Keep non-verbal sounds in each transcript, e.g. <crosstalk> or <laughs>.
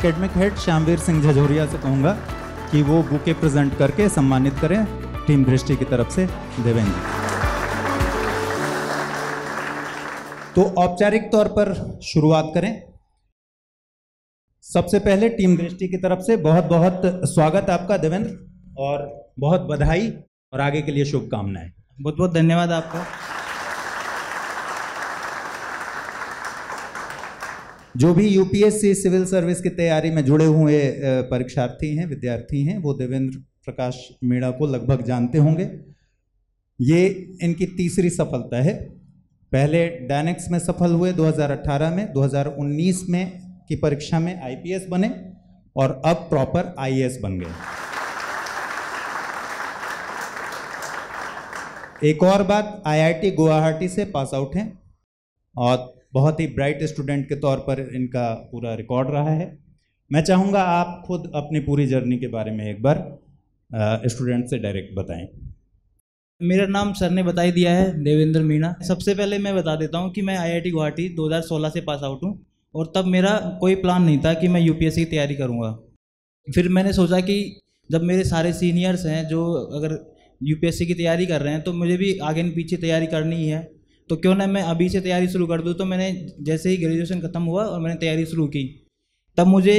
Academic head Shyamveer Singh Jhajoria से कहूँगा कि वो बुके प्रेजेंट करके सम्मानित करें टीम दृष्टि की तरफ से देवेंद्र तो औपचारिक तौर पर शुरुआत करें सबसे पहले टीम दृष्टि की तरफ से बहुत बहुत स्वागत आपका देवेंद्र और बहुत बधाई और आगे के लिए शुभकामनाएं बहुत बहुत धन्यवाद आपका जो भी यूपीएससी सिविल सर्विस की तैयारी में जुड़े हुए परीक्षार्थी हैं विद्यार्थी हैं वो देवेंद्र प्रकाश मीणा को लगभग जानते होंगे ये इनकी तीसरी सफलता है पहले डायनेक्स में सफल हुए 2018 में 2019 में की परीक्षा में आईपीएस बने और अब प्रॉपर आईएएस बन गए एक और बात आईआईटी गुवाहाटी से पास आउट हैं और बहुत ही ब्राइट स्टूडेंट के तौर पर इनका पूरा रिकॉर्ड रहा है मैं चाहूँगा आप खुद अपनी पूरी जर्नी के बारे में एक बार स्टूडेंट से डायरेक्ट बताएं मेरा नाम सर ने बताई दिया है देवेंद्र मीणा सबसे पहले मैं बता देता हूँ कि मैं आईआईटी गुवाहाटी 2016 से पास आउट हूँ और तब मेरा कोई प्लान नहीं था कि मैं यूपीएससी की तैयारी करूँगा फिर मैंने सोचा कि जब मेरे सारे सीनियर्स हैं जो अगर यूपीएससी की तैयारी कर रहे हैं तो मुझे भी आगे पीछे तैयारी करनी ही है तो क्यों ना मैं अभी से तैयारी शुरू कर दूँ तो मैंने जैसे ही ग्रेजुएशन ख़त्म हुआ और मैंने तैयारी शुरू की तब मुझे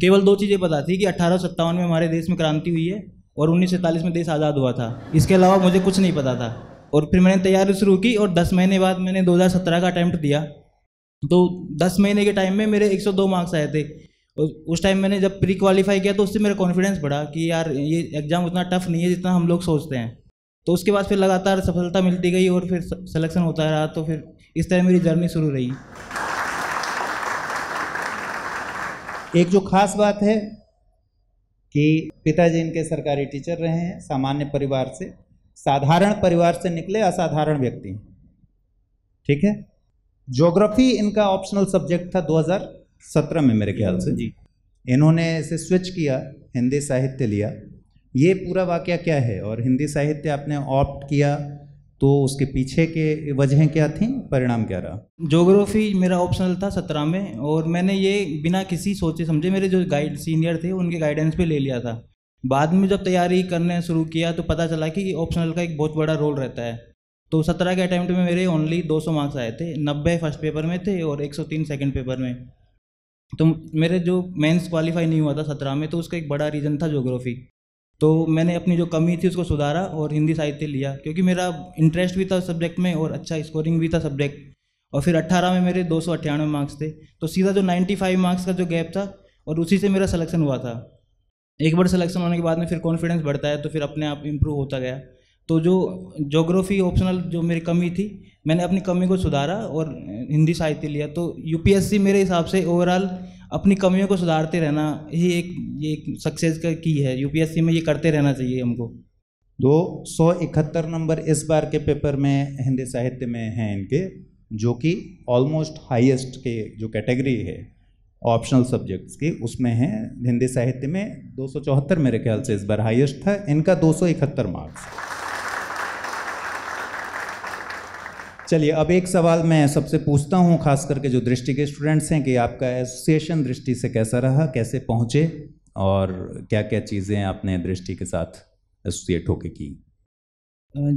केवल दो चीज़ें पता थी कि अठारह में हमारे देश में क्रांति हुई है और उन्नीस में देश आज़ाद हुआ था इसके अलावा मुझे कुछ नहीं पता था और फिर मैंने तैयारी शुरू की और 10 महीने बाद मैंने 2017 का अटैम्प्ट दिया तो 10 महीने के टाइम में मेरे 102 मार्क्स आए थे और उस टाइम मैंने जब प्री क्वालिफाई किया तो उससे मेरा कॉन्फिडेंस बढ़ा कि यार ये एग्ज़ाम उतना टफ नहीं है जितना हम लोग सोचते हैं तो उसके बाद फिर लगातार सफलता मिलती गई और फिर सिलेक्शन होता रहा तो फिर इस तरह मेरी जर्नी शुरू रही एक जो खास बात है कि पिताजी इनके सरकारी टीचर रहे हैं सामान्य परिवार से साधारण परिवार से निकले असाधारण व्यक्ति ठीक है ज्योग्राफी इनका ऑप्शनल सब्जेक्ट था 2017 में मेरे ख्याल से जी इन्होंने इसे स्विच किया हिंदी साहित्य लिया ये पूरा वाक्य क्या है और हिंदी साहित्य आपने ऑप्ट किया तो उसके पीछे के वजह क्या थी परिणाम क्या रहा जोग्राफी मेरा ऑप्शनल था सत्रह में और मैंने ये बिना किसी सोचे समझे मेरे जो गाइड सीनियर थे उनके गाइडेंस पे ले लिया था बाद में जब तैयारी करने शुरू किया तो पता चला कि ऑप्शनल का एक बहुत बड़ा रोल रहता है तो सत्रह के अटैम्प्ट में मेरे ओनली 200 मार्क्स आए थे नब्बे फर्स्ट पेपर में थे और 103 सेकेंड पेपर में तो मेरे जो मेंस क्वालिफाई नहीं हुआ था सत्रह में तो उसका एक बड़ा रीज़न था जोग्राफी तो मैंने अपनी जो कमी थी उसको सुधारा और हिंदी साहित्य लिया क्योंकि मेरा इंटरेस्ट भी था सब्जेक्ट में और अच्छा स्कोरिंग भी था सब्जेक्ट और फिर अट्ठारह में मेरे दो मार्क्स थे तो सीधा जो नाइन्टी मार्क्स का जो गैप था और उसी से मेरा सलेक्शन हुआ था एक बार सलेक्शन होने के बाद में फिर कॉन्फिडेंस बढ़ता है तो फिर अपने आप इम्प्रूव होता गया तो जो जोग्राफी ऑप्शनल जो मेरी कमी थी मैंने अपनी कमी को सुधारा और हिंदी साहित्य लिया तो यूपीएससी मेरे हिसाब से ओवरऑल अपनी कमियों को सुधारते रहना ही एक ये एक सक्सेस का की है यूपीएससी में ये करते रहना चाहिए हमको दो सौ इकहत्तर नंबर इस बार के पेपर में हिंदी साहित्य में हैं इनके जो कि ऑलमोस्ट हाईएस्ट के जो कैटेगरी है ऑप्शनल सब्जेक्ट्स की उसमें हैं हिंदी साहित्य में दो सौ चौहत्तर मेरे ख्याल से इस बार हाईएस्ट था इनका दो सौ इकहत्तर मार्क्स चलिए अब एक सवाल मैं सबसे पूछता हूँ खास करके जो दृष्टि के स्टूडेंट्स हैं कि आपका एसोसिएशन दृष्टि से कैसा रहा कैसे पहुँचे और क्या क्या चीज़ें आपने दृष्टि के साथ एसोसिएट होके की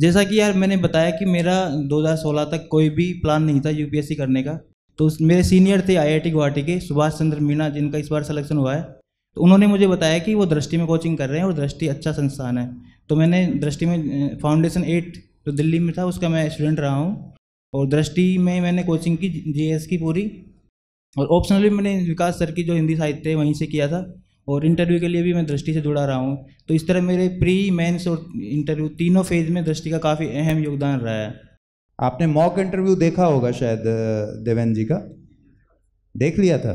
जैसा कि यार मैंने बताया कि मेरा 2016 तक कोई भी प्लान नहीं था यूपीएससी करने का तो मेरे सीनियर थे आईआईटी गुवाहाटी के सुभाष चंद्र मीणा जिनका इस बार सिलेक्शन हुआ है तो उन्होंने मुझे बताया कि वो दृष्टि में कोचिंग कर रहे हैं और दृष्टि अच्छा संस्थान है तो मैंने दृष्टि में फाउंडेशन एट जो तो दिल्ली में था उसका मैं स्टूडेंट रहा हूँ और दृष्टि में मैंने कोचिंग की जीएस की पूरी और ऑप्शनल भी मैंने विकास सर की जो हिंदी साहित्य है वहीं से किया था और इंटरव्यू के लिए भी मैं दृष्टि से जुड़ा रहा हूँ तो इस तरह मेरे प्री मेंस और इंटरव्यू तीनों फेज में दृष्टि का काफ़ी अहम योगदान रहा है आपने मॉक इंटरव्यू देखा होगा शायद देवेन जी का देख लिया था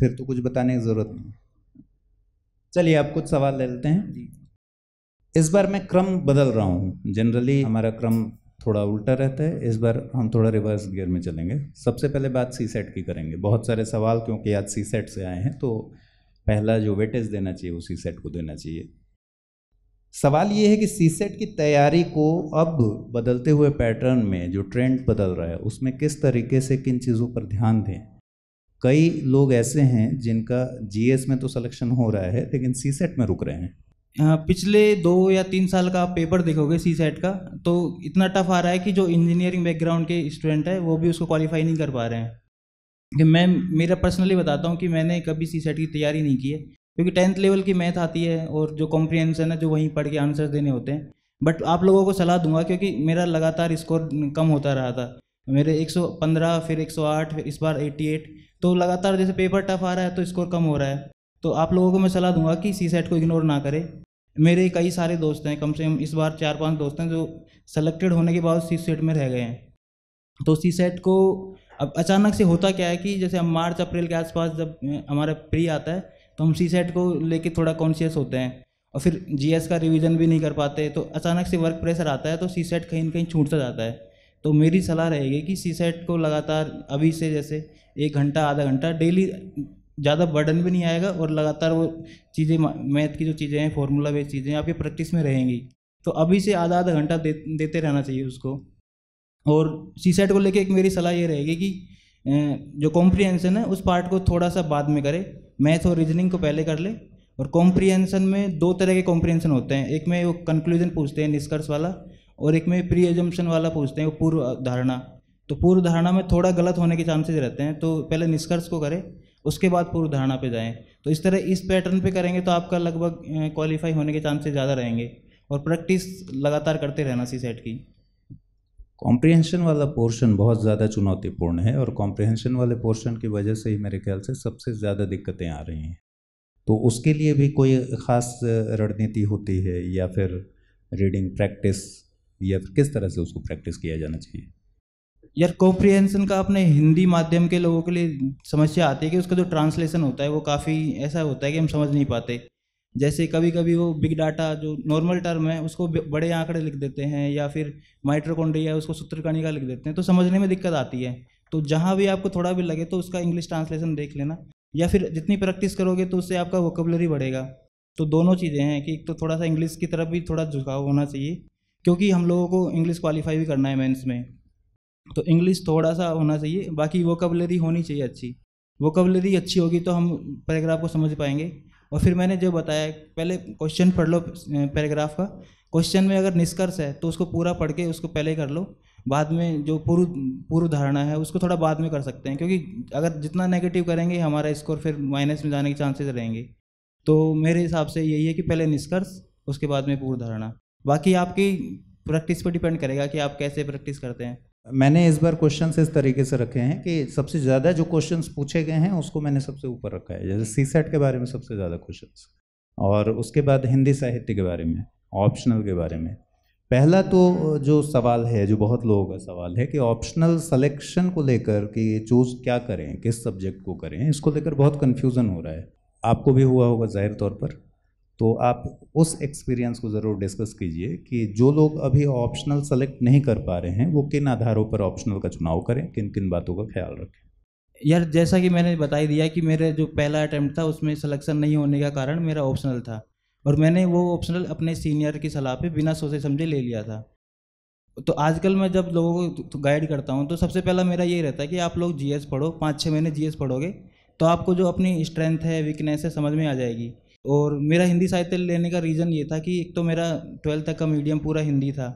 फिर तो कुछ बताने की ज़रूरत नहीं चलिए आप कुछ सवाल ले लेते हैं इस बार मैं क्रम बदल रहा हूँ जनरली हमारा क्रम थोड़ा उल्टा रहता है इस बार हम थोड़ा रिवर्स गियर में चलेंगे सबसे पहले बात सी सेट की करेंगे बहुत सारे सवाल क्योंकि आज सी सेट से आए हैं तो पहला जो वेटेज देना चाहिए वो सी सेट को देना चाहिए सवाल ये है कि सी सेट की तैयारी को अब बदलते हुए पैटर्न में जो ट्रेंड बदल रहा है उसमें किस तरीके से किन चीज़ों पर ध्यान दें कई लोग ऐसे हैं जिनका जीएस में तो सिलेक्शन हो रहा है लेकिन सी सेट में रुक रहे हैं पिछले दो या तीन साल का आप पेपर देखोगे सी सेट का तो इतना टफ आ रहा है कि जो इंजीनियरिंग बैकग्राउंड के स्टूडेंट है वो भी उसको क्वालिफाई नहीं कर पा रहे हैं कि मैं मेरा पर्सनली बताता हूँ कि मैंने कभी सी सेट की तैयारी नहीं की है क्योंकि टेंथ लेवल की मैथ आती है और जो कॉम्प्रीहेंसन है जो वहीं पढ़ के आंसर्स देने होते हैं बट आप लोगों को सलाह दूंगा क्योंकि मेरा लगातार स्कोर कम होता रहा था मेरे 115 फिर 108 फिर इस बार 88 तो लगातार जैसे पेपर टफ आ रहा है तो स्कोर कम हो रहा है तो आप लोगों को मैं सलाह दूंगा कि सी सेट को इग्नोर ना करें मेरे कई सारे दोस्त हैं कम से कम इस बार चार पांच दोस्त हैं जो सेलेक्टेड होने के बाद सी सेट में रह गए हैं तो सी सेट को अब अचानक से होता क्या है कि जैसे हम मार्च अप्रैल के आसपास जब हमारा प्री आता है तो हम सी सेट को लेके थोड़ा कॉन्शियस होते हैं और फिर जी का रिविजन भी नहीं कर पाते तो अचानक से वर्क प्रेशर आता है तो सी सेट कहीं ना कहीं छूटता जाता है तो मेरी सलाह रहेगी कि सी सेट को लगातार अभी से जैसे एक घंटा आधा घंटा डेली ज़्यादा बर्डन भी नहीं आएगा और लगातार वो चीज़ें मैथ की जो चीज़ें हैं फॉर्मूला बेस्ड चीज़ें आपकी प्रैक्टिस में रहेंगी तो अभी से आधा आधा घंटा दे, देते रहना चाहिए उसको और सी सेट को लेके एक मेरी सलाह ये रहेगी कि जो कॉम्प्रिहेंसन है उस पार्ट को थोड़ा सा बाद में करे मैथ और रीजनिंग को पहले कर ले और कॉम्प्रिहेंसन में दो तरह के कॉम्प्रिहेंसन होते हैं एक में वो कंक्लूजन पूछते हैं निष्कर्ष वाला और एक में प्री एजम्पन वाला पूछते हैं वो पूर्व धारणा तो पूर्व धारणा में थोड़ा गलत होने के चांसेज रहते हैं तो पहले निष्कर्ष को करें उसके बाद पूर्व धारणा पे जाएं तो इस तरह इस पैटर्न पे करेंगे तो आपका लगभग क्वालिफाई होने के चांसेस ज़्यादा रहेंगे और प्रैक्टिस लगातार करते रहना सी सेट की कॉम्प्रिहेंशन वाला पोर्शन बहुत ज़्यादा चुनौतीपूर्ण है और कॉम्प्रिहेंशन वाले पोर्शन की वजह से ही मेरे ख्याल से सबसे ज़्यादा दिक्कतें आ रही हैं तो उसके लिए भी कोई ख़ास रणनीति होती है या फिर रीडिंग प्रैक्टिस या फिर किस तरह से उसको प्रैक्टिस किया जाना चाहिए यार कॉम्प्रिहेंसन का अपने हिंदी माध्यम के लोगों के लिए समस्या आती है कि उसका जो ट्रांसलेशन होता है वो काफ़ी ऐसा होता है कि हम समझ नहीं पाते जैसे कभी कभी वो बिग डाटा जो नॉर्मल टर्म है उसको बड़े आंकड़े लिख देते हैं या फिर माइट्रोकोंडिया उसको का लिख देते हैं तो समझने में दिक्कत आती है तो जहाँ भी आपको थोड़ा भी लगे तो उसका इंग्लिश ट्रांसलेशन देख लेना या फिर जितनी प्रैक्टिस करोगे तो उससे आपका वोकबलरी बढ़ेगा तो दोनों चीज़ें हैं कि एक तो थोड़ा सा इंग्लिश की तरफ भी थोड़ा झुकाव होना चाहिए क्योंकि हम लोगों को इंग्लिश क्वालिफाई भी करना है मेंस में तो इंग्लिश थोड़ा सा होना चाहिए बाकी वो वोकबलरी होनी चाहिए अच्छी वो वोकबलरी अच्छी होगी तो हम पैराग्राफ को समझ पाएंगे और फिर मैंने जो बताया पहले क्वेश्चन पढ़ लो पैराग्राफ का क्वेश्चन में अगर निष्कर्ष है तो उसको पूरा पढ़ के उसको पहले कर लो बाद में जो पूर्व पूर्व धारणा है उसको थोड़ा बाद में कर सकते हैं क्योंकि अगर जितना नेगेटिव करेंगे हमारा स्कोर फिर माइनस में जाने के चांसेस रहेंगे तो मेरे हिसाब से यही है कि पहले निष्कर्ष उसके बाद में पूर्व धारणा बाकी आपकी प्रैक्टिस पर डिपेंड करेगा कि आप कैसे प्रैक्टिस करते हैं मैंने इस बार क्वेश्चन इस तरीके से रखे हैं कि सबसे ज़्यादा जो क्वेश्चन पूछे गए हैं उसको मैंने सबसे ऊपर रखा है जैसे सी सेट के बारे में सबसे ज़्यादा क्वेश्चन और उसके बाद हिंदी साहित्य के बारे में ऑप्शनल के बारे में पहला तो जो सवाल है जो बहुत लोगों का सवाल है कि ऑप्शनल सिलेक्शन को लेकर कि चूज़ क्या करें किस सब्जेक्ट को करें इसको लेकर बहुत कन्फ्यूज़न हो रहा है आपको भी हुआ होगा ज़ाहिर तौर पर तो आप उस एक्सपीरियंस को ज़रूर डिस्कस कीजिए कि जो लोग अभी ऑप्शनल सेलेक्ट नहीं कर पा रहे हैं वो किन आधारों पर ऑप्शनल का चुनाव करें किन किन बातों का ख्याल रखें यार जैसा कि मैंने बता ही दिया कि मेरा जो पहला अटैम्प्ट था उसमें सिलेक्शन नहीं होने का कारण मेरा ऑप्शनल था और मैंने वो ऑप्शनल अपने सीनियर की सलाह पे बिना सोचे समझे ले लिया था तो आजकल मैं जब लोगों को गाइड तो करता हूँ तो सबसे पहला मेरा ये रहता है कि आप लोग जीएस पढ़ो पाँच छः महीने जी पढ़ोगे तो आपको जो अपनी स्ट्रेंथ है वीकनेस है समझ में आ जाएगी और मेरा हिंदी साहित्य लेने का रीज़न ये था कि एक तो मेरा ट्वेल्थ तक का मीडियम पूरा हिंदी था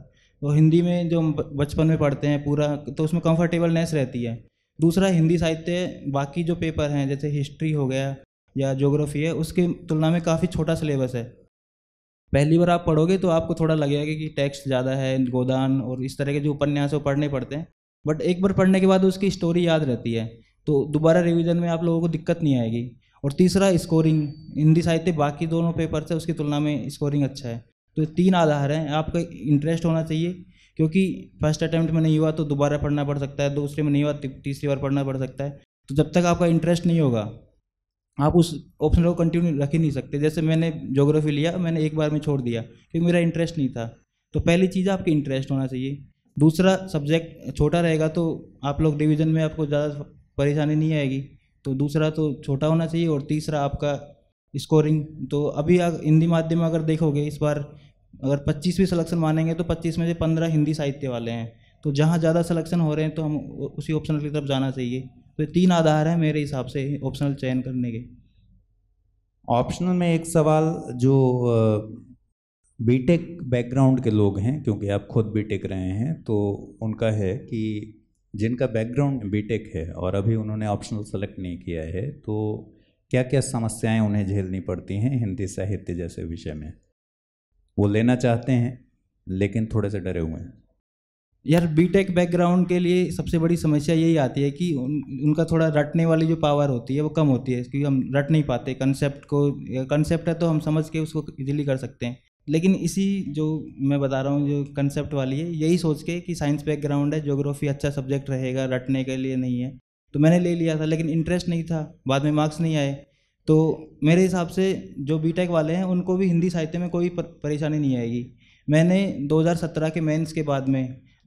और हिंदी में जो हम बचपन में पढ़ते हैं पूरा तो उसमें कम्फर्टेबलनेस रहती है दूसरा हिंदी साहित्य बाकी जो पेपर हैं जैसे हिस्ट्री हो गया या जोग्राफी है उसके तुलना में काफ़ी छोटा सिलेबस है पहली बार आप पढ़ोगे तो आपको थोड़ा लगेगा कि टेक्स्ट ज़्यादा है गोदान और इस तरह के जो उपन्यास वो पढ़ने पड़ते हैं बट एक बार पढ़ने के बाद उसकी स्टोरी याद रहती है तो दोबारा रिवीजन में आप लोगों को दिक्कत नहीं आएगी और तीसरा स्कोरिंग हिंदी साहित्य बाकी दोनों पेपर से उसकी तुलना में स्कोरिंग अच्छा है तो तीन आधार हैं आपका इंटरेस्ट होना चाहिए क्योंकि फर्स्ट अटैम्प्ट में नहीं हुआ तो दोबारा पढ़ना पड़ सकता है दूसरे में नहीं हुआ तो तीसरी बार पढ़ना पड़ सकता है तो जब तक आपका इंटरेस्ट नहीं होगा आप उस ऑप्शन को कंटिन्यू रख ही नहीं सकते जैसे मैंने जोग्राफी लिया मैंने एक बार में छोड़ दिया क्योंकि मेरा इंटरेस्ट नहीं था तो पहली चीज़ आपकी इंटरेस्ट होना चाहिए दूसरा सब्जेक्ट छोटा रहेगा तो आप लोग डिवीज़न में आपको ज़्यादा परेशानी नहीं आएगी तो दूसरा तो छोटा होना चाहिए और तीसरा आपका स्कोरिंग तो अभी हिंदी माध्यम में अगर देखोगे इस बार अगर पच्चीसवीं भी सलेक्शन मानेंगे तो पच्चीस में से पंद्रह हिंदी साहित्य वाले हैं तो जहाँ ज़्यादा सलेक्शन हो रहे हैं तो हम उसी ऑप्शनल की तरफ जाना चाहिए तो तीन आधार हैं मेरे हिसाब से ऑप्शनल चयन करने के ऑप्शनल में एक सवाल जो बीटेक बैकग्राउंड के लोग हैं क्योंकि आप खुद बीटेक रहे हैं तो उनका है कि जिनका बैकग्राउंड बीटेक है और अभी उन्होंने ऑप्शनल सेलेक्ट नहीं किया है तो क्या क्या समस्याएं उन्हें झेलनी पड़ती हैं हिंदी साहित्य जैसे विषय में वो लेना चाहते हैं लेकिन थोड़े से डरे हुए हैं यार बीटेक बैकग्राउंड के लिए सबसे बड़ी समस्या यही आती है कि उन, उनका थोड़ा रटने वाली जो पावर होती है वो कम होती है क्योंकि हम रट नहीं पाते कंसेप्ट को कंसेप्ट है तो हम समझ के उसको इजीली कर सकते हैं लेकिन इसी जो मैं बता रहा हूँ जो कंसेप्ट वाली है यही सोच के कि साइंस बैकग्राउंड है जोग्राफी अच्छा सब्जेक्ट रहेगा रटने के लिए नहीं है तो मैंने ले लिया था लेकिन इंटरेस्ट नहीं था बाद में मार्क्स नहीं आए तो मेरे हिसाब से जो बी वाले हैं उनको भी हिंदी साहित्य में कोई परेशानी नहीं आएगी मैंने 2017 के मेंस के बाद में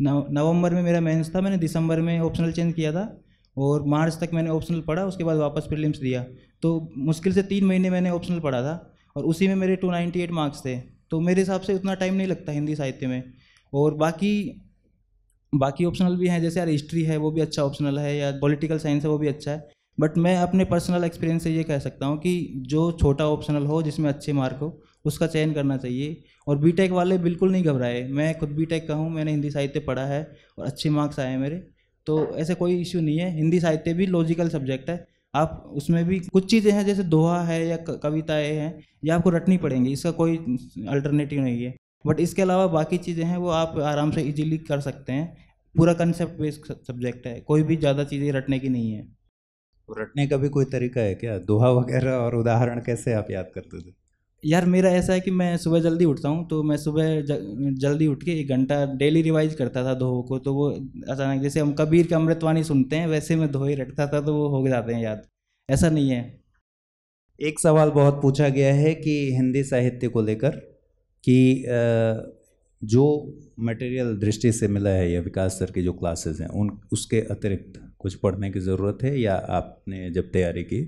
नवंबर में मेरा मेंस था मैंने दिसंबर में ऑप्शनल चेंज किया था और मार्च तक मैंने ऑप्शनल पढ़ा उसके बाद वापस प्रीलिम्स दिया तो मुश्किल से तीन महीने मैंने ऑप्शनल पढ़ा था और उसी में मेरे 298 मार्क्स थे तो मेरे हिसाब से उतना टाइम नहीं लगता हिंदी साहित्य में और बाकी बाकी ऑप्शनल भी हैं जैसे यार हिस्ट्री है वो भी अच्छा ऑप्शनल है या पॉलिटिकल साइंस है वो भी अच्छा है बट मैं अपने पर्सनल एक्सपीरियंस से ये कह सकता हूँ कि जो छोटा ऑप्शनल हो जिसमें अच्छे मार्क हो उसका चयन करना चाहिए और बी वाले बिल्कुल नहीं घबराए मैं खुद टेक का हूँ मैंने हिंदी साहित्य पढ़ा है और अच्छे मार्क्स आए मेरे तो ऐसे कोई इश्यू नहीं है हिंदी साहित्य भी लॉजिकल सब्जेक्ट है आप उसमें भी कुछ चीज़ें हैं जैसे दोहा है या कविताएं हैं या आपको रटनी पड़ेंगी इसका कोई अल्टरनेटिव नहीं है बट इसके अलावा बाकी चीज़ें हैं वो आप आराम से इजीली कर सकते हैं पूरा कंसेप्ट बेस्ड सब्जेक्ट है कोई भी ज़्यादा चीज़ें रटने की नहीं है रटने का भी कोई तरीका है क्या दोहा वगैरह और उदाहरण कैसे आप याद करते थे यार मेरा ऐसा है कि मैं सुबह जल्दी उठता हूँ तो मैं सुबह जल्दी उठ के एक घंटा डेली रिवाइज करता था दोहों को तो वो अचानक जैसे हम कबीर के अमृतवाणी सुनते हैं वैसे मैं दोहे रटता था तो वो हो जाते हैं याद ऐसा नहीं है एक सवाल बहुत पूछा गया है कि हिंदी साहित्य को लेकर कि जो मटेरियल दृष्टि से मिला है या विकास सर की जो क्लासेस हैं उन उसके अतिरिक्त कुछ पढ़ने की ज़रूरत है या आपने जब तैयारी की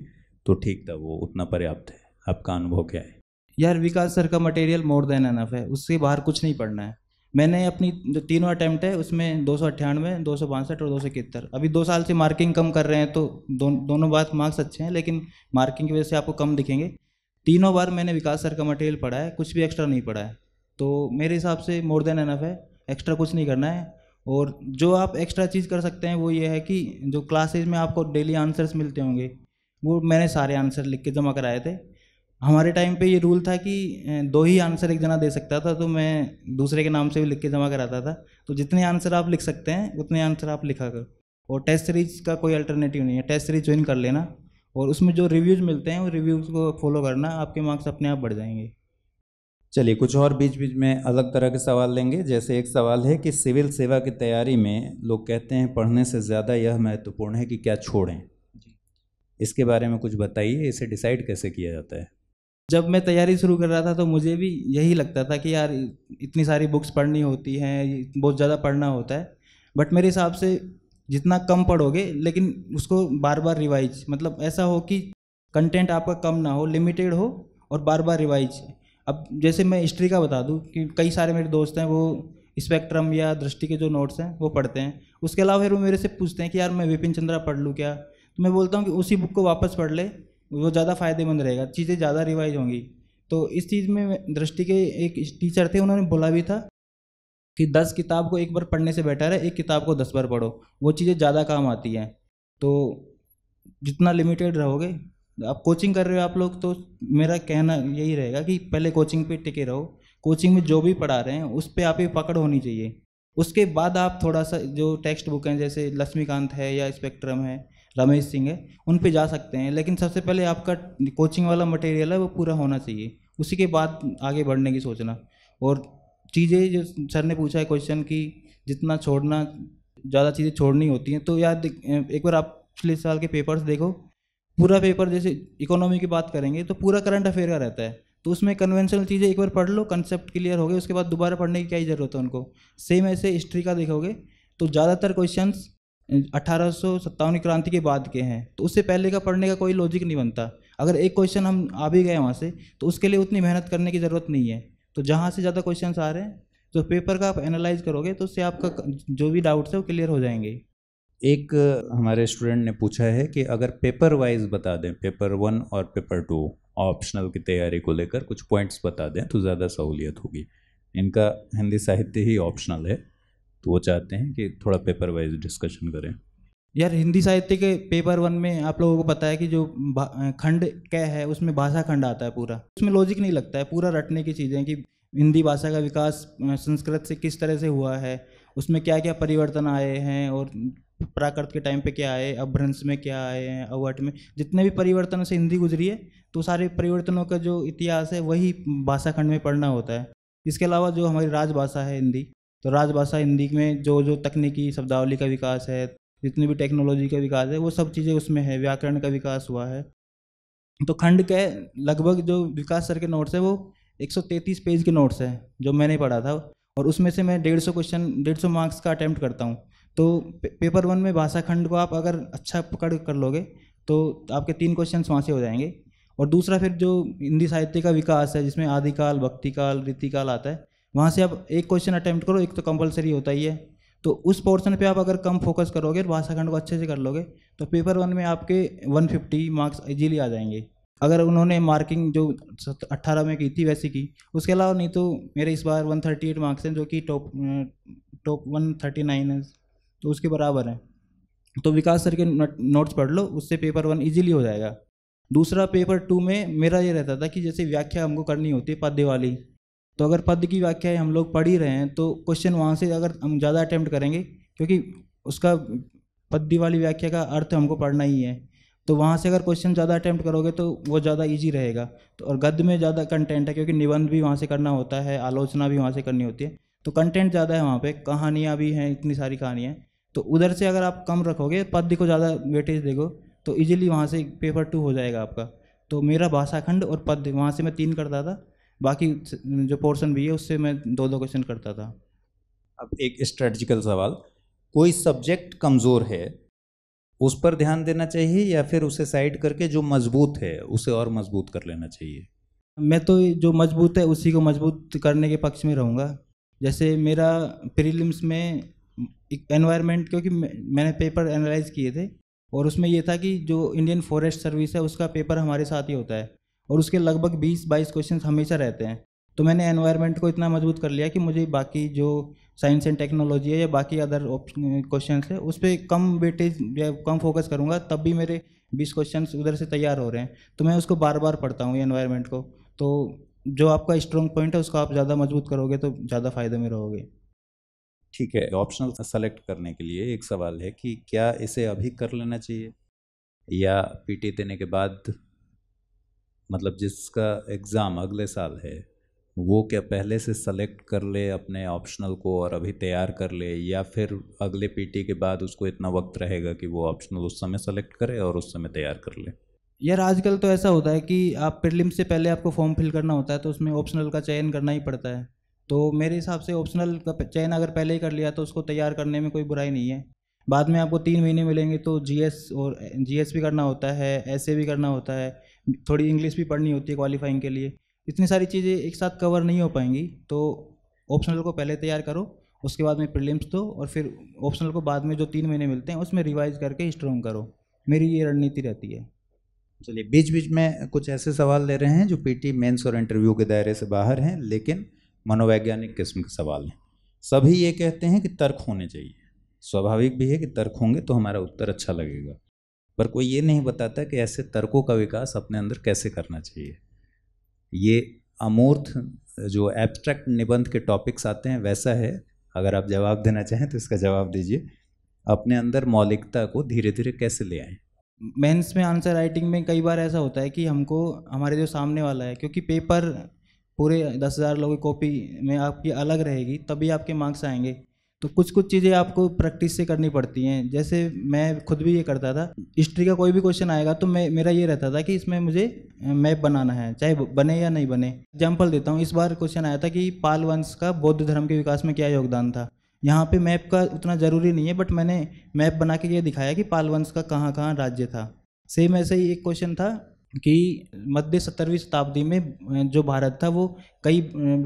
तो ठीक था वो उतना पर्याप्त है आपका अनुभव क्या है यार विकास सर का मटेरियल मोर देन एनफ है उससे बाहर कुछ नहीं पढ़ना है मैंने अपनी जो तीनों अटैम्प्ट है उसमें दो सौ अट्ठानवे दो सौ बासठ और दो सौ इकहत्तर अभी दो साल से मार्किंग कम कर रहे हैं तो दो, दोनों बात मार्क्स अच्छे हैं लेकिन मार्किंग की वजह से आपको कम दिखेंगे तीनों बार मैंने विकास सर का मटेरियल पढ़ा है कुछ भी एक्स्ट्रा नहीं पढ़ा है तो मेरे हिसाब से मोर देन एनफ है एक्स्ट्रा कुछ नहीं करना है और जो आप एक्स्ट्रा चीज़ कर सकते हैं वो ये है कि जो क्लासेज में आपको डेली आंसर्स मिलते होंगे वो मैंने सारे आंसर लिख के जमा कराए थे हमारे टाइम पे ये रूल था कि दो ही आंसर एक जना दे सकता था तो मैं दूसरे के नाम से भी लिख के जमा कराता था तो जितने आंसर आप लिख सकते हैं उतने आंसर आप लिखा कर और टेस्ट सीरीज का कोई अल्टरनेटिव नहीं है टेस्ट सीरीज ज्वाइन कर लेना और उसमें जो रिव्यूज़ मिलते हैं वो रिव्यूज़ को फॉलो करना आपके मार्क्स अपने आप बढ़ जाएंगे चलिए कुछ और बीच बीच में अलग तरह के सवाल लेंगे जैसे एक सवाल है कि सिविल सेवा की तैयारी में लोग कहते हैं पढ़ने से ज़्यादा यह महत्वपूर्ण है कि क्या छोड़ें इसके बारे में कुछ बताइए इसे डिसाइड कैसे किया जाता है जब मैं तैयारी शुरू कर रहा था तो मुझे भी यही लगता था कि यार इतनी सारी बुक्स पढ़नी होती हैं बहुत ज़्यादा पढ़ना होता है बट मेरे हिसाब से जितना कम पढ़ोगे लेकिन उसको बार बार रिवाइज मतलब ऐसा हो कि कंटेंट आपका कम ना हो लिमिटेड हो और बार बार रिवाइज अब जैसे मैं हिस्ट्री का बता दूँ कि कई सारे मेरे दोस्त हैं वो स्पेक्ट्रम या दृष्टि के जो नोट्स हैं वो पढ़ते हैं उसके अलावा फिर वो मेरे से पूछते हैं कि यार मैं विपिन चंद्रा पढ़ लूँ क्या तो मैं बोलता हूँ कि उसी बुक को वापस पढ़ ले वो ज़्यादा फ़ायदेमंद रहेगा चीज़ें ज़्यादा रिवाइज होंगी तो इस चीज़ में दृष्टि के एक टीचर थे उन्होंने बोला भी था कि दस किताब को एक बार पढ़ने से बेटर है एक किताब को दस बार पढ़ो वो चीज़ें ज़्यादा काम आती हैं तो जितना लिमिटेड रहोगे आप कोचिंग कर रहे हो आप लोग तो मेरा कहना यही रहेगा कि पहले कोचिंग पे टिके रहो कोचिंग में जो भी पढ़ा रहे हैं उस पर आप पकड़ होनी चाहिए उसके बाद आप थोड़ा सा जो टेक्स्ट बुक हैं जैसे लक्ष्मीकांत है या स्पेक्ट्रम है रमेश सिंह है उन पे जा सकते हैं लेकिन सबसे पहले आपका कोचिंग वाला मटेरियल है वो पूरा होना चाहिए उसी के बाद आगे बढ़ने की सोचना और चीज़ें जो सर ने पूछा है क्वेश्चन की जितना छोड़ना ज़्यादा चीज़ें छोड़नी होती हैं तो यार एक बार आप पिछले साल के पेपर्स देखो पूरा पेपर जैसे इकोनॉमी की बात करेंगे तो पूरा करंट अफेयर का रहता है तो उसमें कन्वेंशनल चीज़ें एक बार पढ़ लो कंसेप्ट क्लियर हो गए उसके बाद दोबारा पढ़ने की क्या ही ज़रूरत है उनको सेम ऐसे हिस्ट्री का देखोगे तो ज़्यादातर क्वेश्चंस अठारह क्रांति के बाद के हैं तो उससे पहले का पढ़ने का कोई लॉजिक नहीं बनता अगर एक क्वेश्चन हम आ भी गए वहाँ से तो उसके लिए उतनी मेहनत करने की ज़रूरत नहीं है तो जहाँ से ज़्यादा क्वेश्चन आ रहे हैं तो पेपर का आप एनालाइज करोगे तो उससे आपका जो भी डाउट्स है वो क्लियर हो जाएंगे एक हमारे स्टूडेंट ने पूछा है कि अगर पेपर वाइज बता दें पेपर वन और पेपर टू ऑप्शनल की तैयारी को लेकर कुछ पॉइंट्स बता दें तो ज़्यादा सहूलियत होगी इनका हिंदी साहित्य ही ऑप्शनल है तो वो चाहते हैं कि थोड़ा पेपर वाइज डिस्कशन करें यार हिंदी साहित्य के पेपर वन में आप लोगों को पता है कि जो खंड क्या है उसमें भाषा खंड आता है पूरा उसमें लॉजिक नहीं लगता है पूरा रटने की चीज़ें कि हिंदी भाषा का विकास संस्कृत से किस तरह से हुआ है उसमें क्या क्या परिवर्तन आए हैं और प्राकृत के टाइम पे क्या आए अभ्रंश में क्या आए हैं अवट में जितने भी परिवर्तन से हिंदी गुजरी है तो सारे परिवर्तनों का जो इतिहास है वही भाषाखंड में पढ़ना होता है इसके अलावा जो हमारी राजभाषा है हिंदी तो राजभाषा हिंदी में जो जो तकनीकी शब्दावली का विकास है जितनी भी टेक्नोलॉजी का विकास है वो सब चीज़ें उसमें है व्याकरण का विकास हुआ है तो खंड के लगभग जो विकास सर के नोट्स हैं वो 133 पेज के नोट्स हैं जो मैंने पढ़ा था और उसमें से मैं डेढ़ सौ क्वेश्चन डेढ़ सौ मार्क्स का अटैम्प्ट करता हूँ तो पेपर वन में भाषा खंड को आप अगर अच्छा पकड़ कर लोगे तो आपके तीन क्वेश्चन वहाँ से हो जाएंगे और दूसरा फिर जो हिंदी साहित्य का विकास है जिसमें आदिकाल भक्तिकाल रीतिकाल आता है वहाँ से आप एक क्वेश्चन अटैम्प्ट करो एक तो कंपलसरी होता ही है तो उस पोर्शन पे आप अगर कम फोकस करोगे और भाषाखंड को अच्छे से कर लोगे तो पेपर वन में आपके 150 मार्क्स इजीली आ जाएंगे अगर उन्होंने मार्किंग जो 18 में की थी वैसी की उसके अलावा नहीं तो मेरे इस बार 138 मार्क्स हैं जो कि टॉप टॉप 139 है तो उसके बराबर है तो विकास सर के नोट्स पढ़ लो उससे पेपर वन ईजिली हो जाएगा दूसरा पेपर टू में मेरा ये रहता था कि जैसे व्याख्या हमको करनी होती है पद्य वाली तो अगर पद की व्याख्या हम लोग पढ़ ही रहे हैं तो क्वेश्चन वहाँ से अगर हम ज़्यादा अटैम्प्ट करेंगे क्योंकि उसका पद्य वाली व्याख्या का अर्थ हमको पढ़ना ही है तो वहाँ से अगर क्वेश्चन ज़्यादा अटैम्प्ट करोगे तो वो ज़्यादा ईजी रहेगा तो और गद्य में ज़्यादा कंटेंट है क्योंकि निबंध भी वहाँ से करना होता है आलोचना भी वहाँ से करनी होती है तो कंटेंट ज़्यादा है वहाँ पर कहानियाँ भी हैं इतनी सारी कहानियाँ तो उधर से अगर आप कम रखोगे पद्य को ज़्यादा वेटेज देगो तो ईजिली वहाँ से पेपर टू हो जाएगा आपका तो मेरा भाषाखंड और पद्य वहाँ से मैं तीन करता था बाकी जो पोर्शन भी है उससे मैं दो दो क्वेश्चन करता था अब एक स्ट्रेटजिकल सवाल कोई सब्जेक्ट कमज़ोर है उस पर ध्यान देना चाहिए या फिर उसे साइड करके जो मजबूत है उसे और मजबूत कर लेना चाहिए मैं तो जो मजबूत है उसी को मजबूत करने के पक्ष में रहूँगा जैसे मेरा प्रीलिम्स में एक एनवायरनमेंट क्योंकि मैंने पेपर एनालाइज किए थे और उसमें यह था कि जो इंडियन फॉरेस्ट सर्विस है उसका पेपर हमारे साथ ही होता है और उसके लगभग बीस बाईस क्वेश्चन हमेशा रहते हैं तो मैंने एनवायरनमेंट को इतना मजबूत कर लिया कि मुझे बाकी जो साइंस एंड टेक्नोलॉजी है या बाकी अदर क्वेश्चन है उस पर कम वेटेज या कम फोकस करूँगा तब भी मेरे बीस क्वेश्चन उधर से तैयार हो रहे हैं तो मैं उसको बार बार पढ़ता हूँ एनवायरमेंट को तो जो आपका स्ट्रॉन्ग पॉइंट है उसको आप ज़्यादा मजबूत करोगे तो ज़्यादा फायदे में रहोगे ठीक है ऑप्शनल सेलेक्ट करने के लिए एक सवाल है कि क्या इसे अभी कर लेना चाहिए या पीटी देने के बाद मतलब जिसका एग्ज़ाम अगले साल है वो क्या पहले से सेलेक्ट कर ले अपने ऑप्शनल को और अभी तैयार कर ले या फिर अगले पीटी के बाद उसको इतना वक्त रहेगा कि वो ऑप्शनल उस समय सेलेक्ट करे और उस समय तैयार कर ले यार आजकल तो ऐसा होता है कि आप प्रिलिम से पहले आपको फॉर्म फिल करना होता है तो उसमें ऑप्शनल का चयन करना ही पड़ता है तो मेरे हिसाब से ऑप्शनल का चयन अगर पहले ही कर लिया तो उसको तैयार करने में कोई बुराई नहीं है बाद में आपको तीन महीने मिलेंगे तो जी और जी भी करना होता है ऐसे भी करना होता है थोड़ी इंग्लिश भी पढ़नी होती है क्वालिफाइंग के लिए इतनी सारी चीज़ें एक साथ कवर नहीं हो पाएंगी तो ऑप्शनल को पहले तैयार करो उसके बाद में प्रीलिम्स दो और फिर ऑप्शनल को बाद में जो तीन महीने मिलते हैं उसमें रिवाइज करके स्ट्रॉन्ग करो मेरी ये रणनीति रहती है चलिए बीच बीच में कुछ ऐसे सवाल ले रहे हैं जो पीटी मेंस और इंटरव्यू के दायरे से बाहर हैं लेकिन मनोवैज्ञानिक किस्म के सवाल हैं सभी ये कहते हैं कि तर्क होने चाहिए स्वाभाविक भी है कि तर्क होंगे तो हमारा उत्तर अच्छा लगेगा पर कोई ये नहीं बताता कि ऐसे तर्कों का विकास अपने अंदर कैसे करना चाहिए ये अमूर्त जो एब्स्ट्रैक्ट निबंध के टॉपिक्स आते हैं वैसा है अगर आप जवाब देना चाहें तो इसका जवाब दीजिए अपने अंदर मौलिकता को धीरे धीरे कैसे ले आएँ मेंस में आंसर राइटिंग में कई बार ऐसा होता है कि हमको हमारे जो सामने वाला है क्योंकि पेपर पूरे दस हज़ार लोगों की कॉपी में आपकी अलग रहेगी तभी आपके मार्क्स आएंगे तो कुछ कुछ चीज़ें आपको प्रैक्टिस से करनी पड़ती हैं जैसे मैं खुद भी ये करता था हिस्ट्री का कोई भी क्वेश्चन आएगा तो मैं मेरा ये रहता था कि इसमें मुझे मैप बनाना है चाहे बने या नहीं बने एग्जाम्पल देता हूँ इस बार क्वेश्चन आया था कि पाल वंश का बौद्ध धर्म के विकास में क्या योगदान था यहाँ पे मैप का उतना ज़रूरी नहीं है बट मैंने मैप बना के ये दिखाया कि पाल वंश का कहाँ कहाँ राज्य था सेम ऐसे ही एक क्वेश्चन था कि मध्य सत्तरवीं शताब्दी में जो भारत था वो कई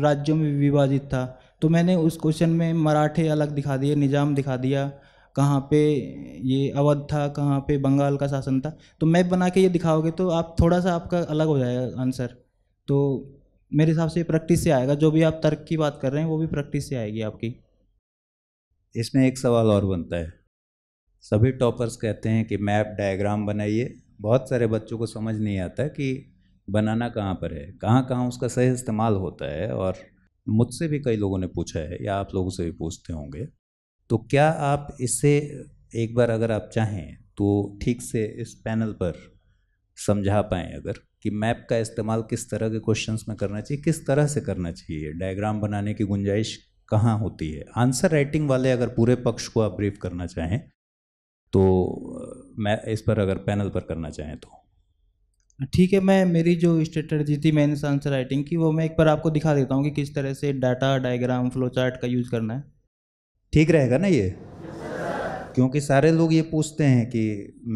राज्यों में विभाजित था तो मैंने उस क्वेश्चन में मराठे अलग दिखा दिए निज़ाम दिखा दिया कहाँ पे ये अवध था कहाँ पे बंगाल का शासन था तो मैप बना के ये दिखाओगे तो आप थोड़ा सा आपका अलग हो जाएगा आंसर तो मेरे हिसाब से प्रैक्टिस से आएगा जो भी आप तर्क की बात कर रहे हैं वो भी प्रैक्टिस से आएगी आपकी इसमें एक सवाल और बनता है सभी टॉपर्स कहते हैं कि मैप डायग्राम बनाइए बहुत सारे बच्चों को समझ नहीं आता कि बनाना कहाँ पर है कहाँ कहाँ उसका सही इस्तेमाल होता है और मुझसे भी कई लोगों ने पूछा है या आप लोगों से भी पूछते होंगे तो क्या आप इसे एक बार अगर आप चाहें तो ठीक से इस पैनल पर समझा पाएँ अगर कि मैप का इस्तेमाल किस तरह के क्वेश्चंस में करना चाहिए किस तरह से करना चाहिए डायग्राम बनाने की गुंजाइश कहाँ होती है आंसर राइटिंग वाले अगर पूरे पक्ष को आप ब्रीफ करना चाहें तो मैं इस पर अगर पैनल पर करना चाहें तो ठीक है मैं मेरी जो स्ट्रेटर्जी थी मैंने आंसर राइटिंग की वो मैं एक बार आपको दिखा देता हूँ कि किस तरह से डाटा डायग्राम फ्लो चार्ट का यूज़ करना है ठीक रहेगा ना ये क्योंकि सारे लोग ये पूछते हैं कि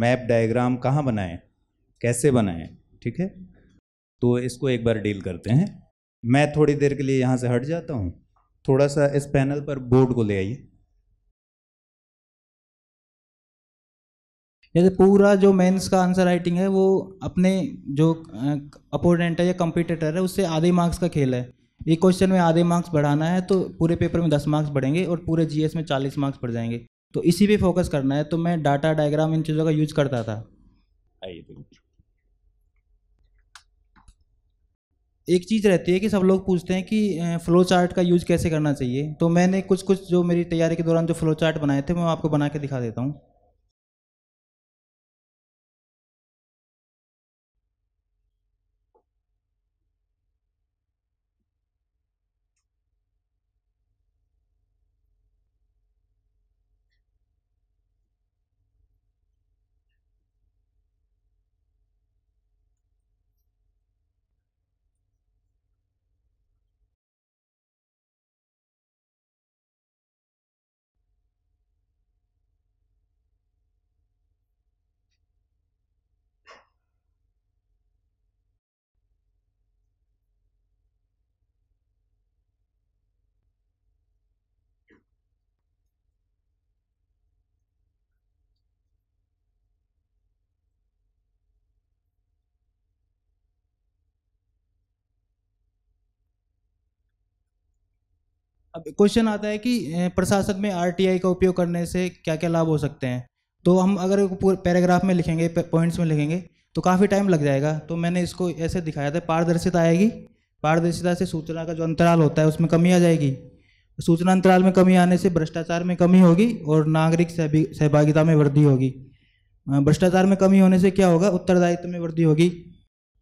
मैप डायग्राम कहाँ बनाएं कैसे बनाएं ठीक है तो इसको एक बार डील करते हैं मैं थोड़ी देर के लिए यहाँ से हट जाता हूँ थोड़ा सा इस पैनल पर बोर्ड को ले आइए जैसे पूरा जो मेंस का आंसर राइटिंग है वो अपने जो अपोनेंट है या कंपिटेटर है उससे आधे मार्क्स का खेल है एक क्वेश्चन में आधे मार्क्स बढ़ाना है तो पूरे पेपर में दस मार्क्स बढ़ेंगे और पूरे जीएस में चालीस मार्क्स बढ़ जाएंगे तो इसी पे फोकस करना है तो मैं डाटा डायग्राम इन चीज़ों का यूज करता था एक चीज़ रहती है कि सब लोग पूछते हैं कि फ्लो चार्ट का यूज़ कैसे करना चाहिए तो मैंने कुछ कुछ जो मेरी तैयारी के दौरान जो फ्लो चार्ट बनाए थे मैं आपको बना के दिखा देता हूँ अब क्वेश्चन आता है कि प्रशासन में आरटीआई का उपयोग करने से क्या क्या लाभ हो सकते हैं तो हम अगर पूरे पैराग्राफ में लिखेंगे पॉइंट्स में लिखेंगे तो काफ़ी टाइम लग जाएगा तो मैंने इसको ऐसे दिखाया था पारदर्शिता आएगी पारदर्शिता से सूचना का जो अंतराल होता है उसमें कमी आ जाएगी सूचना अंतराल में कमी आने से भ्रष्टाचार में कमी होगी और नागरिक सहभागिता में वृद्धि होगी भ्रष्टाचार में कमी होने से क्या होगा उत्तरदायित्व में वृद्धि होगी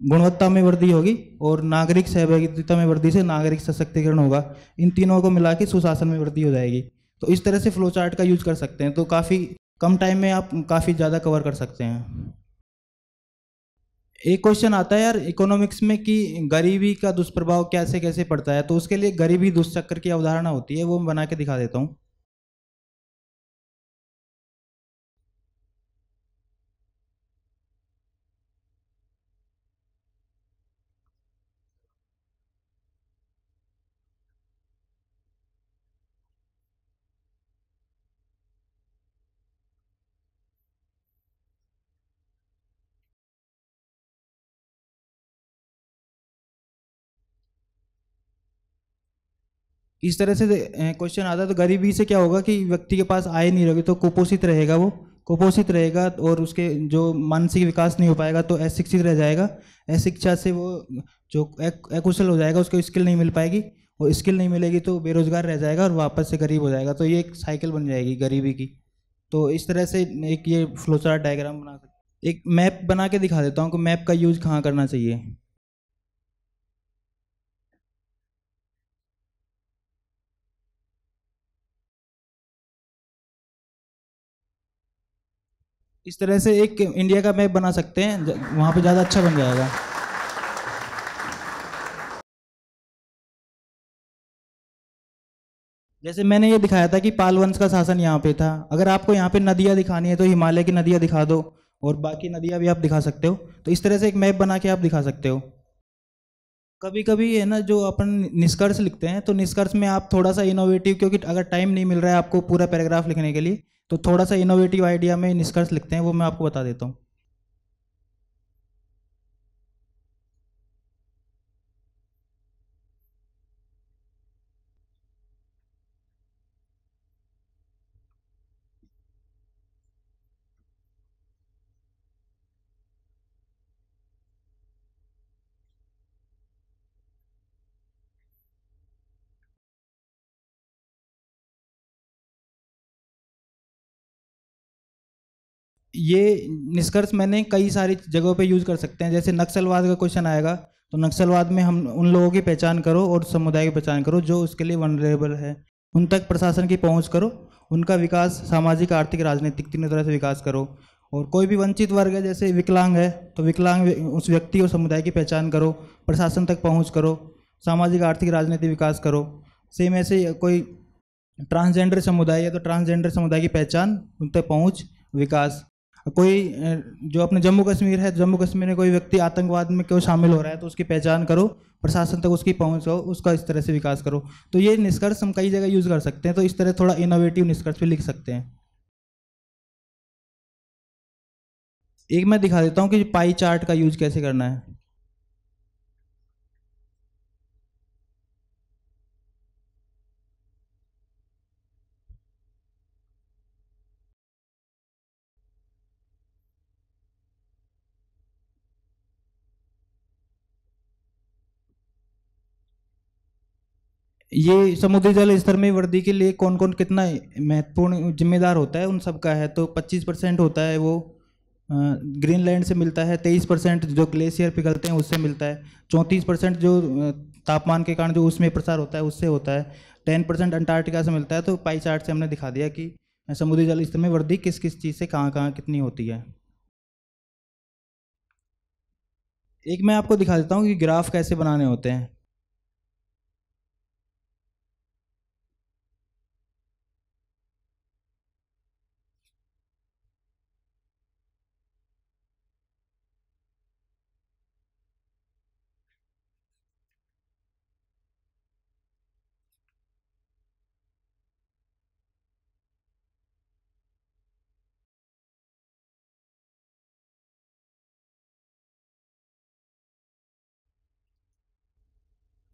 गुणवत्ता में वृद्धि होगी और नागरिक सहभागिता में वृद्धि से नागरिक सशक्तिकरण होगा इन तीनों को मिला के सुशासन में वृद्धि हो जाएगी तो इस तरह से फ्लो चार्ट का यूज कर सकते हैं तो काफ़ी कम टाइम में आप काफ़ी ज़्यादा कवर कर सकते हैं एक क्वेश्चन आता है यार इकोनॉमिक्स में कि गरीबी का दुष्प्रभाव कैसे कैसे पड़ता है तो उसके लिए गरीबी दुष्चक्र की अवधारणा होती है वो मैं बना के दिखा देता हूँ इस तरह से क्वेश्चन आता है तो गरीबी से क्या होगा कि व्यक्ति के पास आय नहीं रहोगे तो कुपोषित रहेगा वो कुपोषित रहेगा और उसके जो मानसिक विकास नहीं हो पाएगा तो अशिक्षित रह जाएगा अशिक्षा से वो जो अकुशल हो जाएगा उसको स्किल नहीं मिल पाएगी और स्किल नहीं मिलेगी तो बेरोजगार रह जाएगा और वापस से गरीब हो जाएगा तो ये एक साइकिल बन जाएगी गरीबी की तो इस तरह से एक ये फ्लोचार डायग्राम बना एक मैप बना के दिखा देता हूँ कि मैप का यूज़ कहाँ करना चाहिए इस तरह से एक इंडिया का मैप बना सकते हैं वहाँ पे ज़्यादा अच्छा बन जाएगा जैसे मैंने ये दिखाया था कि पालवंश का शासन यहाँ पे था अगर आपको यहाँ पे नदियाँ दिखानी है तो हिमालय की नदियाँ दिखा दो और बाकी नदियाँ भी आप दिखा सकते हो तो इस तरह से एक मैप बना के आप दिखा सकते हो कभी कभी है ना जो अपन निष्कर्ष लिखते हैं तो निष्कर्ष में आप थोड़ा सा इनोवेटिव क्योंकि अगर टाइम नहीं मिल रहा है आपको पूरा पैराग्राफ लिखने के लिए तो थोड़ा सा इनोवेटिव आइडिया में निष्कर्ष लिखते हैं वो मैं आपको बता देता हूँ ये निष्कर्ष मैंने कई सारी जगहों पे यूज़ कर सकते हैं जैसे नक्सलवाद का क्वेश्चन आएगा तो नक्सलवाद में हम उन लोगों की पहचान करो और समुदाय की पहचान करो जो उसके लिए वनरेबल है उन तक प्रशासन की पहुंच करो उनका विकास सामाजिक आर्थिक राजनीतिक तीनों तरह से विकास करो और कोई भी वंचित वर्ग है जैसे विकलांग है तो विकलांग उस व्यक्ति और समुदाय की पहचान करो प्रशासन तक पहुँच करो सामाजिक आर्थिक राजनीतिक विकास करो सेम ऐसे कोई ट्रांसजेंडर समुदाय है तो ट्रांसजेंडर समुदाय की पहचान उन तक पहुँच विकास तो कोई जो अपने जम्मू कश्मीर है जम्मू कश्मीर में कोई व्यक्ति आतंकवाद में क्यों शामिल हो रहा है तो उसकी पहचान करो प्रशासन तक उसकी पहुंच हो उसका इस तरह से विकास करो तो ये निष्कर्ष हम कई जगह यूज़ कर सकते हैं तो इस तरह थोड़ा इनोवेटिव निष्कर्ष भी लिख सकते हैं एक मैं दिखा देता हूँ कि पाई चार्ट का यूज कैसे करना है ये समुद्री जल स्तर में वृद्धि के लिए कौन कौन कितना महत्वपूर्ण जिम्मेदार होता है उन सब का है तो 25 परसेंट होता है वो ग्रीनलैंड से मिलता है 23 परसेंट जो ग्लेशियर पिघलते हैं उससे मिलता है 34 परसेंट जो तापमान के कारण जो उसमें प्रसार होता है उससे होता है 10 परसेंट अंटार्कटिका से मिलता है तो पाई चार्ट से हमने दिखा दिया कि समुद्री जल स्तर में वृद्धि किस किस चीज़ से कहाँ कहाँ कितनी होती है एक मैं आपको दिखा देता हूँ कि ग्राफ कैसे बनाने होते हैं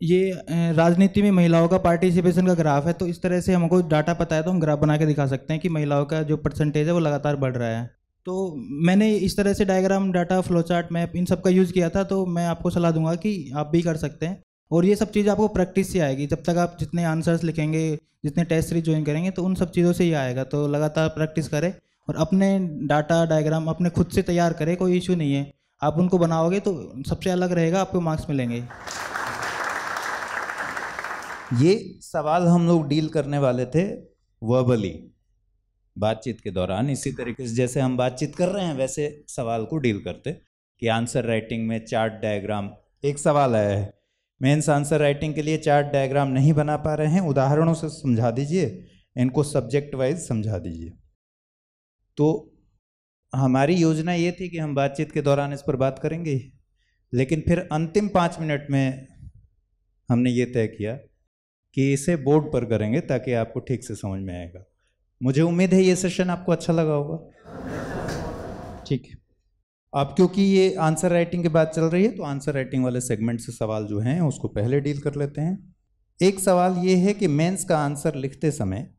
ये राजनीति में महिलाओं का पार्टिसिपेशन का ग्राफ है तो इस तरह से हमको डाटा पता है तो हम ग्राफ बना के दिखा सकते हैं कि महिलाओं का जो परसेंटेज है वो लगातार बढ़ रहा है तो मैंने इस तरह से diagram data flow chart map इन सब का यूज़ किया था तो मैं आपको सलाह दूंगा कि आप भी कर सकते हैं और ये सब चीज़ आपको प्रैक्टिस से आएगी जब तक आप जितने आंसर्स लिखेंगे जितने टेस्ट सीरीज ज्वाइन करेंगे तो उन सब चीज़ों से ही आएगा तो लगातार प्रैक्टिस करें और अपने डाटा डायग्राम अपने खुद से तैयार करें कोई इशू नहीं है आप उनको बनाओगे तो सबसे अलग रहेगा आपको मार्क्स मिलेंगे ये सवाल हम लोग डील करने वाले थे वर्बली बातचीत के दौरान इसी तरीके से जैसे हम बातचीत कर रहे हैं वैसे सवाल को डील करते कि आंसर राइटिंग में चार्ट डायग्राम एक सवाल आया है मेन्स आंसर राइटिंग के लिए चार्ट डायग्राम नहीं बना पा रहे हैं उदाहरणों से समझा दीजिए इनको सब्जेक्ट वाइज समझा दीजिए तो हमारी योजना ये थी कि हम बातचीत के दौरान इस पर बात करेंगे लेकिन फिर अंतिम पाँच मिनट में हमने ये तय किया कि इसे बोर्ड पर करेंगे ताकि आपको ठीक से समझ में आएगा मुझे उम्मीद है ये सेशन आपको अच्छा लगा होगा ठीक है अब क्योंकि ये आंसर राइटिंग की बात चल रही है तो आंसर राइटिंग वाले सेगमेंट से सवाल जो हैं उसको पहले डील कर लेते हैं एक सवाल ये है कि मेंस का आंसर लिखते समय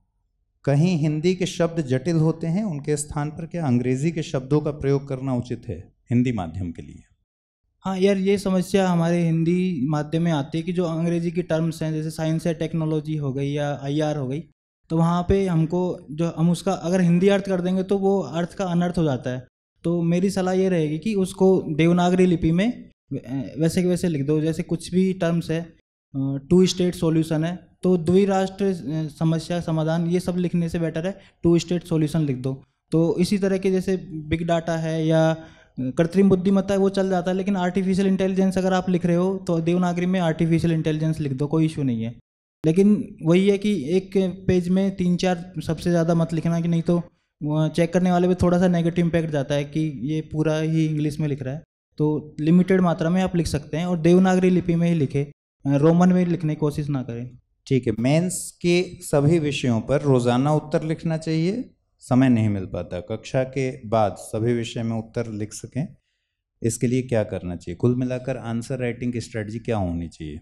कहीं हिंदी के शब्द जटिल होते हैं उनके स्थान पर क्या अंग्रेजी के शब्दों का प्रयोग करना उचित है हिंदी माध्यम के लिए हाँ यार ये समस्या हमारे हिंदी माध्यम में आती है कि जो अंग्रेजी की टर्म्स हैं जैसे साइंस या टेक्नोलॉजी हो गई या आई हो गई तो वहाँ पे हमको जो हम उसका अगर हिंदी अर्थ कर देंगे तो वो अर्थ का अनर्थ हो जाता है तो मेरी सलाह ये रहेगी कि उसको देवनागरी लिपि में वैसे के वैसे लिख दो जैसे कुछ भी टर्म्स है टू स्टेट सोल्यूशन है तो द्विराष्ट्र समस्या समाधान ये सब लिखने से बेटर है टू स्टेट सोल्यूशन लिख दो तो इसी तरह के जैसे बिग डाटा है या कृत्रिम बुद्धिमत्ता है वो चल जाता है लेकिन आर्टिफिशियल इंटेलिजेंस अगर आप लिख रहे हो तो देवनागरी में आर्टिफिशियल इंटेलिजेंस लिख दो कोई इशू नहीं है लेकिन वही है कि एक पेज में तीन चार सबसे ज़्यादा मत लिखना कि नहीं तो चेक करने वाले पे थोड़ा सा नेगेटिव इम्पैक्ट जाता है कि ये पूरा ही इंग्लिश में लिख रहा है तो लिमिटेड मात्रा में आप लिख सकते हैं और देवनागरी लिपि में ही लिखे रोमन में लिखने की कोशिश ना करें ठीक है मेंस के सभी विषयों पर रोज़ाना उत्तर लिखना चाहिए समय नहीं मिल पाता कक्षा के बाद सभी विषय में उत्तर लिख सकें इसके लिए क्या करना चाहिए कुल मिलाकर आंसर राइटिंग की स्ट्रेटजी क्या होनी चाहिए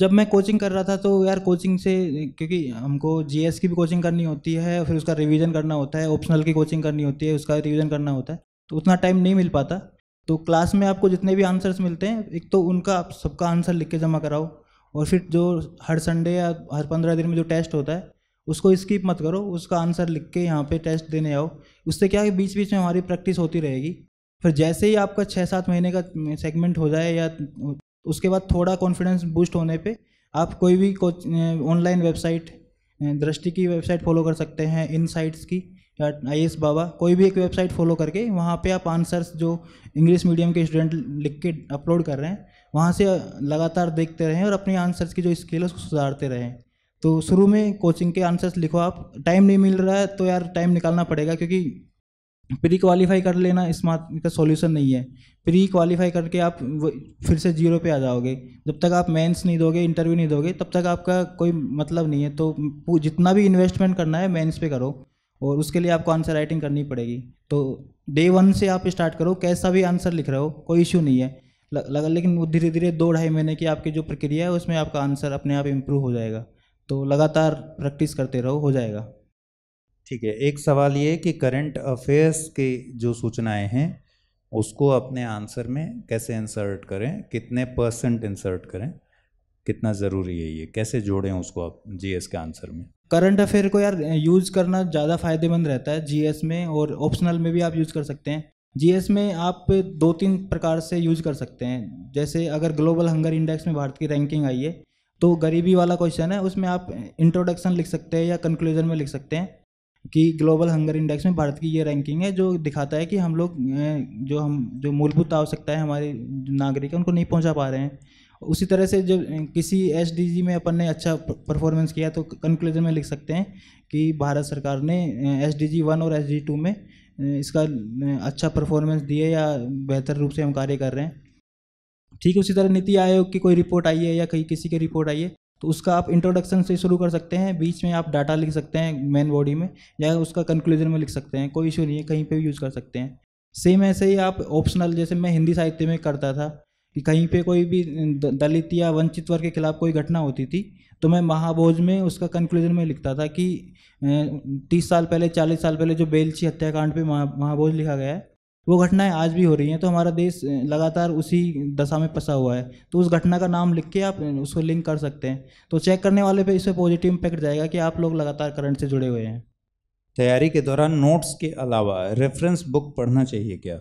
जब मैं कोचिंग कर रहा था तो यार कोचिंग से क्योंकि हमको जीएस की भी कोचिंग करनी होती है फिर उसका रिवीजन करना होता है ऑप्शनल की कोचिंग करनी होती है उसका रिवीजन करना होता है तो उतना टाइम नहीं मिल पाता तो क्लास में आपको जितने भी आंसर्स मिलते हैं एक तो उनका आप सबका आंसर लिख के जमा कराओ और फिर जो हर संडे या हर पंद्रह दिन में जो टेस्ट होता है उसको स्किप मत करो उसका आंसर लिख के यहाँ पे टेस्ट देने आओ उससे क्या है बीच बीच में हमारी प्रैक्टिस होती रहेगी फिर जैसे ही आपका छः सात महीने का सेगमेंट हो जाए या उसके बाद थोड़ा कॉन्फिडेंस बूस्ट होने पे आप कोई भी कोच ऑनलाइन वेबसाइट दृष्टि की वेबसाइट फॉलो कर सकते हैं इनसाइट्स की या आई बाबा कोई भी एक वेबसाइट फॉलो करके वहाँ पे आप आंसर्स जो इंग्लिश मीडियम के स्टूडेंट लिख के अपलोड कर रहे हैं वहाँ से लगातार देखते रहें और अपने आंसर्स की जो स्किल है उसको सुधारते रहें तो शुरू में कोचिंग के आंसर्स लिखो आप टाइम नहीं मिल रहा है तो यार टाइम निकालना पड़ेगा क्योंकि प्री क्वालीफाई कर लेना इस मार्क का सॉल्यूशन नहीं है प्री क्वालिफ़ाई करके आप फिर से जीरो पे आ जाओगे जब तक आप मेंस नहीं दोगे इंटरव्यू नहीं दोगे तब तक आपका कोई मतलब नहीं है तो जितना भी इन्वेस्टमेंट करना है मेंस पे करो और उसके लिए आपको आंसर राइटिंग करनी पड़ेगी तो डे वन से आप स्टार्ट करो कैसा भी आंसर लिख रहे हो कोई इशू नहीं है लगा लेकिन धीरे धीरे दो ढाई महीने की आपकी जो प्रक्रिया है उसमें आपका आंसर अपने आप इम्प्रूव हो जाएगा तो लगातार प्रैक्टिस करते रहो हो जाएगा ठीक है एक सवाल ये कि करंट अफेयर्स के जो सूचनाएं हैं उसको अपने आंसर में कैसे इंसर्ट करें कितने परसेंट इंसर्ट करें कितना ज़रूरी है ये कैसे जोड़ें उसको आप जी के आंसर में करंट अफेयर को यार यूज़ करना ज़्यादा फायदेमंद रहता है जी में और ऑप्शनल में भी आप यूज़ कर सकते हैं जी में आप दो तीन प्रकार से यूज कर सकते हैं जैसे अगर ग्लोबल हंगर इंडेक्स में भारत की रैंकिंग आई है तो गरीबी वाला क्वेश्चन है उसमें आप इंट्रोडक्शन लिख सकते हैं या कंक्लूजन में लिख सकते हैं कि ग्लोबल हंगर इंडेक्स में भारत की ये रैंकिंग है जो दिखाता है कि हम लोग जो हम जो मूलभूत आवश्यकता है हमारे नागरिक है उनको नहीं पहुंचा पा रहे हैं उसी तरह से जब किसी एस में अपन ने अच्छा परफॉर्मेंस किया तो कंक्लूजन में लिख सकते हैं कि भारत सरकार ने एस डी वन और एस डी टू में इसका अच्छा परफॉर्मेंस दिए या बेहतर रूप से हम कार्य कर रहे हैं ठीक है उसी तरह नीति आयोग की कोई रिपोर्ट आई है या कहीं किसी की रिपोर्ट आई है तो उसका आप इंट्रोडक्शन से शुरू कर सकते हैं बीच में आप डाटा लिख सकते हैं मेन बॉडी में या उसका कंक्लूजन में लिख सकते हैं कोई इशू नहीं है कहीं पर भी यूज़ कर सकते हैं सेम ऐसे ही आप ऑप्शनल जैसे मैं हिंदी साहित्य में करता था कि कहीं पे कोई भी दलित या वंचित वर्ग के खिलाफ कोई घटना होती थी तो मैं महाभोज में उसका कंक्लूजन में लिखता था कि तीस साल पहले चालीस साल पहले जो बेलची हत्याकांड पे महा महाभोज लिखा गया है वो घटनाएं आज भी हो रही हैं तो हमारा देश लगातार उसी दशा में फंसा हुआ है तो उस घटना का नाम लिख के आप उसको लिंक कर सकते हैं तो चेक करने वाले पे इससे पॉजिटिव इम्पैक्ट जाएगा कि आप लोग लगातार करंट से जुड़े हुए हैं तैयारी के दौरान नोट्स के अलावा रेफरेंस बुक पढ़ना चाहिए क्या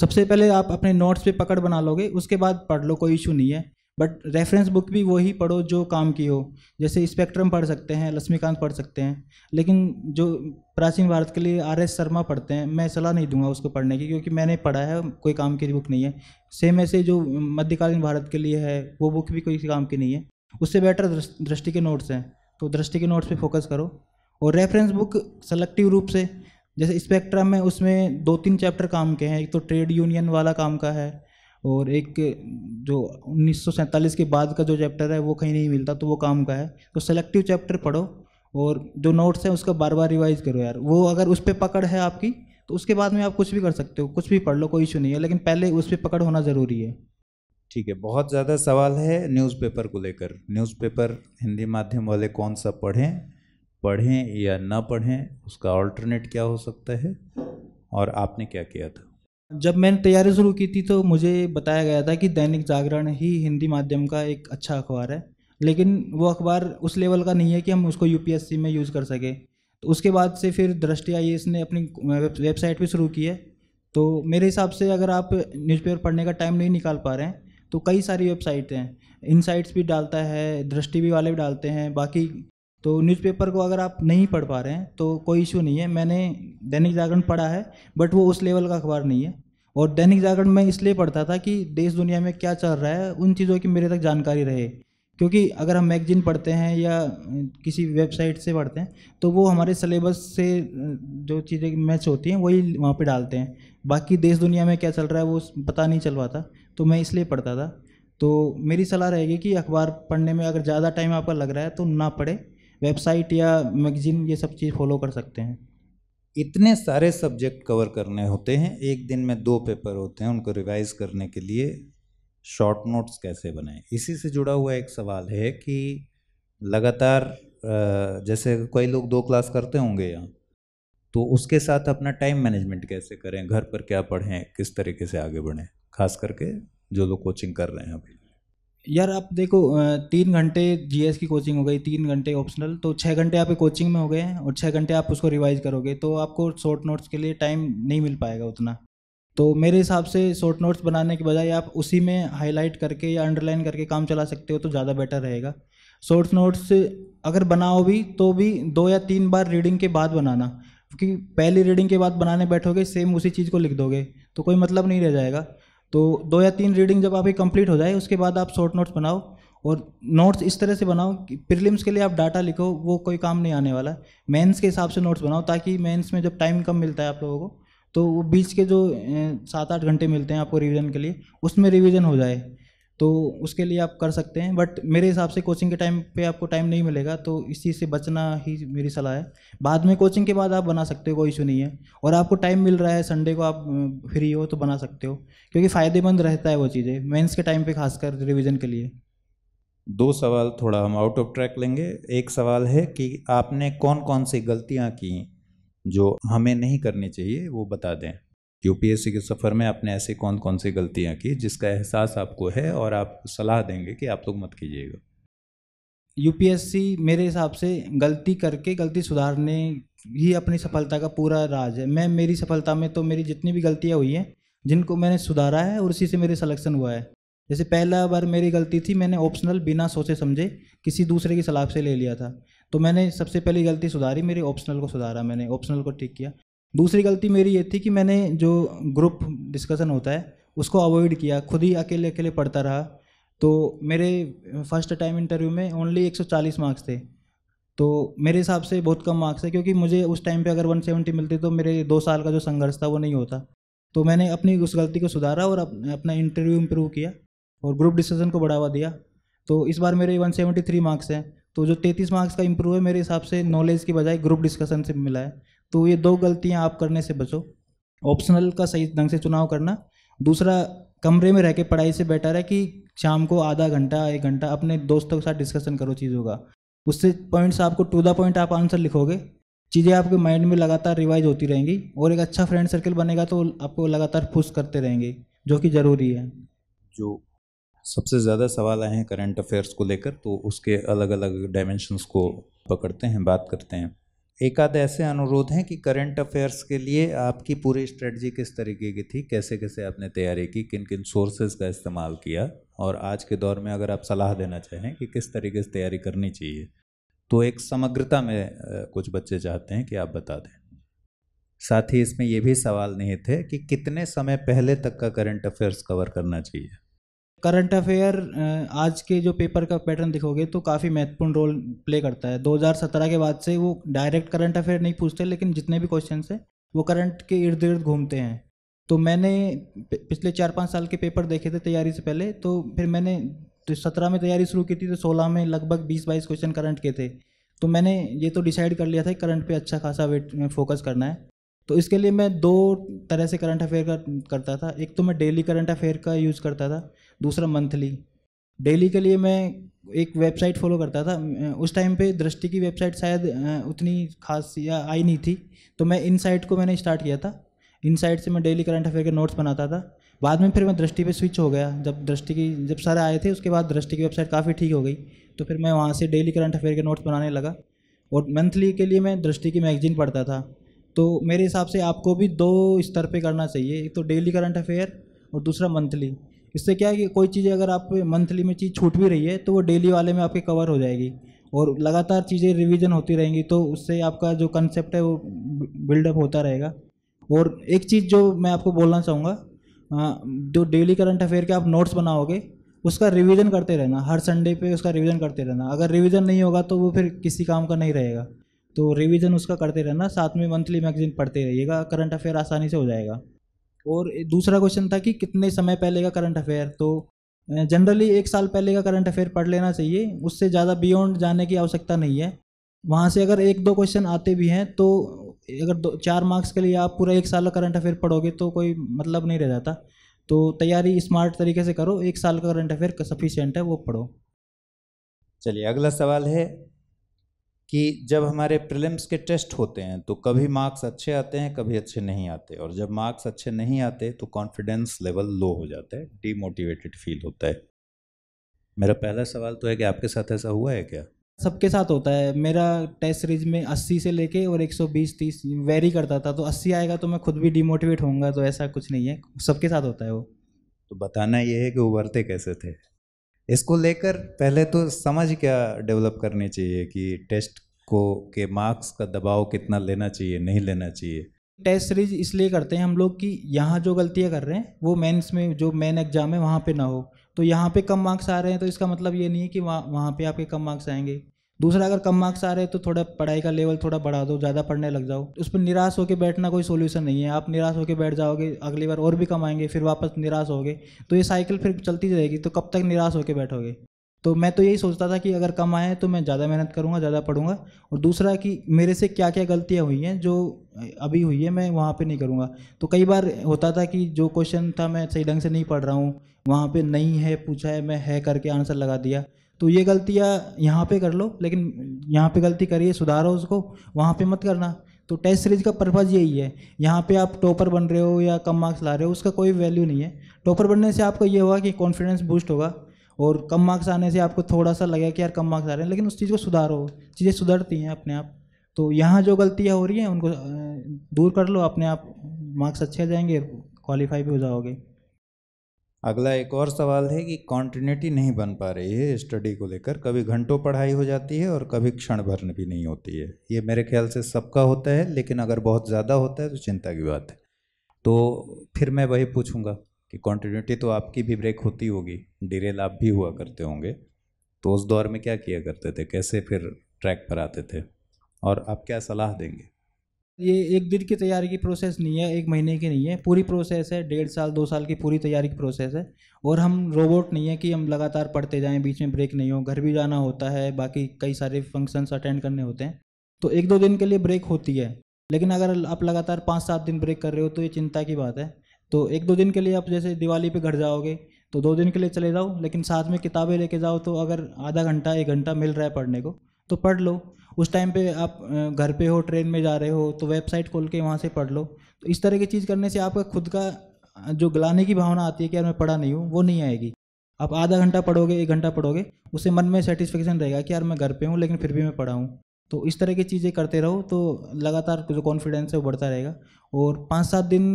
सबसे पहले आप अपने नोट्स पे पकड़ बना लोगे उसके बाद पढ़ लो कोई इशू नहीं है बट रेफरेंस बुक भी वही पढ़ो जो काम की हो जैसे स्पेक्ट्रम पढ़ सकते हैं लक्ष्मीकांत पढ़ सकते हैं लेकिन जो प्राचीन भारत के लिए आर एस शर्मा पढ़ते हैं मैं सलाह नहीं दूंगा उसको पढ़ने की क्योंकि मैंने पढ़ा है कोई काम की बुक नहीं है सेम ऐसे जो मध्यकालीन भारत के लिए है वो बुक भी कोई काम की नहीं है उससे बेटर दृष्टि के नोट्स हैं तो दृष्टि के नोट्स पर फोकस करो और रेफरेंस बुक सेलेक्टिव रूप से जैसे स्पेक्ट्रम में उसमें दो तीन चैप्टर काम के हैं एक तो ट्रेड यूनियन वाला काम का है और एक जो उन्नीस सौ सैंतालीस के बाद का जो चैप्टर है वो कहीं नहीं मिलता तो वो काम का है तो सेलेक्टिव चैप्टर पढ़ो और जो नोट्स हैं उसका बार बार रिवाइज करो यार वो अगर उस पर पकड़ है आपकी तो उसके बाद में आप कुछ भी कर सकते हो कुछ भी पढ़ लो कोई इशू नहीं है लेकिन पहले उस पर पकड़ होना ज़रूरी है ठीक है बहुत ज़्यादा सवाल है न्यूज़पेपर को लेकर न्यूज़पेपर हिंदी माध्यम वाले कौन सा पढ़ें पढ़ें या ना पढ़ें उसका ऑल्टरनेट क्या हो सकता है और आपने क्या किया था जब मैंने तैयारी शुरू की थी तो मुझे बताया गया था कि दैनिक जागरण ही हिंदी माध्यम का एक अच्छा अखबार है लेकिन वो अखबार उस लेवल का नहीं है कि हम उसको यू में यूज़ कर सकें तो उसके बाद से फिर दृष्टि आई इसने अपनी वेबसाइट भी शुरू की है तो मेरे हिसाब से अगर आप न्यूज़पेपर पढ़ने का टाइम नहीं निकाल पा रहे हैं तो कई सारी वेबसाइट हैं इनसाइट्स भी डालता है दृष्टि भी वाले भी डालते हैं बाकी तो न्यूज़पेपर को अगर आप नहीं पढ़ पा रहे हैं तो कोई इशू नहीं है मैंने दैनिक जागरण पढ़ा है बट वो उस लेवल का अखबार नहीं है और दैनिक जागरण मैं इसलिए पढ़ता था कि देश दुनिया में क्या चल रहा है उन चीज़ों की मेरे तक जानकारी रहे क्योंकि अगर हम मैगजीन पढ़ते हैं या किसी वेबसाइट से पढ़ते हैं तो वो हमारे सिलेबस से जो चीज़ें मैच होती हैं वही वहाँ पे डालते हैं बाकी देश दुनिया में क्या चल रहा है वो पता नहीं चल पाता तो मैं इसलिए पढ़ता था तो मेरी सलाह रहेगी कि अखबार पढ़ने में अगर ज़्यादा टाइम आपका लग रहा है तो ना पढ़े वेबसाइट या मैगजीन ये सब चीज़ फॉलो कर सकते हैं इतने सारे सब्जेक्ट कवर करने होते हैं एक दिन में दो पेपर होते हैं उनको रिवाइज करने के लिए शॉर्ट नोट्स कैसे बनाएं इसी से जुड़ा हुआ एक सवाल है कि लगातार जैसे कई लोग दो क्लास करते होंगे यहाँ तो उसके साथ अपना टाइम मैनेजमेंट कैसे करें घर पर क्या पढ़ें किस तरीके से आगे बढ़ें खास करके जो लोग कोचिंग कर रहे हैं अभी यार आप देखो तीन घंटे जीएस की कोचिंग हो गई तीन घंटे ऑप्शनल तो छः घंटे आपके कोचिंग में हो गए और छः घंटे आप उसको रिवाइज करोगे तो आपको शॉर्ट नोट्स के लिए टाइम नहीं मिल पाएगा उतना तो मेरे हिसाब से शॉर्ट नोट्स बनाने के बजाय आप उसी में हाईलाइट करके या अंडरलाइन करके काम चला सकते हो तो ज़्यादा बेटर रहेगा शॉर्ट नोट्स अगर बनाओ भी तो भी दो या तीन बार रीडिंग के बाद बनाना क्योंकि पहली रीडिंग के बाद बनाने बैठोगे सेम उसी चीज़ को लिख दोगे तो कोई मतलब नहीं रह जाएगा तो दो या तीन रीडिंग जब आपकी कंप्लीट हो जाए उसके बाद आप शॉर्ट नोट्स बनाओ और नोट्स इस तरह से बनाओ कि प्रिलिम्स के लिए आप डाटा लिखो वो कोई काम नहीं आने वाला मेंस के हिसाब से नोट्स बनाओ ताकि मेंस में जब टाइम कम मिलता है आप लोगों को तो वो बीच के जो सात आठ घंटे मिलते हैं आपको रिवीजन के लिए उसमें रिवीजन हो जाए तो उसके लिए आप कर सकते हैं बट मेरे हिसाब से कोचिंग के टाइम पे आपको टाइम नहीं मिलेगा तो इस चीज़ से बचना ही मेरी सलाह है बाद में कोचिंग के बाद आप बना सकते हो कोई इशू नहीं है और आपको टाइम मिल रहा है संडे को आप फ्री हो तो बना सकते हो क्योंकि फ़ायदेमंद रहता है वो चीज़ें मेंस के टाइम पे खासकर रिवीजन के लिए दो सवाल थोड़ा हम आउट ऑफ ट्रैक लेंगे एक सवाल है कि आपने कौन कौन सी गलतियाँ की जो हमें नहीं करनी चाहिए वो बता दें यूपीएससी के सफ़र में आपने ऐसे कौन कौन सी गलतियाँ की जिसका एहसास आपको है और आप सलाह देंगे कि आप लोग मत कीजिएगा यूपीएससी मेरे हिसाब से गलती करके गलती सुधारने ही अपनी सफलता का पूरा राज है मैं मेरी सफलता में तो मेरी जितनी भी गलतियाँ हुई हैं जिनको मैंने सुधारा है और उसी से मेरे सलेक्शन हुआ है जैसे पहला बार मेरी गलती थी मैंने ऑप्शनल बिना सोचे समझे किसी दूसरे की सलाह से ले लिया था तो मैंने सबसे पहली गलती सुधारी मेरे ऑप्शनल को सुधारा मैंने ऑप्शनल को ठीक किया दूसरी गलती मेरी ये थी कि मैंने जो ग्रुप डिस्कशन होता है उसको अवॉइड किया खुद ही अकेले अकेले पढ़ता रहा तो मेरे फर्स्ट टाइम इंटरव्यू में ओनली 140 मार्क्स थे तो मेरे हिसाब से बहुत कम मार्क्स है क्योंकि मुझे उस टाइम पे अगर 170 मिलते तो मेरे दो साल का जो संघर्ष था वो नहीं होता तो मैंने अपनी उस गलती को सुधारा और अपना इंटरव्यू इम्प्रूव किया और ग्रुप डिस्कशन को बढ़ावा दिया तो इस बार मेरे 173 मार्क्स हैं तो जो 33 मार्क्स का इम्प्रूव है मेरे हिसाब से नॉलेज की बजाय ग्रुप डिस्कशन से मिला है तो ये दो गलतियाँ आप करने से बचो ऑप्शनल का सही ढंग से चुनाव करना दूसरा कमरे में रह के पढ़ाई से बेटर है कि शाम को आधा घंटा एक घंटा अपने दोस्तों के साथ डिस्कशन करो चीज़ों का उससे पॉइंट्स आपको टू द पॉइंट आप आंसर लिखोगे चीज़ें आपके माइंड में लगातार रिवाइज होती रहेंगी और एक अच्छा फ्रेंड सर्कल बनेगा तो आपको लगातार पुश करते रहेंगे जो कि ज़रूरी है जो सबसे ज़्यादा सवाल आए हैं करंट अफेयर्स को लेकर तो उसके अलग अलग डायमेंशंस को पकड़ते हैं बात करते हैं एकाध ऐसे अनुरोध हैं कि करंट अफेयर्स के लिए आपकी पूरी स्ट्रेटजी किस तरीके की थी कैसे कैसे आपने तैयारी की किन किन सोर्सेज का इस्तेमाल किया और आज के दौर में अगर आप सलाह देना चाहें कि किस तरीके से तैयारी करनी चाहिए तो एक समग्रता में कुछ बच्चे चाहते हैं कि आप बता दें साथ ही इसमें यह भी सवाल नहीं थे कि कितने समय पहले तक का करंट अफेयर्स कवर करना चाहिए करंट अफेयर आज के जो पेपर का पैटर्न देखोगे तो काफ़ी महत्वपूर्ण रोल प्ले करता है 2017 के बाद से वो डायरेक्ट करंट अफेयर नहीं पूछते लेकिन जितने भी क्वेश्चन हैं वो करंट के इर्द गिर्द घूमते हैं तो मैंने पिछले चार पाँच साल के पेपर देखे थे तैयारी से पहले तो फिर मैंने तो सत्रह में तैयारी शुरू की थी तो सोलह में लगभग बीस बाईस क्वेश्चन करंट के थे तो मैंने ये तो डिसाइड कर लिया था करंट पे अच्छा खासा वेट में फोकस करना है तो इसके लिए मैं दो तरह से करंट अफेयर का करता था एक तो मैं डेली करंट अफेयर का यूज़ करता था दूसरा मंथली डेली के लिए मैं एक वेबसाइट फॉलो करता था उस टाइम पे दृष्टि की वेबसाइट शायद उतनी खास या आई नहीं थी तो मैं साइट को मैंने स्टार्ट किया था साइट से मैं डेली करंट अफेयर के नोट्स बनाता था बाद में फिर मैं दृष्टि पे स्विच हो गया जब दृष्टि की जब सारे आए थे उसके बाद दृष्टि की वेबसाइट काफ़ी ठीक हो गई तो फिर मैं वहाँ से डेली करंट अफेयर के नोट्स बनाने लगा और मंथली के लिए मैं दृष्टि की मैगजीन पढ़ता था तो मेरे हिसाब से आपको भी दो स्तर पर करना चाहिए एक तो डेली करंट अफेयर और दूसरा मंथली इससे क्या है कि कोई चीज़ अगर आप मंथली में चीज़ छूट भी रही है तो वो डेली वाले में आपके कवर हो जाएगी और लगातार चीज़ें रिवीजन होती रहेंगी तो उससे आपका जो कंसेप्ट है वो बिल्डअप होता रहेगा और एक चीज़ जो मैं आपको बोलना चाहूँगा जो डेली करंट अफेयर के आप नोट्स बनाओगे उसका रिवीजन करते रहना हर संडे पे उसका रिवीजन करते रहना अगर रिवीजन नहीं होगा तो वो फिर किसी काम का नहीं रहेगा तो रिवीजन उसका करते रहना साथ में मंथली मैगजीन पढ़ते रहिएगा करंट अफेयर आसानी से हो जाएगा और दूसरा क्वेश्चन था कि कितने समय पहले का करंट अफेयर तो जनरली एक साल पहले का करंट अफेयर पढ़ लेना चाहिए उससे ज़्यादा बियॉन्ड जाने की आवश्यकता नहीं है वहाँ से अगर एक दो क्वेश्चन आते भी हैं तो अगर दो चार मार्क्स के लिए आप पूरा एक साल का करंट अफेयर पढ़ोगे तो कोई मतलब नहीं रह जाता तो तैयारी स्मार्ट तरीके से करो एक साल का करंट अफेयर सफिशियंट है वो पढ़ो चलिए अगला सवाल है कि जब हमारे प्रिलिम्स के टेस्ट होते हैं तो कभी मार्क्स अच्छे आते हैं कभी अच्छे नहीं आते और जब मार्क्स अच्छे नहीं आते तो कॉन्फिडेंस लेवल लो हो जाता है डीमोटिवेटेड फील होता है मेरा पहला सवाल तो है कि आपके साथ ऐसा हुआ है क्या सबके साथ होता है मेरा टेस्ट सीरीज में 80 से लेके और 120 30 वेरी करता था तो 80 आएगा तो मैं खुद भी डिमोटिवेट होऊंगा तो ऐसा कुछ नहीं है सबके साथ होता है वो तो बताना ये है कि उभरते कैसे थे इसको लेकर पहले तो समझ क्या डेवलप करनी चाहिए कि टेस्ट को के मार्क्स का दबाव कितना लेना चाहिए नहीं लेना चाहिए टेस्ट सीरीज इसलिए करते हैं हम लोग कि यहाँ जो गलतियाँ कर रहे हैं वो मेंस में जो मेन एग्जाम है वहाँ पे ना हो तो यहाँ पे कम मार्क्स आ रहे हैं तो इसका मतलब ये नहीं है कि वहाँ वहाँ पे आपके कम मार्क्स आएंगे दूसरा अगर कम मार्क्स आ रहे हैं तो थोड़ा पढ़ाई का लेवल थोड़ा बढ़ा दो ज़्यादा पढ़ने लग जाओ उस पर निराश होकर बैठना कोई सोल्यूशन नहीं है आप निराश होकर बैठ जाओगे अगली बार और भी कम आएंगे फिर वापस निराश होगे तो ये साइकिल फिर चलती रहेगी तो कब तक निराश होकर बैठोगे तो मैं तो यही सोचता था कि अगर कम आए तो मैं ज़्यादा मेहनत करूँगा ज़्यादा पढ़ूंगा और दूसरा कि मेरे से क्या क्या गलतियाँ हुई हैं जो अभी हुई है मैं वहाँ पे नहीं करूँगा तो कई बार होता था कि जो क्वेश्चन था मैं सही ढंग से नहीं पढ़ रहा हूँ वहाँ पे नहीं है पूछा है मैं है करके आंसर लगा दिया तो ये गलतियाँ यहाँ पे कर लो लेकिन यहाँ पे गलती करिए सुधारो उसको वहाँ पे मत करना तो टेस्ट सीरीज का पर्पज़ यही है यहाँ पे आप टॉपर बन रहे हो या कम मार्क्स ला रहे हो उसका कोई वैल्यू नहीं है टॉपर बनने से आपका ये होगा कि कॉन्फिडेंस बूस्ट होगा और कम मार्क्स आने से आपको थोड़ा सा लगेगा कि यार कम मार्क्स आ रहे हैं लेकिन उस चीज़ को सुधारो चीज़ें सुधरती हैं अपने आप तो यहाँ जो गलतियाँ हो रही हैं उनको दूर कर लो अपने आप मार्क्स अच्छे आ जाएंगे क्वालिफाई भी हो जाओगे अगला एक और सवाल है कि कॉन्टीन्यूटी नहीं बन पा रही है स्टडी को लेकर कभी घंटों पढ़ाई हो जाती है और कभी क्षण भर भी नहीं होती है ये मेरे ख्याल से सबका होता है लेकिन अगर बहुत ज़्यादा होता है तो चिंता की बात है तो फिर मैं वही पूछूंगा कि कॉन्टीन्यूटी तो आपकी भी ब्रेक होती होगी डिरेल आप भी हुआ करते होंगे तो उस दौर में क्या किया करते थे कैसे फिर ट्रैक पर आते थे और आप क्या सलाह देंगे ये एक दिन की तैयारी की प्रोसेस नहीं है एक महीने की नहीं है पूरी प्रोसेस है डेढ़ साल दो साल की पूरी तैयारी की प्रोसेस है और हम रोबोट नहीं है कि हम लगातार पढ़ते जाएं बीच में ब्रेक नहीं हो घर भी जाना होता है बाकी कई सारे फंक्शंस अटेंड करने होते हैं तो एक दो दिन के लिए ब्रेक होती है लेकिन अगर आप लगातार पाँच सात दिन ब्रेक कर रहे हो तो ये चिंता की बात है तो एक दो दिन के लिए आप जैसे दिवाली पर घर जाओगे तो दो दिन के लिए चले जाओ लेकिन साथ में किताबें लेके जाओ तो अगर आधा घंटा एक घंटा मिल रहा है पढ़ने को तो पढ़ लो उस टाइम पे आप घर पे हो ट्रेन में जा रहे हो तो वेबसाइट खोल के वहाँ से पढ़ लो तो इस तरह की चीज़ करने से आपका खुद का जो गलाने की भावना आती है कि यार मैं पढ़ा नहीं हूँ वो नहीं आएगी आप आधा घंटा पढ़ोगे एक घंटा पढ़ोगे उससे मन में सेटिस्फेक्शन रहेगा कि यार मैं घर पे हूँ लेकिन फिर भी मैं पढ़ा हूँ तो इस तरह की चीज़ें करते रहो तो लगातार जो कॉन्फिडेंस है वो बढ़ता रहेगा और पाँच सात दिन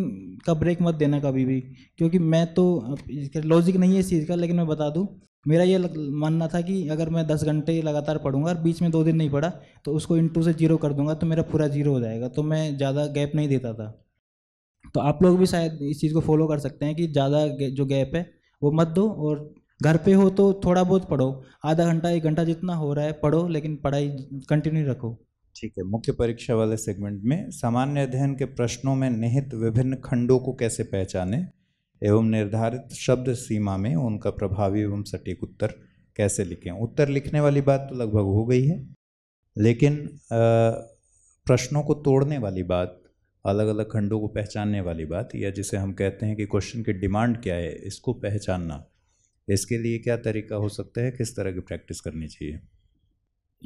का ब्रेक मत देना कभी भी क्योंकि मैं तो लॉजिक नहीं है इस चीज़ का लेकिन मैं बता दूँ मेरा ये मानना था कि अगर मैं दस घंटे लगातार पढ़ूंगा और बीच में दो दिन नहीं पढ़ा तो उसको इंटू से जीरो कर दूंगा तो मेरा पूरा जीरो हो जाएगा तो मैं ज़्यादा गैप नहीं देता था तो आप लोग भी शायद इस चीज़ को फॉलो कर सकते हैं कि ज़्यादा जो गैप है वो मत दो और घर पे हो तो थोड़ा बहुत पढ़ो आधा घंटा एक घंटा जितना हो रहा है पढ़ो लेकिन पढ़ाई कंटिन्यू रखो ठीक है मुख्य परीक्षा वाले सेगमेंट में सामान्य अध्ययन के प्रश्नों में निहित विभिन्न खंडों को कैसे पहचाने एवं निर्धारित शब्द सीमा में उनका प्रभावी एवं सटीक उत्तर कैसे लिखें उत्तर लिखने वाली बात तो लगभग हो गई है लेकिन प्रश्नों को तोड़ने वाली बात अलग अलग खंडों को पहचानने वाली बात या जिसे हम कहते हैं कि क्वेश्चन की डिमांड क्या है इसको पहचानना इसके लिए क्या तरीका हो सकता है किस तरह की प्रैक्टिस करनी चाहिए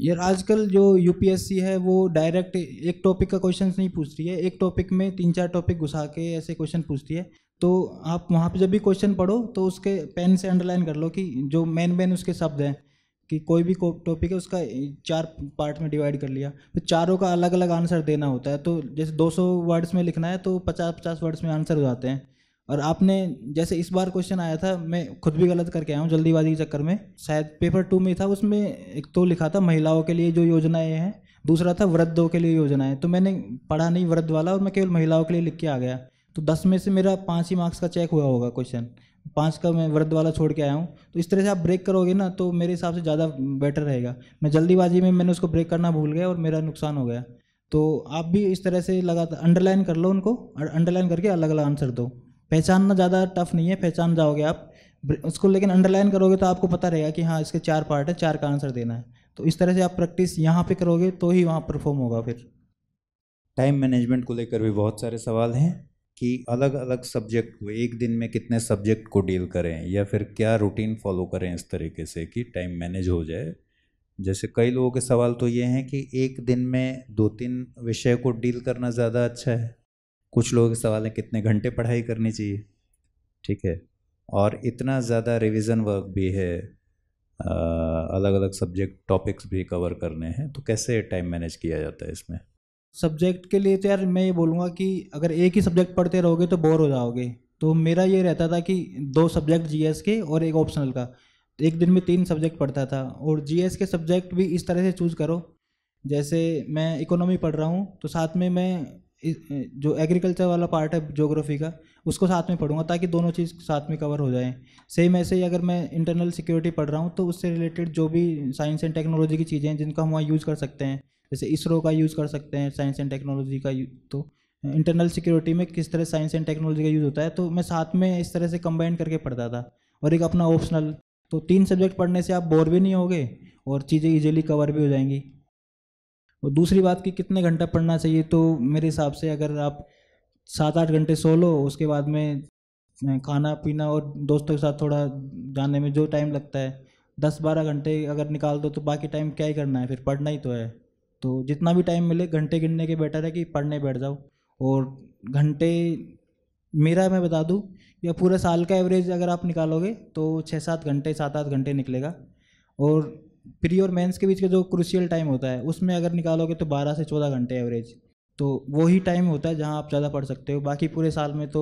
यार आजकल जो यूपीएससी है वो डायरेक्ट एक टॉपिक का क्वेश्चन नहीं पूछ रही है एक टॉपिक में तीन चार टॉपिक घुसा के ऐसे क्वेश्चन पूछती है तो आप वहाँ पे जब भी क्वेश्चन पढ़ो तो उसके पेन से अंडरलाइन कर लो कि जो मेन मेन उसके शब्द हैं कि कोई भी टॉपिक है उसका चार पार्ट में डिवाइड कर लिया फिर चारों का अलग अलग आंसर देना होता है तो जैसे 200 वर्ड्स में लिखना है तो 50 50 वर्ड्स में आंसर हो जाते हैं और आपने जैसे इस बार क्वेश्चन आया था मैं खुद भी गलत करके आया हूँ जल्दीबाजी के चक्कर में शायद पेपर टू में था उसमें एक तो लिखा था महिलाओं के लिए जो योजनाएँ हैं दूसरा था वृद्धों के लिए योजनाएँ तो मैंने पढ़ा नहीं वृद्ध वाला और मैं केवल महिलाओं के लिए लिख के आ गया तो दस में से मेरा पाँच ही मार्क्स का चेक हुआ होगा क्वेश्चन पाँच का मैं वर्द वाला छोड़ के आया हूँ तो इस तरह से आप ब्रेक करोगे ना तो मेरे हिसाब से ज़्यादा बेटर रहेगा मैं जल्दीबाजी में मैंने उसको ब्रेक करना भूल गया और मेरा नुकसान हो गया तो आप भी इस तरह से लगातार अंडरलाइन कर लो उनको अंडरलाइन करके अलग अलग आंसर दो पहचानना ज़्यादा टफ नहीं है पहचान जाओगे आप उसको लेकिन अंडरलाइन करोगे तो आपको पता रहेगा कि हाँ इसके चार पार्ट है चार का आंसर देना है तो इस तरह से आप प्रैक्टिस यहाँ पे करोगे तो ही वहाँ परफॉर्म होगा फिर टाइम मैनेजमेंट को लेकर भी बहुत सारे सवाल हैं कि अलग अलग सब्जेक्ट को एक दिन में कितने सब्जेक्ट को डील करें या फिर क्या रूटीन फॉलो करें इस तरीके से कि टाइम मैनेज हो जाए जैसे कई लोगों के सवाल तो ये हैं कि एक दिन में दो तीन विषय को डील करना ज़्यादा अच्छा है कुछ लोगों के सवाल हैं कितने घंटे पढ़ाई करनी चाहिए ठीक है और इतना ज़्यादा रिविज़न वर्क भी है आ, अलग अलग सब्जेक्ट टॉपिक्स भी कवर करने हैं तो कैसे टाइम मैनेज किया जाता है इसमें सब्जेक्ट के लिए तो यार मैं ये बोलूँगा कि अगर एक ही सब्जेक्ट पढ़ते रहोगे तो बोर हो जाओगे तो मेरा ये रहता था कि दो सब्जेक्ट जी के और एक ऑप्शनल का एक दिन में तीन सब्जेक्ट पढ़ता था और जी के सब्जेक्ट भी इस तरह से चूज़ करो जैसे मैं इकोनॉमी पढ़ रहा हूँ तो साथ में मैं जो एग्रीकल्चर वाला पार्ट है जोग्राफी का उसको साथ में पढ़ूंगा ताकि दोनों चीज़ साथ में कवर हो जाएँ सेम ऐसे ही अगर मैं इंटरनल सिक्योरिटी पढ़ रहा हूँ तो उससे रिलेटेड जो भी साइंस एंड टेक्नोलॉजी की चीज़ें हैं जिनका हम वहाँ यूज़ कर सकते हैं जैसे इसरो का यूज़ कर सकते हैं साइंस एंड टेक्नोलॉजी का तो इंटरनल सिक्योरिटी में किस तरह साइंस एंड टेक्नोलॉजी का यूज़ होता है तो मैं साथ में इस तरह से कंबाइन करके पढ़ता था और एक अपना ऑप्शनल तो तीन सब्जेक्ट पढ़ने से आप बोर भी नहीं होगे और चीज़ें ईजिली कवर भी हो जाएंगी और दूसरी बात कि कितने घंटा पढ़ना चाहिए तो मेरे हिसाब से अगर आप सात आठ घंटे सो लो उसके बाद में खाना पीना और दोस्तों के साथ थोड़ा जाने में जो टाइम लगता है दस बारह घंटे अगर निकाल दो तो बाकी टाइम क्या ही करना है फिर पढ़ना ही तो है तो जितना भी टाइम मिले घंटे गिनने के बेटर है कि पढ़ने बैठ जाओ और घंटे मेरा मैं बता दूँ या पूरे साल का एवरेज अगर आप निकालोगे तो छः सात घंटे सात आठ घंटे निकलेगा और प्री और मेंस के बीच का जो क्रूशियल टाइम होता है उसमें अगर निकालोगे तो बारह से चौदह घंटे एवरेज तो वही टाइम होता है जहाँ आप ज़्यादा पढ़ सकते हो बाकी पूरे साल में तो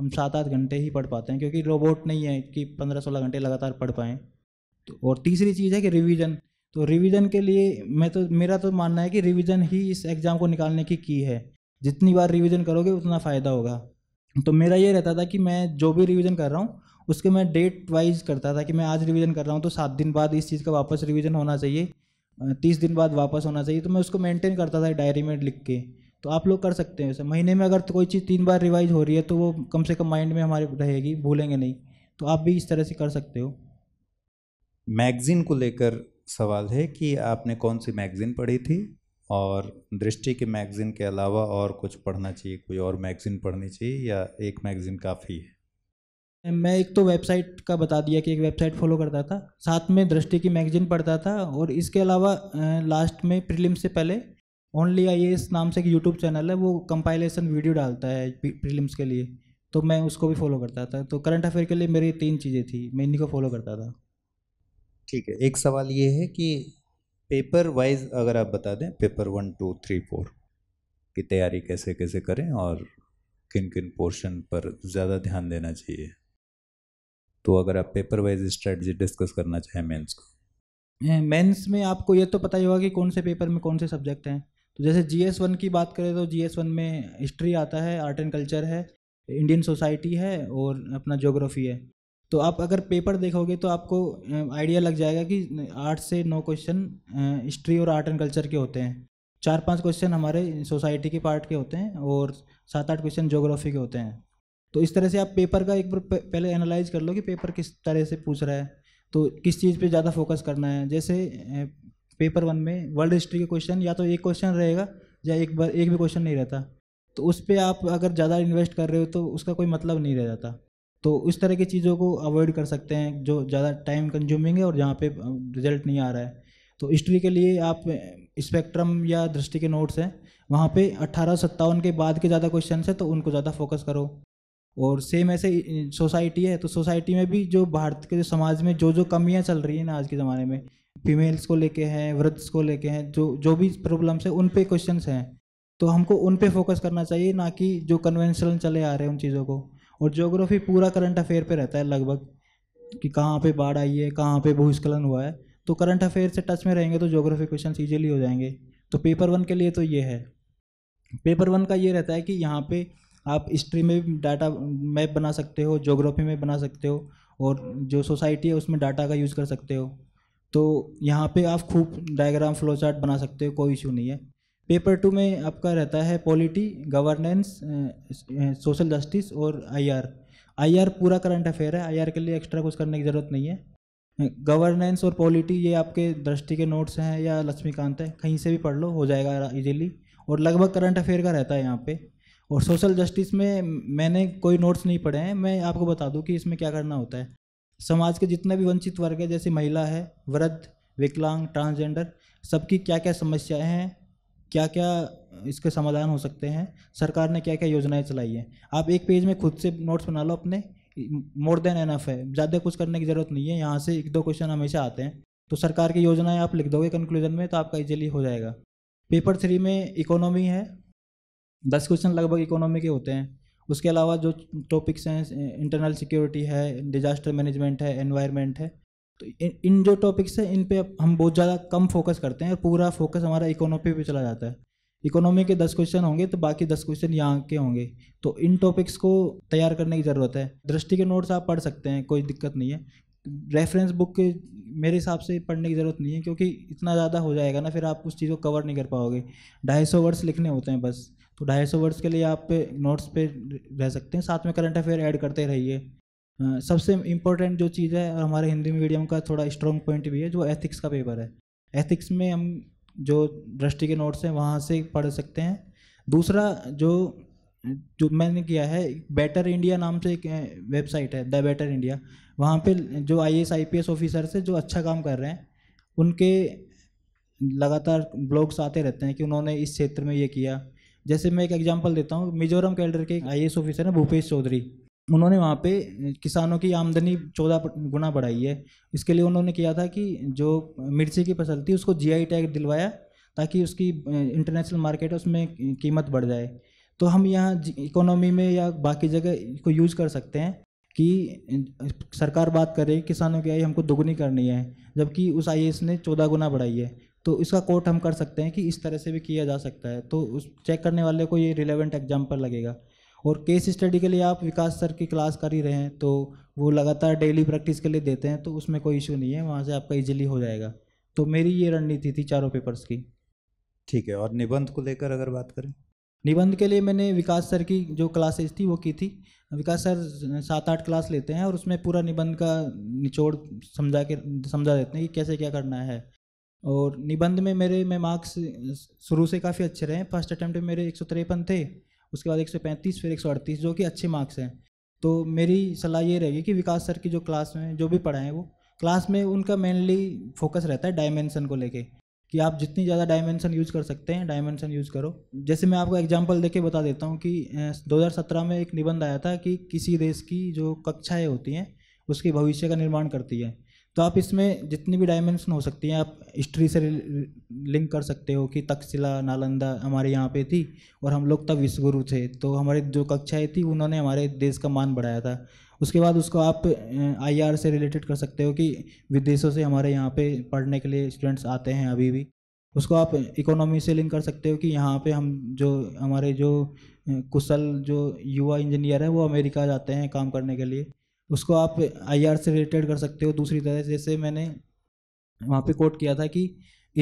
हम सात आठ घंटे ही पढ़ पाते हैं क्योंकि रोबोट नहीं है कि पंद्रह सोलह घंटे लगातार पढ़ पाएँ तो और तीसरी चीज़ है कि रिवीजन तो रिवीजन के लिए मैं तो मेरा तो मानना है कि रिवीजन ही इस एग्ज़ाम को निकालने की की है जितनी बार रिवीजन करोगे उतना फ़ायदा होगा तो मेरा ये रहता था कि मैं जो भी रिवीजन कर रहा हूँ उसके मैं डेट वाइज करता था कि मैं आज रिवीजन कर रहा हूँ तो सात दिन बाद इस चीज़ का वापस रिवीजन होना चाहिए तीस दिन बाद वापस होना चाहिए तो मैं उसको मेंटेन करता था डायरी में लिख के तो आप लोग कर सकते हैं ऐसे महीने में अगर तो कोई चीज़ तीन बार रिवाइज हो रही है तो वो कम से कम माइंड में हमारे रहेगी भूलेंगे नहीं तो आप भी इस तरह से कर सकते हो मैगज़ीन को लेकर सवाल है कि आपने कौन सी मैगज़ीन पढ़ी थी और दृष्टि के मैगज़ीन के अलावा और कुछ पढ़ना चाहिए कोई और मैगज़ीन पढ़नी चाहिए या एक मैगज़ीन काफ़ी है मैं एक तो वेबसाइट का बता दिया कि एक वेबसाइट फॉलो करता था साथ में दृष्टि की मैगजीन पढ़ता था और इसके अलावा लास्ट में प्रीलिम से पहले ओनली आई नाम से एक यूट्यूब चैनल है वो कंपाइलेशन वीडियो डालता है प्रीलिम्स के लिए तो मैं उसको भी फॉलो करता था तो करंट अफेयर के लिए मेरी तीन चीज़ें थी मैं इन्हीं को फॉलो करता था ठीक है एक सवाल ये है कि पेपर वाइज अगर आप बता दें paper one two three four की तैयारी कैसे कैसे करें और किन किन पोर्शन पर ज़्यादा ध्यान देना चाहिए तो अगर आप पेपर वाइज स्ट्रेटजी डिस्कस करना चाहें मेंस को मेंस में आपको ये तो पता ही होगा कि कौन से पेपर में कौन से सब्जेक्ट हैं तो जैसे जी एस वन की बात करें तो जी एस वन में हिस्ट्री आता है आर्ट एंड कल्चर है इंडियन सोसाइटी है और अपना जोग्राफी है तो आप अगर पेपर देखोगे तो आपको आइडिया लग जाएगा कि आठ से नौ क्वेश्चन हिस्ट्री और आर्ट एंड कल्चर के होते हैं चार पांच क्वेश्चन हमारे सोसाइटी के पार्ट के होते हैं और सात आठ क्वेश्चन जोग्राफी के होते हैं तो इस तरह से आप पेपर का एक बार पहले एनालाइज कर लो कि पेपर किस तरह से पूछ रहा है तो किस चीज़ पे ज़्यादा फोकस करना है जैसे पेपर वन में वर्ल्ड हिस्ट्री के क्वेश्चन या तो एक क्वेश्चन रहेगा या एक बार एक भी क्वेश्चन नहीं रहता तो उस पर आप अगर ज़्यादा इन्वेस्ट कर रहे हो तो उसका कोई मतलब नहीं रह जाता तो इस तरह की चीज़ों को अवॉइड कर सकते हैं जो ज़्यादा टाइम कंज्यूमिंग है और जहाँ पे रिजल्ट नहीं आ रहा है तो हिस्ट्री के लिए आप स्पेक्ट्रम या दृष्टि के नोट्स हैं वहाँ पे अट्ठारह के बाद के ज़्यादा क्वेश्चन हैं तो उनको ज़्यादा फोकस करो और सेम ऐसे सोसाइटी है तो सोसाइटी में भी जो भारत के जो समाज में जो जो कमियाँ चल रही हैं ना आज के ज़माने में फीमेल्स को लेके हैं वृद्ध को लेके हैं जो जो भी प्रॉब्लम्स हैं उन पर क्वेश्चन हैं तो हमको उन पर फोकस करना चाहिए ना कि जो कन्वेंशनल चले आ रहे हैं उन चीज़ों को और जोग्राफी पूरा करंट अफेयर पे रहता है लगभग कि कहाँ पे बाढ़ आई है कहाँ पे भूस्खलन हुआ है तो करंट अफेयर से टच में रहेंगे तो जोग्राफी क्वेश्चन ईजिली हो जाएंगे तो पेपर वन के लिए तो ये है पेपर वन का ये रहता है कि यहाँ पे आप हिस्ट्री में डाटा मैप बना सकते हो जोग्राफी में बना सकते हो और जो सोसाइटी है उसमें डाटा का यूज़ कर सकते हो तो यहाँ पे आप खूब डायग्राम फ्लो चार्ट बना सकते हो कोई इशू नहीं है पेपर टू में आपका रहता है पॉलिटी गवर्नेंस सोशल जस्टिस और आईआर आईआर पूरा करंट अफेयर है आईआर के लिए एक्स्ट्रा कुछ करने की ज़रूरत नहीं है गवर्नेंस और पॉलिटी ये आपके दृष्टि के नोट्स हैं या लक्ष्मीकांत है कहीं से भी पढ़ लो हो जाएगा इजीली और लगभग करंट अफेयर का रहता है यहाँ पे और सोशल जस्टिस में मैंने कोई नोट्स नहीं पढ़े हैं मैं आपको बता दूँ कि इसमें क्या करना होता है समाज के जितने भी वंचित वर्ग है जैसे महिला है वृद्ध विकलांग ट्रांसजेंडर सबकी क्या क्या समस्याएं हैं क्या क्या इसके समाधान हो सकते हैं सरकार ने क्या क्या योजनाएं चलाई हैं आप एक पेज में खुद से नोट्स बना लो अपने मोर देन एनफ है ज़्यादा कुछ करने की ज़रूरत नहीं है यहाँ से एक दो क्वेश्चन हमेशा आते हैं तो सरकार की योजनाएं आप लिख दोगे कंक्लूजन में तो आपका इजीली हो जाएगा पेपर थ्री में इकोनॉमी है दस क्वेश्चन लगभग इकोनॉमी के होते हैं उसके अलावा जो टॉपिक्स हैं इंटरनल सिक्योरिटी है डिजास्टर मैनेजमेंट है एनवायरनमेंट है तो इन इन जो टॉपिक्स हैं इन पे हम बहुत ज़्यादा कम फोकस करते हैं और पूरा फोकस हमारा इकोनॉमी पे चला जाता है इकोनॉमी के दस क्वेश्चन होंगे तो बाकी दस क्वेश्चन यहाँ के होंगे तो इन टॉपिक्स को तैयार करने की ज़रूरत है दृष्टि के नोट्स आप पढ़ सकते हैं कोई दिक्कत नहीं है रेफरेंस बुक के मेरे हिसाब से पढ़ने की ज़रूरत नहीं है क्योंकि इतना ज़्यादा हो जाएगा ना फिर आप उस चीज़ को कवर नहीं कर पाओगे ढाई सौ वर्ड्स लिखने होते हैं बस तो ढाई सौ वर्ड्स के लिए आप नोट्स पे रह सकते हैं साथ में करंट अफेयर ऐड करते रहिए सबसे इम्पोर्टेंट जो चीज़ है और हमारे हिंदी मीडियम का थोड़ा स्ट्रॉन्ग पॉइंट भी है जो एथिक्स का पेपर है एथिक्स में हम जो दृष्टि के नोट्स हैं वहाँ से पढ़ सकते हैं दूसरा जो जो मैंने किया है बेटर इंडिया नाम से एक वेबसाइट है द बेटर इंडिया वहाँ पे जो I S I P S officer से जो अच्छा काम कर रहे हैं उनके लगातार ब्लॉग्स आते रहते हैं कि उन्होंने इस क्षेत्र में ये किया जैसे मैं एक एग्जांपल देता हूँ मिजोरम कैडर के आई ऑफिसर हैं भूपेश चौधरी उन्होंने वहाँ पे किसानों की आमदनी चौदह गुना बढ़ाई है इसके लिए उन्होंने किया था कि जो मिर्ची की फसल थी उसको जीआई टैग दिलवाया ताकि उसकी इंटरनेशनल मार्केट उसमें कीमत बढ़ जाए तो हम यहाँ इकोनॉमी में या बाकी जगह को यूज कर सकते हैं कि सरकार बात कर रही है किसानों की आय हमको दोगुनी करनी है जबकि उस आई ने चौदह गुना बढ़ाई है तो इसका कोट हम कर सकते हैं कि इस तरह से भी किया जा सकता है तो उस चेक करने वाले को ये रिलेवेंट एग्जाम्पल लगेगा और केस स्टडी के लिए आप विकास सर की क्लास कर ही रहे हैं तो वो लगातार डेली प्रैक्टिस के लिए देते हैं तो उसमें कोई इशू नहीं है वहाँ से आपका इजीली हो जाएगा तो मेरी ये रणनीति थी चारों पेपर्स की ठीक है और निबंध को लेकर अगर बात करें निबंध के लिए मैंने विकास सर की जो क्लासेस थी वो की थी विकास सर सात आठ क्लास लेते हैं और उसमें पूरा निबंध का निचोड़ समझा के समझा देते हैं कि कैसे क्या करना है और निबंध में मेरे में मार्क्स शुरू से काफ़ी अच्छे रहे फर्स्ट अटैम्प्ट में मेरे एक थे उसके बाद पैंतीस फिर अड़तीस जो कि अच्छे मार्क्स हैं तो मेरी सलाह ये रहेगी कि विकास सर की जो क्लास में जो भी पढ़ाएँ वो क्लास में उनका मेनली फोकस रहता है डायमेंसन को लेके कि आप जितनी ज़्यादा डायमेंसन यूज़ कर सकते हैं डायमेंसन यूज़ करो जैसे मैं आपको एग्जांपल देके बता देता हूँ कि 2017 में एक निबंध आया था कि किसी देश की जो कक्षाएं होती हैं उसके भविष्य का निर्माण करती है तो आप इसमें जितनी भी डायमेंशन हो सकती हैं आप हिस्ट्री से लिंक कर सकते हो कि तक्षशिला नालंदा हमारे यहाँ पे थी और हम लोग तब विश्वगुरु थे तो हमारे जो कक्षाएँ थी उन्होंने हमारे देश का मान बढ़ाया था उसके बाद उसको आप आईआर से रिलेटेड कर सकते हो कि विदेशों से हमारे यहाँ पे पढ़ने के लिए स्टूडेंट्स आते हैं अभी भी उसको आप इकोनॉमी से लिंक कर सकते हो कि यहाँ पे हम जो हमारे जो कुशल जो युवा इंजीनियर है वो अमेरिका जाते हैं काम करने के लिए उसको आप आई से रिलेटेड कर सकते हो दूसरी तरह जैसे मैंने वहाँ पे कोट किया था कि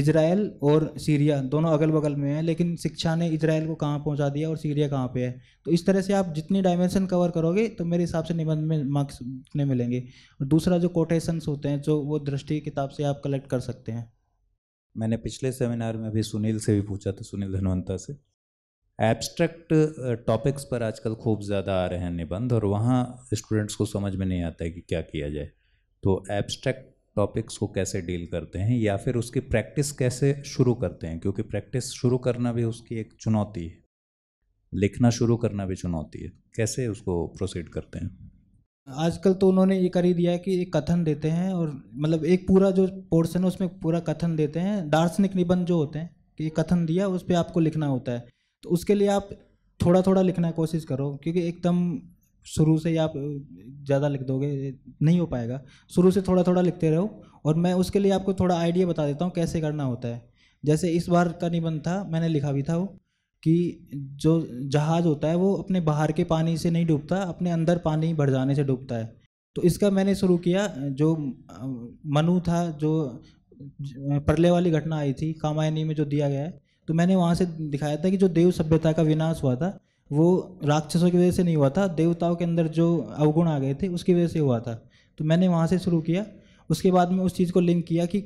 इसराइल और सीरिया दोनों अगल बगल में हैं लेकिन शिक्षा ने इसराइल को कहाँ पहुँचा दिया और सीरिया कहाँ पे है तो इस तरह से आप जितनी डायमेंशन कवर करोगे तो मेरे हिसाब से निबंध में मार्क्स उतने मिलेंगे और दूसरा जो कोटेशंस होते हैं जो वो दृष्टि किताब से आप कलेक्ट कर सकते हैं मैंने पिछले सेमिनार में भी सुनील से भी पूछा था सुनील धनवंता से एब्स्ट्रैक्ट टॉपिक्स uh, पर आजकल खूब ज़्यादा आ रहे हैं निबंध और वहाँ स्टूडेंट्स को समझ में नहीं आता है कि क्या किया जाए तो एब्स्ट्रैक्ट टॉपिक्स को कैसे डील करते हैं या फिर उसकी प्रैक्टिस कैसे शुरू करते हैं क्योंकि प्रैक्टिस शुरू करना भी उसकी एक चुनौती है लिखना शुरू करना भी चुनौती है कैसे उसको प्रोसीड करते हैं आजकल तो उन्होंने ये कर ही दिया है कि एक कथन देते हैं और मतलब एक पूरा जो पोर्शन है उसमें पूरा कथन देते हैं दार्शनिक निबंध जो होते हैं कि कथन दिया उस पर आपको लिखना होता है तो उसके लिए आप थोड़ा थोड़ा लिखना कोशिश करो क्योंकि एकदम शुरू से ही आप ज़्यादा लिख दोगे नहीं हो पाएगा शुरू से थोड़ा थोड़ा लिखते रहो और मैं उसके लिए आपको थोड़ा आइडिया बता देता हूँ कैसे करना होता है जैसे इस बार का निबंध था मैंने लिखा भी था वो कि जो जहाज़ होता है वो अपने बाहर के पानी से नहीं डूबता अपने अंदर पानी भर जाने से डूबता है तो इसका मैंने शुरू किया जो मनु था जो परले वाली घटना आई थी कामायनी में जो दिया गया है तो मैंने वहाँ से दिखाया था कि जो देव सभ्यता का विनाश हुआ था वो राक्षसों की वजह से नहीं हुआ था देवताओं के अंदर जो अवगुण आ गए थे उसकी वजह से हुआ था तो मैंने वहाँ से शुरू किया उसके बाद में उस चीज़ को लिंक किया कि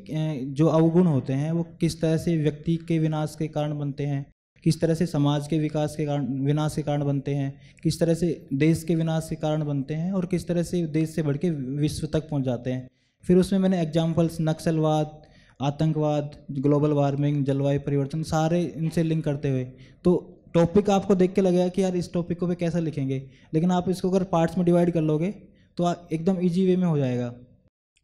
जो अवगुण होते हैं वो किस तरह से व्यक्ति के विनाश के कारण बनते हैं किस तरह से समाज के विकास के कारण विनाश के कारण बनते हैं किस तरह से देश के विनाश के कारण बनते हैं और किस तरह से देश से बढ़ के विश्व तक पहुँच जाते हैं फिर उसमें मैंने एग्जाम्पल्स नक्सलवाद आतंकवाद ग्लोबल वार्मिंग जलवायु परिवर्तन सारे इनसे लिंक करते हुए तो टॉपिक आपको देख के लगेगा कि यार इस टॉपिक को वे कैसे लिखेंगे लेकिन आप इसको अगर पार्ट्स में डिवाइड कर लोगे तो एकदम ईजी वे में हो जाएगा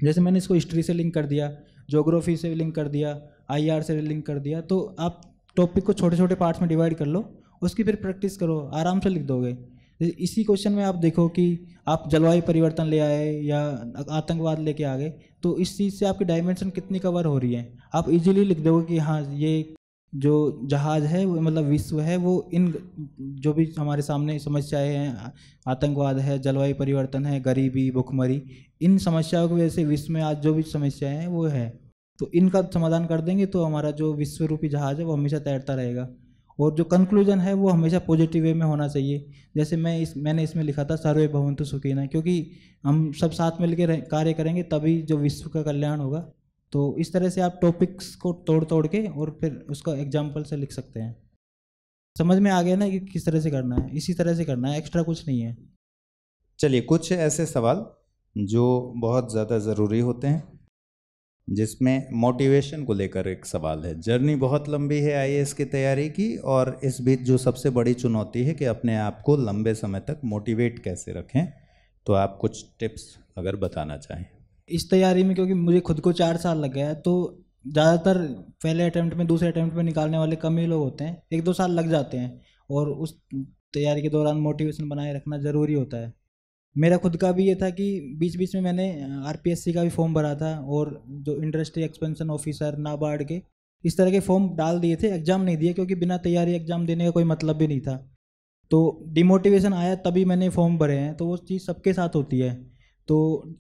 जैसे मैंने इसको हिस्ट्री से लिंक कर दिया जोग्राफी से लिंक कर दिया आईआर से लिंक कर दिया तो आप टॉपिक को छोटे छोटे पार्ट्स में डिवाइड कर लो उसकी फिर प्रैक्टिस करो आराम से लिख दोगे इसी क्वेश्चन में आप देखो कि आप जलवायु परिवर्तन ले आए या आतंकवाद लेके आ गए तो इस चीज़ से आपकी डायमेंशन कितनी कवर हो रही है आप इजीली लिख दोगे कि हाँ ये जो जहाज है मतलब विश्व है वो इन जो भी हमारे सामने समस्याएं हैं आतंकवाद है जलवायु परिवर्तन है गरीबी भुखमरी इन समस्याओं की वजह से विश्व में आज जो भी समस्याएं हैं वो है तो इनका समाधान कर देंगे तो हमारा जो विश्व रूपी जहाज है वो हमेशा तैरता रहेगा और जो कंक्लूजन है वो हमेशा पॉजिटिव वे में होना चाहिए जैसे मैं इस मैंने इसमें लिखा था सर्वे भवंतु सुखीना क्योंकि हम सब साथ मिलकर कार्य करेंगे तभी जो विश्व का कल्याण होगा तो इस तरह से आप टॉपिक्स को तोड़ तोड़ के और फिर उसका एग्जाम्पल से लिख सकते हैं समझ में आ गया ना कि किस तरह से करना है इसी तरह से करना है एक्स्ट्रा कुछ नहीं है चलिए कुछ ऐसे सवाल जो बहुत ज़्यादा ज़रूरी होते हैं जिसमें मोटिवेशन को लेकर एक सवाल है जर्नी बहुत लंबी है आई की तैयारी की और इस बीच जो सबसे बड़ी चुनौती है कि अपने आप को लंबे समय तक मोटिवेट कैसे रखें तो आप कुछ टिप्स अगर बताना चाहें इस तैयारी में क्योंकि मुझे खुद को चार साल लग गया है तो ज़्यादातर पहले अटैम्प्ट में दूसरे अटैम्प्ट में निकालने वाले कम ही लोग होते हैं एक दो साल लग जाते हैं और उस तैयारी के दौरान मोटिवेशन बनाए रखना ज़रूरी होता है मेरा खुद का भी ये था कि बीच बीच में मैंने आर का भी फॉर्म भरा था और जो इंडस्ट्री एक्सपेंशन ऑफिसर नाबार्ड के इस तरह के फॉर्म डाल दिए थे एग्ज़ाम नहीं दिए क्योंकि बिना तैयारी एग्ज़ाम देने का कोई मतलब भी नहीं था तो डिमोटिवेशन आया तभी मैंने फॉर्म भरे हैं तो वो चीज़ सबके साथ होती है तो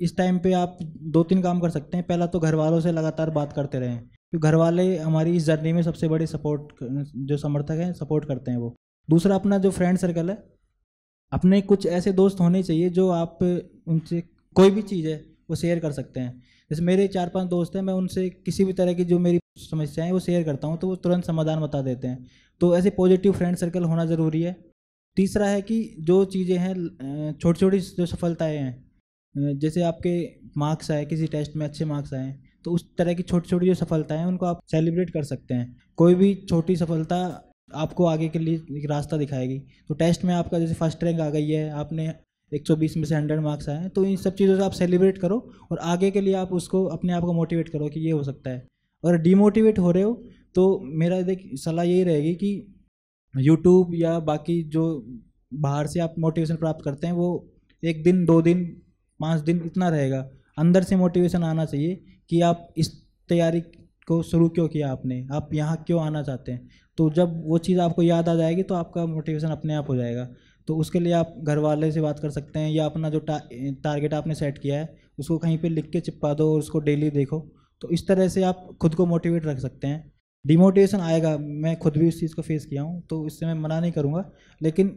इस टाइम पे आप दो तीन काम कर सकते हैं पहला तो घर वालों से लगातार बात करते रहें क्योंकि घर वाले हमारी इस जर्नी में सबसे बड़े सपोर्ट जो समर्थक हैं सपोर्ट करते हैं वो दूसरा अपना जो फ्रेंड सर्कल है अपने कुछ ऐसे दोस्त होने चाहिए जो आप उनसे कोई भी चीज़ है वो शेयर कर सकते हैं जैसे मेरे चार पांच दोस्त हैं मैं उनसे किसी भी तरह की जो मेरी समस्याएं वो शेयर करता हूँ तो वो तुरंत समाधान बता देते हैं तो ऐसे पॉजिटिव फ्रेंड सर्कल होना ज़रूरी है तीसरा है कि जो चीज़ें हैं छोटी छोटी जो सफलताएँ हैं जैसे आपके मार्क्स आए किसी टेस्ट में अच्छे मार्क्स आए तो उस तरह की छोटी छोटी जो सफलताएँ हैं उनको आप सेलिब्रेट कर सकते हैं कोई भी छोटी सफलता आपको आगे के लिए एक रास्ता दिखाएगी तो टेस्ट में आपका जैसे फर्स्ट रैंक आ गई है आपने 120 में से 100 मार्क्स आए हैं तो इन सब चीज़ों से आप सेलिब्रेट करो और आगे के लिए आप उसको अपने आप को मोटिवेट करो कि ये हो सकता है और डीमोटिवेट हो रहे हो तो मेरा देख सलाह यही रहेगी कि यूट्यूब या बाकी जो बाहर से आप मोटिवेशन प्राप्त करते हैं वो एक दिन दो दिन पाँच दिन इतना रहेगा अंदर से मोटिवेशन आना चाहिए कि आप इस तैयारी को शुरू क्यों किया आपने आप यहाँ क्यों आना चाहते हैं तो जब वो चीज़ आपको याद आ जाएगी तो आपका मोटिवेशन अपने आप हो जाएगा तो उसके लिए आप घर वाले से बात कर सकते हैं या अपना जो टा, टारगेट आपने सेट किया है उसको कहीं पर लिख के चिपका दो और उसको डेली देखो तो इस तरह से आप खुद को मोटिवेट रख सकते हैं डिमोटिवेशन आएगा मैं खुद भी उस चीज़ को फेस किया हूँ तो इससे मैं मना नहीं करूँगा लेकिन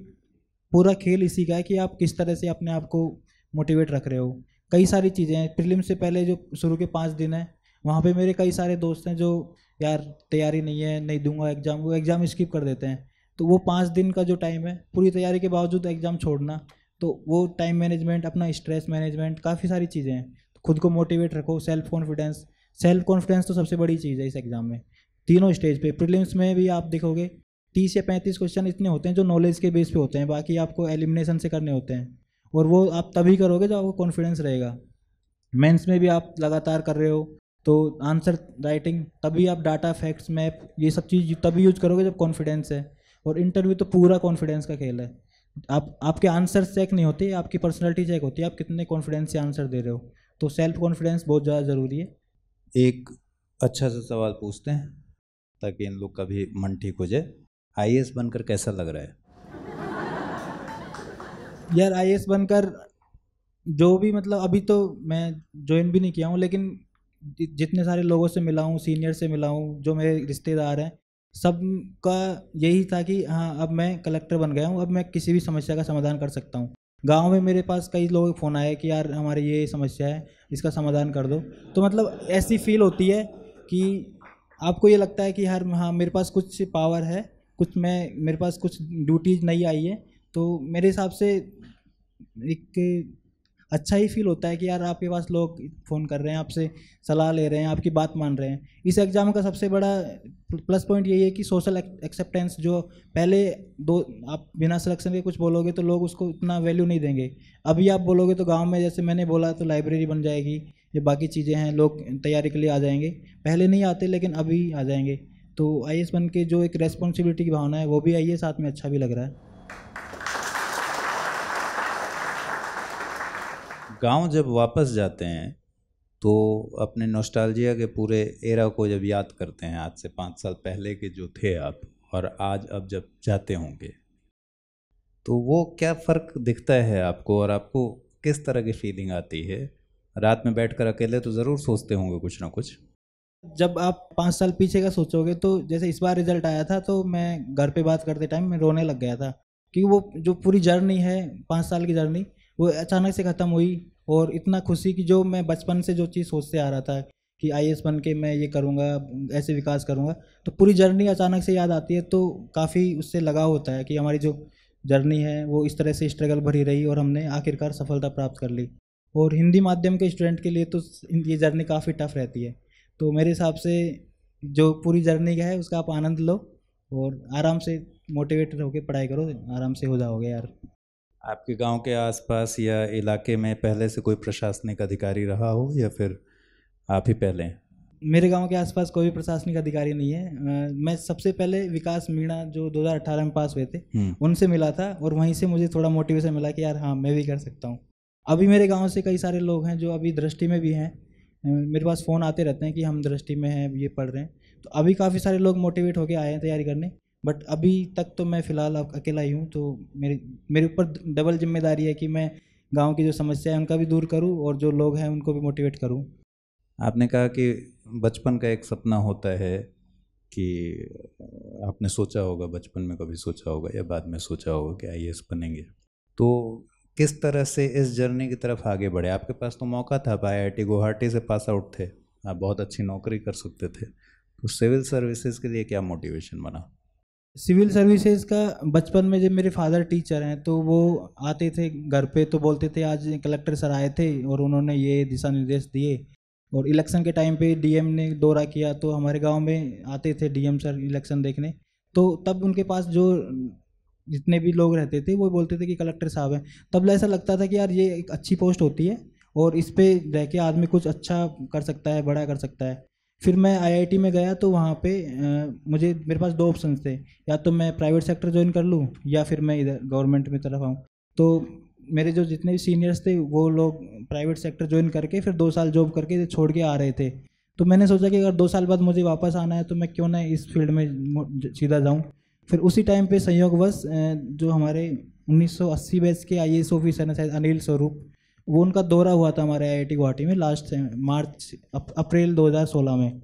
पूरा खेल इसी का है कि आप किस तरह से अपने आप को मोटिवेट रख रहे हो कई सारी चीज़ें हैं प्रीलिम से पहले जो शुरू के पाँच दिन हैं वहाँ पे मेरे कई सारे दोस्त हैं जो यार तैयारी नहीं है नहीं दूंगा एग्ज़ाम वो एग्ज़ाम स्किप कर देते हैं तो वो पाँच दिन का जो टाइम है पूरी तैयारी के बावजूद एग्ज़ाम छोड़ना तो वो टाइम मैनेजमेंट अपना स्ट्रेस मैनेजमेंट काफ़ी सारी चीज़ें हैं तो खुद को मोटिवेट रखो सेल्फ कॉन्फिडेंस सेल्फ कॉन्फिडेंस तो सबसे बड़ी चीज़ है इस एग्ज़ाम में तीनों स्टेज पे प्रीलिम्स में भी आप देखोगे तीस या पैंतीस क्वेश्चन इतने होते हैं जो नॉलेज के बेस पे होते हैं बाकी आपको एलिमिनेशन से करने होते हैं और वो आप तभी करोगे जब आपको कॉन्फिडेंस रहेगा मेंस में भी आप लगातार कर रहे हो तो आंसर राइटिंग तभी आप डाटा फैक्ट्स मैप ये सब चीज़ तभी यूज करोगे जब कॉन्फिडेंस है और इंटरव्यू तो पूरा कॉन्फिडेंस का खेल है आप आपके आंसर चेक नहीं होते आपकी पर्सनैलिटी चेक होती है आप कितने कॉन्फिडेंस से आंसर दे रहे हो तो सेल्फ कॉन्फिडेंस बहुत ज़्यादा ज़रूरी है एक अच्छा सा सवाल पूछते हैं ताकि इन लोग का भी मन ठीक हो जाए आई बनकर कैसा लग रहा है यार आई बनकर जो भी मतलब अभी तो मैं ज्वाइन भी नहीं किया हूँ लेकिन जितने सारे लोगों से मिला हूँ सीनियर से मिला हूँ जो मेरे रिश्तेदार हैं सब का यही था कि हाँ अब मैं कलेक्टर बन गया हूँ अब मैं किसी भी समस्या का समाधान कर सकता हूँ गांव में मेरे पास कई लोग फ़ोन आए कि यार हमारी ये समस्या है इसका समाधान कर दो तो मतलब ऐसी फील होती है कि आपको ये लगता है कि यार हाँ मेरे पास कुछ पावर है कुछ मैं मेरे पास कुछ ड्यूटीज नहीं आई है तो मेरे हिसाब से एक अच्छा ही फील होता है कि यार आपके पास लोग फ़ोन कर रहे हैं आपसे सलाह ले रहे हैं आपकी बात मान रहे हैं इस एग्ज़ाम का सबसे बड़ा प्लस पॉइंट यही है कि सोशल एक्सेप्टेंस जो पहले दो आप बिना सिलेक्शन के कुछ बोलोगे तो लोग उसको उतना वैल्यू नहीं देंगे अभी आप बोलोगे तो गाँव में जैसे मैंने बोला तो लाइब्रेरी बन जाएगी जो बाकी चीज़ें हैं लोग तैयारी के लिए आ जाएंगे पहले नहीं आते लेकिन अभी आ जाएंगे तो आई एस बन के जो एक रेस्पॉन्सिबिलिटी की भावना है वो भी आई है साथ में अच्छा भी लग रहा है गांव जब वापस जाते हैं तो अपने नोस्टालजिया के पूरे एरा को जब याद करते हैं आज से पाँच साल पहले के जो थे आप और आज अब जब जाते होंगे तो वो क्या फ़र्क दिखता है आपको और आपको किस तरह की फीलिंग आती है रात में बैठकर अकेले तो ज़रूर सोचते होंगे कुछ ना कुछ जब आप पाँच साल पीछे का सोचोगे तो जैसे इस बार रिजल्ट आया था तो मैं घर पे बात करते टाइम मैं रोने लग गया था क्योंकि वो जो पूरी जर्नी है पाँच साल की जर्नी वो अचानक से ख़त्म हुई और इतना खुशी कि जो मैं बचपन से जो चीज़ सोचते आ रहा था कि आई एस बन के मैं ये करूँगा ऐसे विकास करूँगा तो पूरी जर्नी अचानक से याद आती है तो काफ़ी उससे लगाव होता है कि हमारी जो जर्नी है वो इस तरह से स्ट्रगल भरी रही और हमने आखिरकार सफलता प्राप्त कर ली और हिंदी माध्यम के स्टूडेंट के लिए तो ये जर्नी काफ़ी टफ रहती है तो मेरे हिसाब से जो पूरी जर्नी का है उसका आप आनंद लो और आराम से मोटिवेटेड होकर पढ़ाई करो आराम से हो जाओगे यार आपके गांव के आसपास या इलाके में पहले से कोई प्रशासनिक अधिकारी रहा हो या फिर आप ही पहले मेरे गांव के आसपास कोई भी प्रशासनिक अधिकारी नहीं है मैं सबसे पहले विकास मीणा जो 2018 में पास हुए थे हम्म। उनसे मिला था और वहीं से मुझे थोड़ा मोटिवेशन मिला कि यार हाँ मैं भी कर सकता हूँ अभी मेरे गांव से कई सारे लोग हैं जो अभी दृष्टि में भी हैं मेरे पास फ़ोन आते रहते हैं कि हम दृष्टि में हैं ये पढ़ रहे हैं तो अभी काफ़ी सारे लोग मोटिवेट होकर आए हैं तैयारी करने बट अभी तक तो मैं फ़िलहाल अकेला ही हूँ तो मेरे मेरे ऊपर डबल जिम्मेदारी है कि मैं गांव की जो समस्या है उनका भी दूर करूँ और जो लोग हैं उनको भी मोटिवेट करूँ आपने कहा कि बचपन का एक सपना होता है कि आपने सोचा होगा बचपन में कभी सोचा होगा या बाद में सोचा होगा कि आई बनेंगे तो किस तरह से इस जर्नी की तरफ आगे बढ़े आपके पास तो मौका था आई आई गुवाहाटी से पास आउट थे आप बहुत अच्छी नौकरी कर सकते थे तो सिविल सर्विसेज के लिए क्या मोटिवेशन बना सिविल सर्विसेज का बचपन में जब मेरे फादर टीचर हैं तो वो आते थे घर पे तो बोलते थे आज कलेक्टर सर आए थे और उन्होंने ये दिशा निर्देश दिए और इलेक्शन के टाइम पे डीएम ने दौरा किया तो हमारे गांव में आते थे डीएम सर इलेक्शन देखने तो तब उनके पास जो जितने भी लोग रहते थे वो बोलते थे कि कलेक्टर साहब हैं तब ऐसा लगता था कि यार ये एक अच्छी पोस्ट होती है और इस पर रह के आदमी कुछ अच्छा कर सकता है बड़ा कर सकता है फिर मैं आईआईटी में गया तो वहाँ पे मुझे मेरे पास दो ऑप्शन थे या तो मैं प्राइवेट सेक्टर ज्वाइन कर लूँ या फिर मैं इधर गवर्नमेंट में तरफ आऊँ तो मेरे जो जितने भी सीनियर्स थे वो लोग प्राइवेट सेक्टर ज्वाइन करके फिर दो साल जॉब करके छोड़ के आ रहे थे तो मैंने सोचा कि अगर दो साल बाद मुझे वापस आना है तो मैं क्यों ना इस फील्ड में सीधा जाऊँ फिर उसी टाइम पे संयोगवश जो हमारे 1980 बैच के आईएएस ऑफिसर हैं शायद अनिल स्वरूप वो उनका दौरा हुआ था हमारे आई गुवाहाटी में लास्ट मार्च अप, अप्रैल 2016 में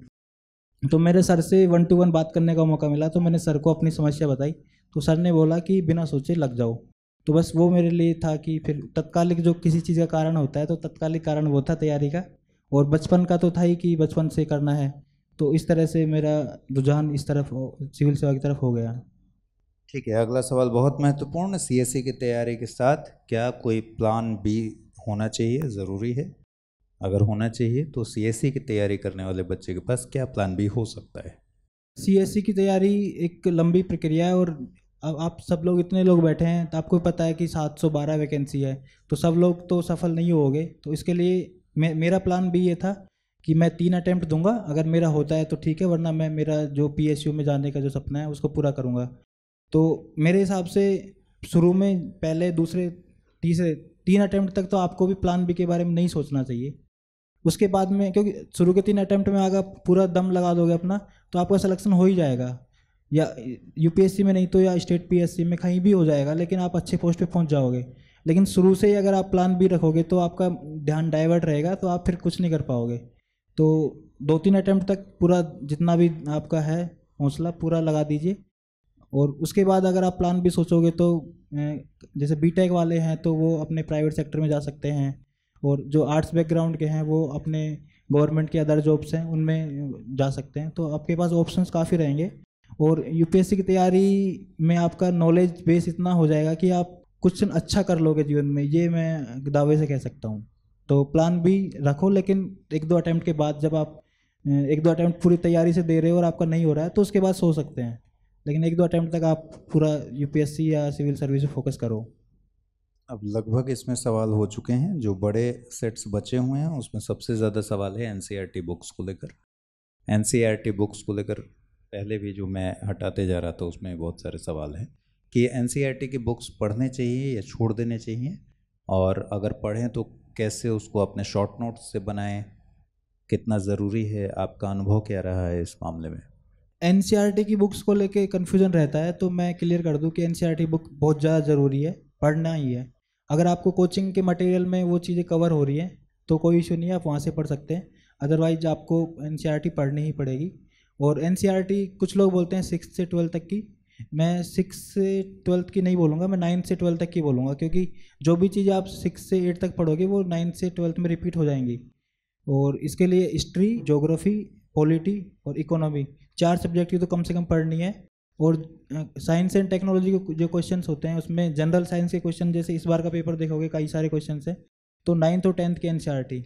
तो मेरे सर से वन टू वन बात करने का मौका मिला तो मैंने सर को अपनी समस्या बताई तो सर ने बोला कि बिना सोचे लग जाओ तो बस वो मेरे लिए था कि फिर तत्कालिक जो किसी चीज़ का कारण होता है तो तत्कालिक कारण वो था तैयारी का और बचपन का तो था ही कि बचपन से करना है तो इस तरह से मेरा रुझान इस तरफ सिविल सेवा की तरफ हो गया ठीक है अगला सवाल बहुत महत्वपूर्ण सी एस e की तैयारी के साथ क्या कोई प्लान बी होना चाहिए ज़रूरी है अगर होना चाहिए तो सी e की तैयारी करने वाले बच्चे के पास क्या प्लान भी हो सकता है सी e की तैयारी एक लंबी प्रक्रिया है और अब आप सब लोग इतने लोग बैठे हैं तो आपको पता है कि 712 वैकेंसी है तो सब लोग तो सफल नहीं होंगे तो इसके लिए मे, मेरा प्लान भी ये था कि मैं तीन अटैम्प्ट दूंगा अगर मेरा होता है तो ठीक है वरना मैं मेरा जो पी में जाने का जो सपना है उसको पूरा करूँगा तो मेरे हिसाब से शुरू में पहले दूसरे तीसरे तीन अटैम्प्ट तक तो आपको भी प्लान बी के बारे में नहीं सोचना चाहिए उसके बाद में क्योंकि शुरू के तीन अटैम्प्ट में अगर पूरा दम लगा दोगे अपना तो आपका सिलेक्शन हो ही जाएगा या यू में नहीं तो या स्टेट पी में कहीं भी हो जाएगा लेकिन आप अच्छे पोस्ट पर पहुँच जाओगे लेकिन शुरू से ही अगर आप प्लान बी रखोगे तो आपका ध्यान डाइवर्ट रहेगा तो आप फिर कुछ नहीं कर पाओगे तो दो तीन अटैम्प्ट तक पूरा जितना भी आपका है हौसला पूरा लगा दीजिए और उसके बाद अगर आप प्लान भी सोचोगे तो जैसे बीटेक वाले हैं तो वो अपने प्राइवेट सेक्टर में जा सकते हैं और जो आर्ट्स बैकग्राउंड के हैं वो अपने गवर्नमेंट के अदर जॉब्स हैं उनमें जा सकते हैं तो आपके पास ऑप्शंस काफ़ी रहेंगे और यूपीएससी की तैयारी में आपका नॉलेज बेस इतना हो जाएगा कि आप कुछ अच्छा कर लोगे जीवन में ये मैं दावे से कह सकता हूँ तो प्लान भी रखो लेकिन एक दो अटैम्प्ट के बाद जब आप एक दो अटैम्प्ट पूरी तैयारी से दे रहे हो और आपका नहीं हो रहा है तो उसके बाद सो सकते हैं लेकिन एक दो अटैम्प्ट तक आप पूरा यूपीएससी या सिविल सर्विस पे फोकस करो अब लगभग इसमें सवाल हो चुके हैं जो बड़े सेट्स बचे हुए हैं उसमें सबसे ज़्यादा सवाल है एन बुक्स e को लेकर एन बुक्स e को लेकर पहले भी जो मैं हटाते जा रहा था उसमें बहुत सारे सवाल हैं कि एन की बुक्स पढ़ने चाहिए या छोड़ देने चाहिए और अगर पढ़ें तो कैसे उसको अपने शॉर्ट नोट्स से बनाएं कितना ज़रूरी है आपका अनुभव क्या रहा है इस मामले में एन e की बुक्स को लेके कन्फ्यूज़न रहता है तो मैं क्लियर कर दूँ कि एन बुक e बहुत ज़्यादा ज़रूरी है पढ़ना ही है अगर आपको कोचिंग के मटेरियल में वो चीज़ें कवर हो रही हैं तो कोई इशू नहीं है आप वहाँ से पढ़ सकते हैं अदरवाइज आपको एन e पढ़नी ही पड़ेगी और एन कुछ लोग बोलते हैं सिक्स से ट्वेल्थ तक की मैं सिक्स से ट्वेल्थ की नहीं बोलूँगा मैं नाइन्थ से ट्वेल्थ तक की बोलूँगा क्योंकि जो भी चीज़ें आप सिक्स से एट तक पढ़ोगे वो नाइन्थ से ट्वेल्थ में रिपीट हो जाएंगी और इसके लिए हिस्ट्री जोग्राफ़ी पॉलिटी और इकोनॉमी चार सब्जेक्ट की तो कम से कम पढ़नी है और साइंस एंड टेक्नोलॉजी के जो क्वेश्चन होते हैं उसमें जनरल साइंस के क्वेश्चन जैसे इस बार का पेपर देखोगे कई सारे क्वेश्चन हैं तो नाइन्थ और टेंथ के एन e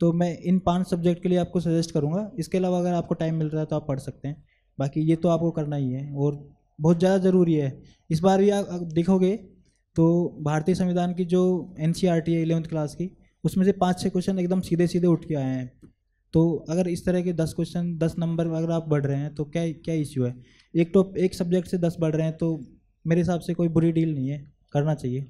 तो मैं इन पांच सब्जेक्ट के लिए आपको सजेस्ट करूँगा इसके अलावा अगर आपको टाइम मिल रहा है तो आप पढ़ सकते हैं बाकी ये तो आपको करना ही है और बहुत ज़्यादा ज़रूरी है इस बार भी आप देखोगे तो भारतीय संविधान की जो एन सी आर टी है इलेवंथ क्लास की उसमें से पाँच छः क्वेश्चन एकदम सीधे सीधे उठ के आए हैं तो अगर इस तरह के दस क्वेश्चन दस नंबर अगर आप बढ़ रहे हैं तो क्या क्या इश्यू है एक टॉप तो एक सब्जेक्ट से दस बढ़ रहे हैं तो मेरे हिसाब से कोई बुरी डील नहीं है करना चाहिए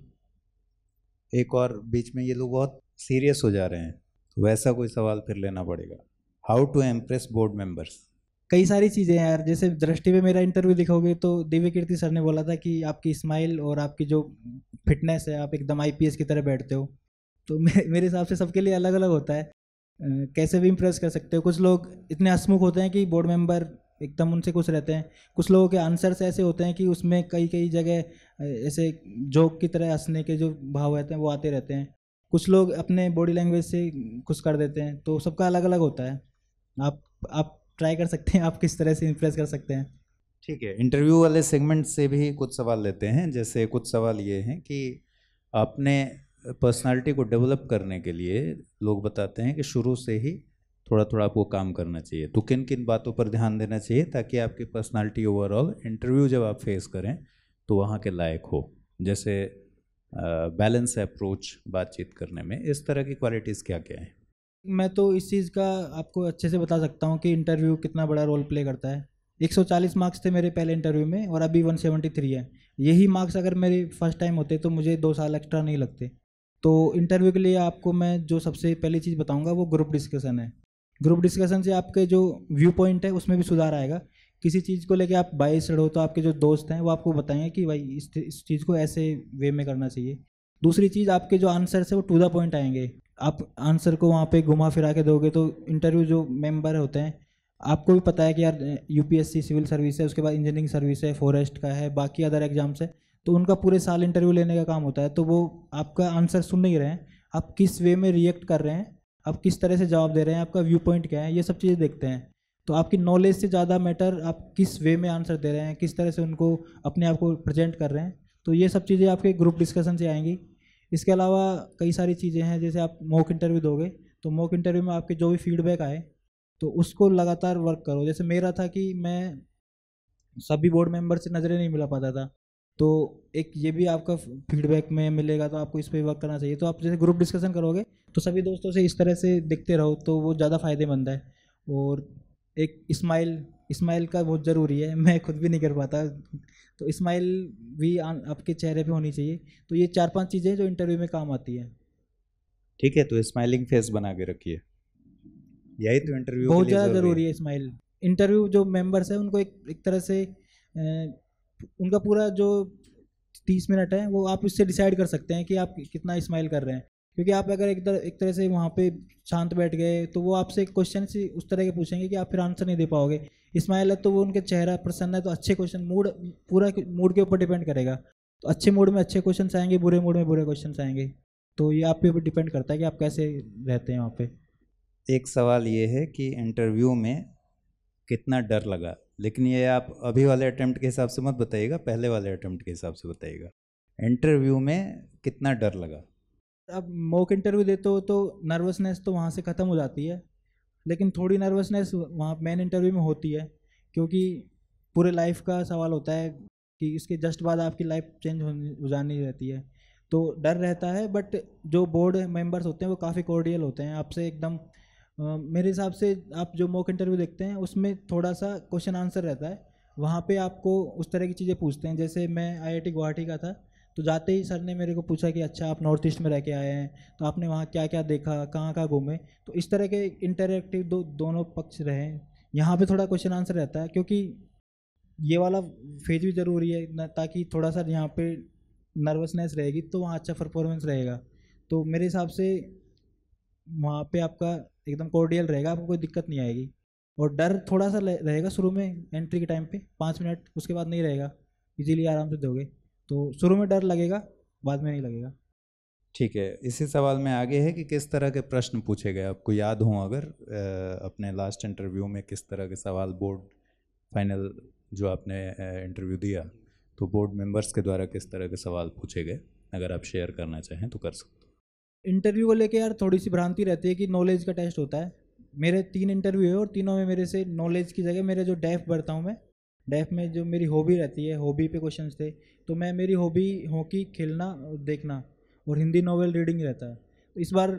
एक और बीच में ये लोग बहुत सीरियस हो जा रहे हैं तो वैसा कोई सवाल फिर लेना पड़ेगा how to impress board members कई सारी चीज़ें हैं यार जैसे दृष्टि में मेरा इंटरव्यू दिखोगे तो दिव्य कीर्ति सर ने बोला था कि आपकी स्माइल और आपकी जो फिटनेस है आप एकदम आईपीएस की तरह बैठते हो तो मेरे हिसाब से सबके लिए अलग अलग होता है कैसे भी इम्प्रेस कर सकते हो कुछ लोग इतने हसमुख होते हैं कि बोर्ड मेंबर एकदम उनसे खुश रहते हैं कुछ लोगों के आंसर्स ऐसे होते हैं कि उसमें कई कई जगह ऐसे जोक की तरह हंसने के जो भाव रहते हैं वो आते रहते हैं कुछ लोग अपने बॉडी लैंग्वेज से खुश कर देते हैं तो सबका अलग अलग होता है आप आप ट्राई कर सकते हैं आप किस तरह से इम्प्रेस कर सकते हैं ठीक है इंटरव्यू वाले सेगमेंट से भी कुछ सवाल लेते हैं जैसे कुछ सवाल ये हैं कि आपने पर्सनालिटी को डेवलप करने के लिए लोग बताते हैं कि शुरू से ही थोड़ा थोड़ा आपको काम करना चाहिए तो किन किन बातों पर ध्यान देना चाहिए ताकि आपकी पर्सनालिटी ओवरऑल इंटरव्यू जब आप फेस करें तो वहाँ के लायक हो जैसे बैलेंस अप्रोच बातचीत करने में इस तरह की क्वालिटीज़ क्या क्या हैं मैं तो इस चीज़ का आपको अच्छे से बता सकता हूँ कि इंटरव्यू कितना बड़ा रोल प्ले करता है 140 मार्क्स थे मेरे पहले इंटरव्यू में और अभी 173 है यही मार्क्स अगर मेरे फर्स्ट टाइम होते तो मुझे दो साल एक्स्ट्रा नहीं लगते तो इंटरव्यू के लिए आपको मैं जो सबसे पहली चीज़ बताऊँगा वो ग्रुप डिस्कशन है ग्रुप डिस्कशन से आपके जो व्यू पॉइंट है उसमें भी सुधार आएगा किसी चीज़ को लेके आप बाइस हो तो आपके जो दोस्त हैं वो आपको बताएंगे कि भाई इस इस चीज़ को ऐसे वे में करना चाहिए दूसरी चीज़ आपके जो आंसर है वो टू द पॉइंट आएंगे आप आंसर को वहाँ पे घुमा फिरा के दोगे तो इंटरव्यू जो मेंबर होते हैं आपको भी पता है कि यार यूपीएससी सिविल सर्विस है उसके बाद इंजीनियरिंग सर्विस है फॉरेस्ट का है बाकी अदर एग्जाम्स है तो उनका पूरे साल इंटरव्यू लेने का काम होता है तो वो आपका आंसर सुन नहीं रहे हैं आप किस वे में रिएक्ट कर रहे हैं आप किस तरह से जवाब दे रहे हैं आपका व्यू पॉइंट क्या है ये सब चीज़ें देखते हैं तो आपकी नॉलेज से ज़्यादा मैटर आप किस वे में आंसर दे रहे हैं किस तरह से उनको अपने आप को प्रजेंट कर रहे हैं तो ये सब चीज़ें आपके ग्रुप डिस्कशन से आएंगी इसके अलावा कई सारी चीज़ें हैं जैसे आप मॉक इंटरव्यू दोगे तो मॉक इंटरव्यू में आपके जो भी फीडबैक आए तो उसको लगातार वर्क करो जैसे मेरा था कि मैं सभी बोर्ड मेंबर से नज़रें नहीं मिला पाता था तो एक ये भी आपका फीडबैक में मिलेगा तो आपको इस पर वर्क करना चाहिए तो आप जैसे ग्रुप डिस्कशन करोगे तो सभी दोस्तों से इस तरह से दिखते रहो तो वो ज़्यादा फ़ायदेमंद है और एक स्माइल स्माइल का बहुत ज़रूरी है <laughs> मैं खुद भी नहीं कर पाता तो स्माइल भी आपके चेहरे पे होनी चाहिए तो ये चार पांच चीज़ें जो इंटरव्यू में काम आती है ठीक है तो स्माइलिंग फेस बना के रखिए यही तो इंटरव्यू बहुत ज़्यादा ज़रूरी है स्माइल इंटरव्यू जो मेंबर्स हैं उनको एक एक तरह से उनका पूरा जो तीस मिनट है वो आप उससे डिसाइड कर सकते हैं कि आप कितना स्माइल कर रहे हैं क्योंकि आप अगर एक तरह एक तरह से वहाँ पे शांत बैठ गए तो वो आपसे क्वेश्चन से उस तरह के पूछेंगे कि आप फिर आंसर नहीं दे पाओगे स्माइल है तो वो उनके चेहरा प्रसन्न है तो अच्छे क्वेश्चन मूड पूरा मूड के ऊपर डिपेंड करेगा तो अच्छे मूड में अच्छे क्वेश्चन आएंगे बुरे मूड में बुरे क्वेश्चन आएंगे तो ये आपके ऊपर डिपेंड करता है कि आप कैसे रहते हैं वहाँ पर एक सवाल ये है कि इंटरव्यू में कितना डर लगा लेकिन ये आप अभी वाले अटैम्प्ट के हिसाब से मत बताइएगा पहले वाले अटैम्प्ट के हिसाब से बताइएगा इंटरव्यू में कितना डर लगा अब मॉक इंटरव्यू देते हो तो नर्वसनेस तो वहाँ से ख़त्म हो जाती है लेकिन थोड़ी नर्वसनेस वहाँ मेन इंटरव्यू में होती है क्योंकि पूरे लाइफ का सवाल होता है कि इसके जस्ट बाद आपकी लाइफ चेंज हो जानी रहती है तो डर रहता है बट जो बोर्ड मेंबर्स होते हैं वो काफ़ी कॉर्डियल होते हैं आपसे एकदम मेरे हिसाब से आप जो मॉक इंटरव्यू देखते हैं उसमें थोड़ा सा क्वेश्चन आंसर रहता है वहाँ पे आपको उस तरह की चीज़ें पूछते हैं जैसे मैं आईआईटी गुवाहाटी का था तो जाते ही सर ने मेरे को पूछा कि अच्छा आप नॉर्थ ईस्ट में रह के आए हैं तो आपने वहाँ क्या क्या देखा कहाँ कहाँ घूमे तो इस तरह के इंटरेक्टिव दो दोनों पक्ष रहे यहाँ पे थोड़ा क्वेश्चन आंसर रहता है क्योंकि ये वाला फेज भी ज़रूरी है ताकि थोड़ा सा यहाँ पे नर्वसनेस रहेगी तो वहाँ अच्छा परफॉर्मेंस रहेगा तो मेरे हिसाब से वहाँ पे आपका एकदम कोर्डियल रहेगा आपको कोई दिक्कत नहीं आएगी और डर थोड़ा सा रहेगा शुरू में एंट्री के टाइम पे पाँच मिनट उसके बाद नहीं रहेगा इजीली आराम से दोगे तो शुरू में डर लगेगा बाद में नहीं लगेगा ठीक है इसी सवाल में आगे है कि किस तरह के प्रश्न पूछे गए आपको याद हों अगर अपने लास्ट इंटरव्यू में किस तरह के सवाल बोर्ड फाइनल जो आपने इंटरव्यू दिया तो बोर्ड मेंबर्स के द्वारा किस तरह के सवाल पूछे गए अगर आप शेयर करना चाहें तो कर सकते इंटरव्यू को लेकर यार थोड़ी सी भ्रांति रहती है कि नॉलेज का टेस्ट होता है मेरे तीन इंटरव्यू है और तीनों में मेरे से नॉलेज की जगह मेरे जो डेफ बढ़ता हूँ मैं डेफ में जो मेरी हॉबी रहती है हॉबी पे क्वेश्चन थे तो मैं मेरी हॉबी हॉकी खेलना और देखना और हिंदी नॉवल रीडिंग रहता है इस बार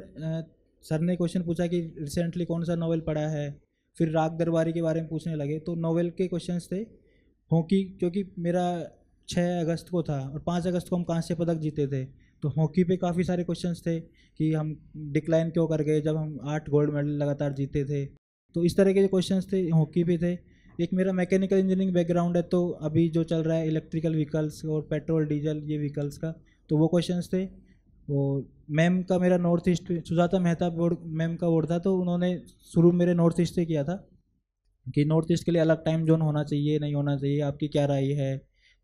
सर ने क्वेश्चन पूछा कि रिसेंटली कौन सा नॉवल पढ़ा है फिर राग दरबारी के बारे में पूछने लगे तो नॉवल के क्वेश्चन थे हॉकी क्योंकि मेरा छः अगस्त को था और पाँच अगस्त को हम कांस्य पदक जीते थे तो हॉकी पे काफ़ी सारे क्वेश्चंस थे कि हम डिक्लाइन क्यों कर गए जब हम आठ गोल्ड मेडल लगातार जीते थे तो इस तरह के जो क्वेश्चंस थे हॉकी पे थे एक मेरा मैकेनिकल इंजीनियरिंग बैकग्राउंड है तो अभी जो चल रहा है इलेक्ट्रिकल व्हीकल्स और पेट्रोल डीजल ये व्हीकल्स का तो वो क्वेश्चंस थे और मैम का मेरा north east Sujata Mehta board ma'am का बोर्ड था तो उन्होंने शुरू मेरे नॉर्थ ईस्ट से किया था कि नॉर्थ ईस्ट के लिए अलग टाइम जोन होना चाहिए नहीं होना चाहिए आपकी क्या राय है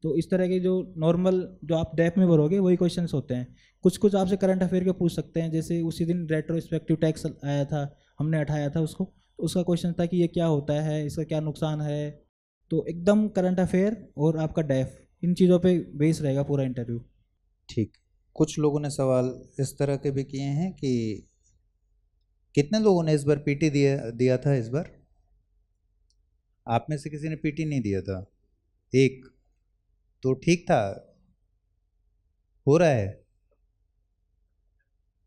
तो इस तरह के जो नॉर्मल जो आप डेप में भरोगे वही क्वेश्चन होते हैं कुछ कुछ आपसे करंट अफेयर के पूछ सकते हैं जैसे उसी दिन रेट्रोस्पेक्टिव टैक्स आया था हमने हटाया था उसको तो उसका क्वेश्चन था कि ये क्या होता है इसका क्या नुकसान है तो एकदम करंट अफेयर और आपका डेफ इन चीज़ों पे बेस रहेगा पूरा इंटरव्यू ठीक कुछ लोगों ने सवाल इस तरह के भी किए हैं कि कितने लोगों ने इस बार पीटी दिया दिया था इस बार आप में से किसी ने पीटी नहीं दिया था एक तो ठीक था हो रहा है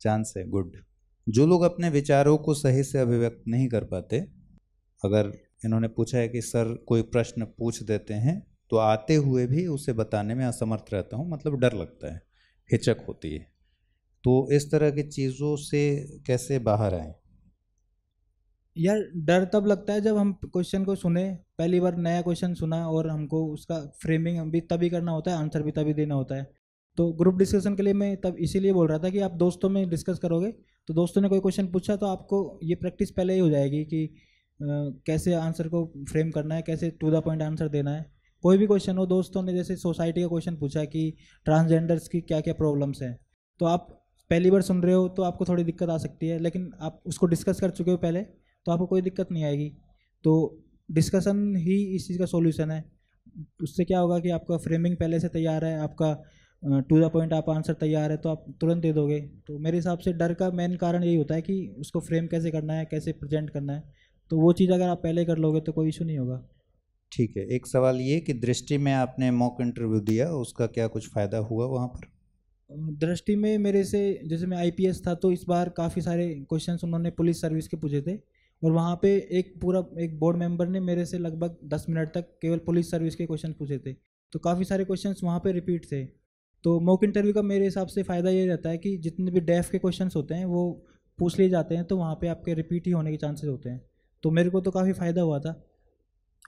चांस है गुड जो लोग अपने विचारों को सही से अभिव्यक्त नहीं कर पाते अगर इन्होंने पूछा है कि सर कोई प्रश्न पूछ देते हैं तो आते हुए भी उसे बताने में असमर्थ रहता हूँ मतलब डर लगता है हिचक होती है तो इस तरह की चीज़ों से कैसे बाहर आएँ यार डर तब लगता है जब हम क्वेश्चन को सुने पहली बार नया क्वेश्चन सुना और हमको उसका फ्रेमिंग हम भी तभी करना होता है आंसर भी तभी देना होता है तो ग्रुप डिस्कशन के लिए मैं तब इसीलिए बोल रहा था कि आप दोस्तों में डिस्कस करोगे तो दोस्तों ने कोई क्वेश्चन पूछा तो आपको ये प्रैक्टिस पहले ही हो जाएगी कि आ, कैसे आंसर को फ्रेम करना है कैसे टू द पॉइंट आंसर देना है कोई भी क्वेश्चन हो दोस्तों ने जैसे सोसाइटी का क्वेश्चन पूछा कि ट्रांसजेंडर्स की क्या क्या प्रॉब्लम्स हैं तो आप पहली बार सुन रहे हो तो आपको थोड़ी दिक्कत आ सकती है लेकिन आप उसको डिस्कस कर चुके हो पहले तो आपको कोई दिक्कत नहीं आएगी तो डिस्कसन ही इस चीज़ का सोल्यूशन है उससे क्या होगा कि आपका फ्रेमिंग पहले से तैयार है आपका टू द पॉइंट आप आंसर तैयार है तो आप तुरंत दे दोगे तो मेरे हिसाब से डर का मेन कारण यही होता है कि उसको फ्रेम कैसे करना है कैसे प्रेजेंट करना है तो वो चीज़ अगर आप पहले कर लोगे तो कोई इशू नहीं होगा ठीक है एक सवाल ये कि दृष्टि में आपने मॉक इंटरव्यू दिया उसका क्या कुछ फ़ायदा हुआ वहाँ पर दृष्टि में मेरे से जैसे मैं आईपीएस था तो इस बार काफ़ी सारे क्वेश्चंस उन्होंने पुलिस सर्विस के पूछे थे और वहाँ पे एक पूरा एक बोर्ड मेंबर ने मेरे से लगभग दस मिनट तक केवल पुलिस सर्विस के क्वेश्चन पूछे थे तो काफ़ी सारे क्वेश्चन वहाँ पर रिपीट थे तो मॉक इंटरव्यू का मेरे हिसाब से फ़ायदा ये रहता है कि जितने भी डेफ के क्वेश्चन होते हैं वो पूछ लिए जाते हैं तो वहाँ पर आपके रिपीट ही होने के चांसेस होते हैं तो मेरे को तो काफ़ी फ़ायदा हुआ था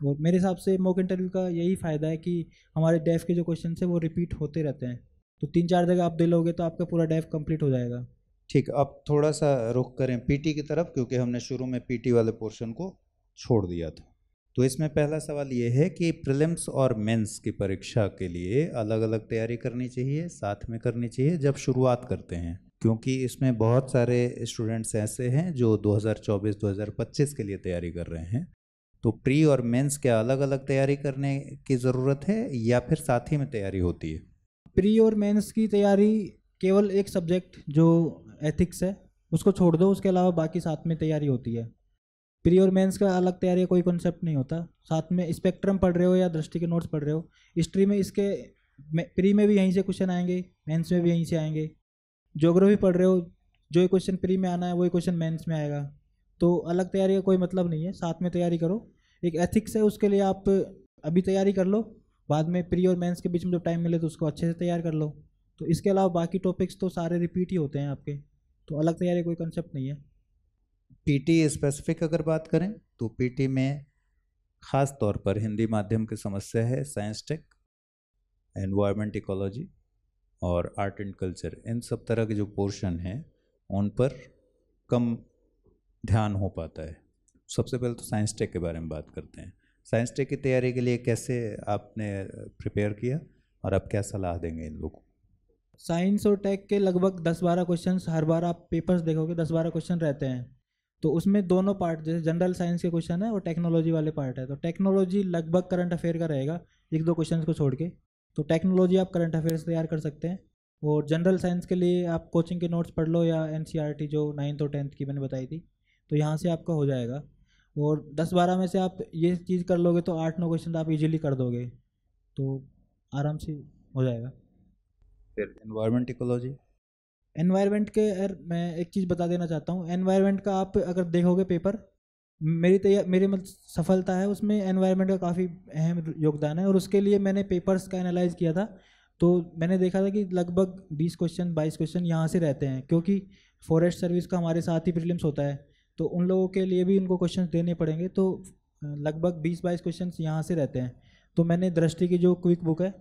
और मेरे हिसाब से मॉक इंटरव्यू का यही फ़ायदा है कि हमारे डेफ के जो क्वेश्चन हैं वो रिपीट होते रहते हैं तो तीन चार जगह आप लोगे तो आपका पूरा डेफ कंप्लीट हो जाएगा ठीक अब थोड़ा सा रुख करें पीटी की तरफ क्योंकि हमने शुरू में पीटी वाले पोर्शन को छोड़ दिया था तो इसमें पहला सवाल ये है कि प्रिलिम्स और मेंस की परीक्षा के लिए अलग अलग तैयारी करनी चाहिए साथ में करनी चाहिए जब शुरुआत करते हैं क्योंकि इसमें बहुत सारे स्टूडेंट्स ऐसे हैं जो 2024-2025 के लिए तैयारी कर रहे हैं तो प्री और मेंस क्या अलग अलग तैयारी करने की ज़रूरत है या फिर साथ ही में तैयारी होती है प्री और मेंस की तैयारी केवल एक सब्जेक्ट जो एथिक्स है उसको छोड़ दो उसके अलावा बाकी साथ में तैयारी होती है प्री और मेंस का अलग तैयारी कोई कॉन्सेप्ट नहीं होता साथ में स्पेक्ट्रम पढ़ रहे हो या दृष्टि के नोट्स पढ़ रहे हो हिस्ट्री में इसके प्री में भी यहीं से क्वेश्चन आएंगे मेंस में भी यहीं से आएंगे जोग्राफी पढ़ रहे हो जो क्वेश्चन प्री में आना है वही क्वेश्चन मेंस में आएगा तो अलग तैयारी का कोई मतलब नहीं है साथ में तैयारी करो एक एथिक्स है उसके लिए आप अभी तैयारी कर लो बाद में प्री और मेंस के बीच में जब टाइम मिले तो उसको अच्छे से तैयार कर लो तो इसके अलावा बाकी टॉपिक्स तो सारे रिपीट ही होते हैं आपके तो अलग तैयारी कोई कंसेप्ट नहीं है पीटी स्पेसिफिक अगर बात करें तो पीटी में ख़ास तौर पर हिंदी माध्यम की समस्या है साइंस टेक एनवायरमेंट इकोलॉजी और आर्ट एंड कल्चर इन सब तरह के जो पोर्शन हैं उन पर कम ध्यान हो पाता है सबसे पहले तो साइंस टेक के बारे में बात करते हैं साइंस टेक की तैयारी के लिए कैसे आपने प्रिपेयर किया और आप क्या सलाह देंगे इन लोगों को साइंस और टेक के लगभग दस बारह क्वेश्चन हर बार आप पेपर्स देखोगे दस बारह क्वेश्चन रहते हैं तो उसमें दोनों पार्ट जैसे जनरल साइंस के क्वेश्चन है और टेक्नोलॉजी वाले पार्ट है तो टेक्नोलॉजी लगभग करंट अफेयर का रहेगा एक दो क्वेश्चन को छोड़ के तो टेक्नोलॉजी आप करंट अफेयर्स तैयार कर सकते हैं और जनरल साइंस के लिए आप कोचिंग के नोट्स पढ़ लो या एन e जो नाइन्थ और टेंथ की मैंने बताई थी तो यहाँ से आपका हो जाएगा और दस बारह में से आप ये चीज़ कर लोगे तो आठ नौ क्वेश्चन आप इजीली कर दोगे तो आराम से हो जाएगा फिर इन्वायरमेंट इकोलॉजी एनवायरमेंट के यार मैं एक चीज़ बता देना चाहता हूँ एनवायरमेंट का आप अगर देखोगे पेपर मेरी तैयार मेरी मतलब सफलता है उसमें एनवायरनमेंट का काफ़ी अहम योगदान है और उसके लिए मैंने पेपर्स का एनालाइज किया था तो मैंने देखा था कि लगभग 20 क्वेश्चन 22 क्वेश्चन यहाँ से रहते हैं क्योंकि फॉरेस्ट सर्विस का हमारे साथ ही प्रीलिम्स होता है तो उन लोगों के लिए भी उनको क्वेश्चन देने पड़ेंगे तो लगभग बीस बाईस क्वेश्चन यहाँ से रहते हैं तो मैंने दृष्टि की जो क्विक बुक है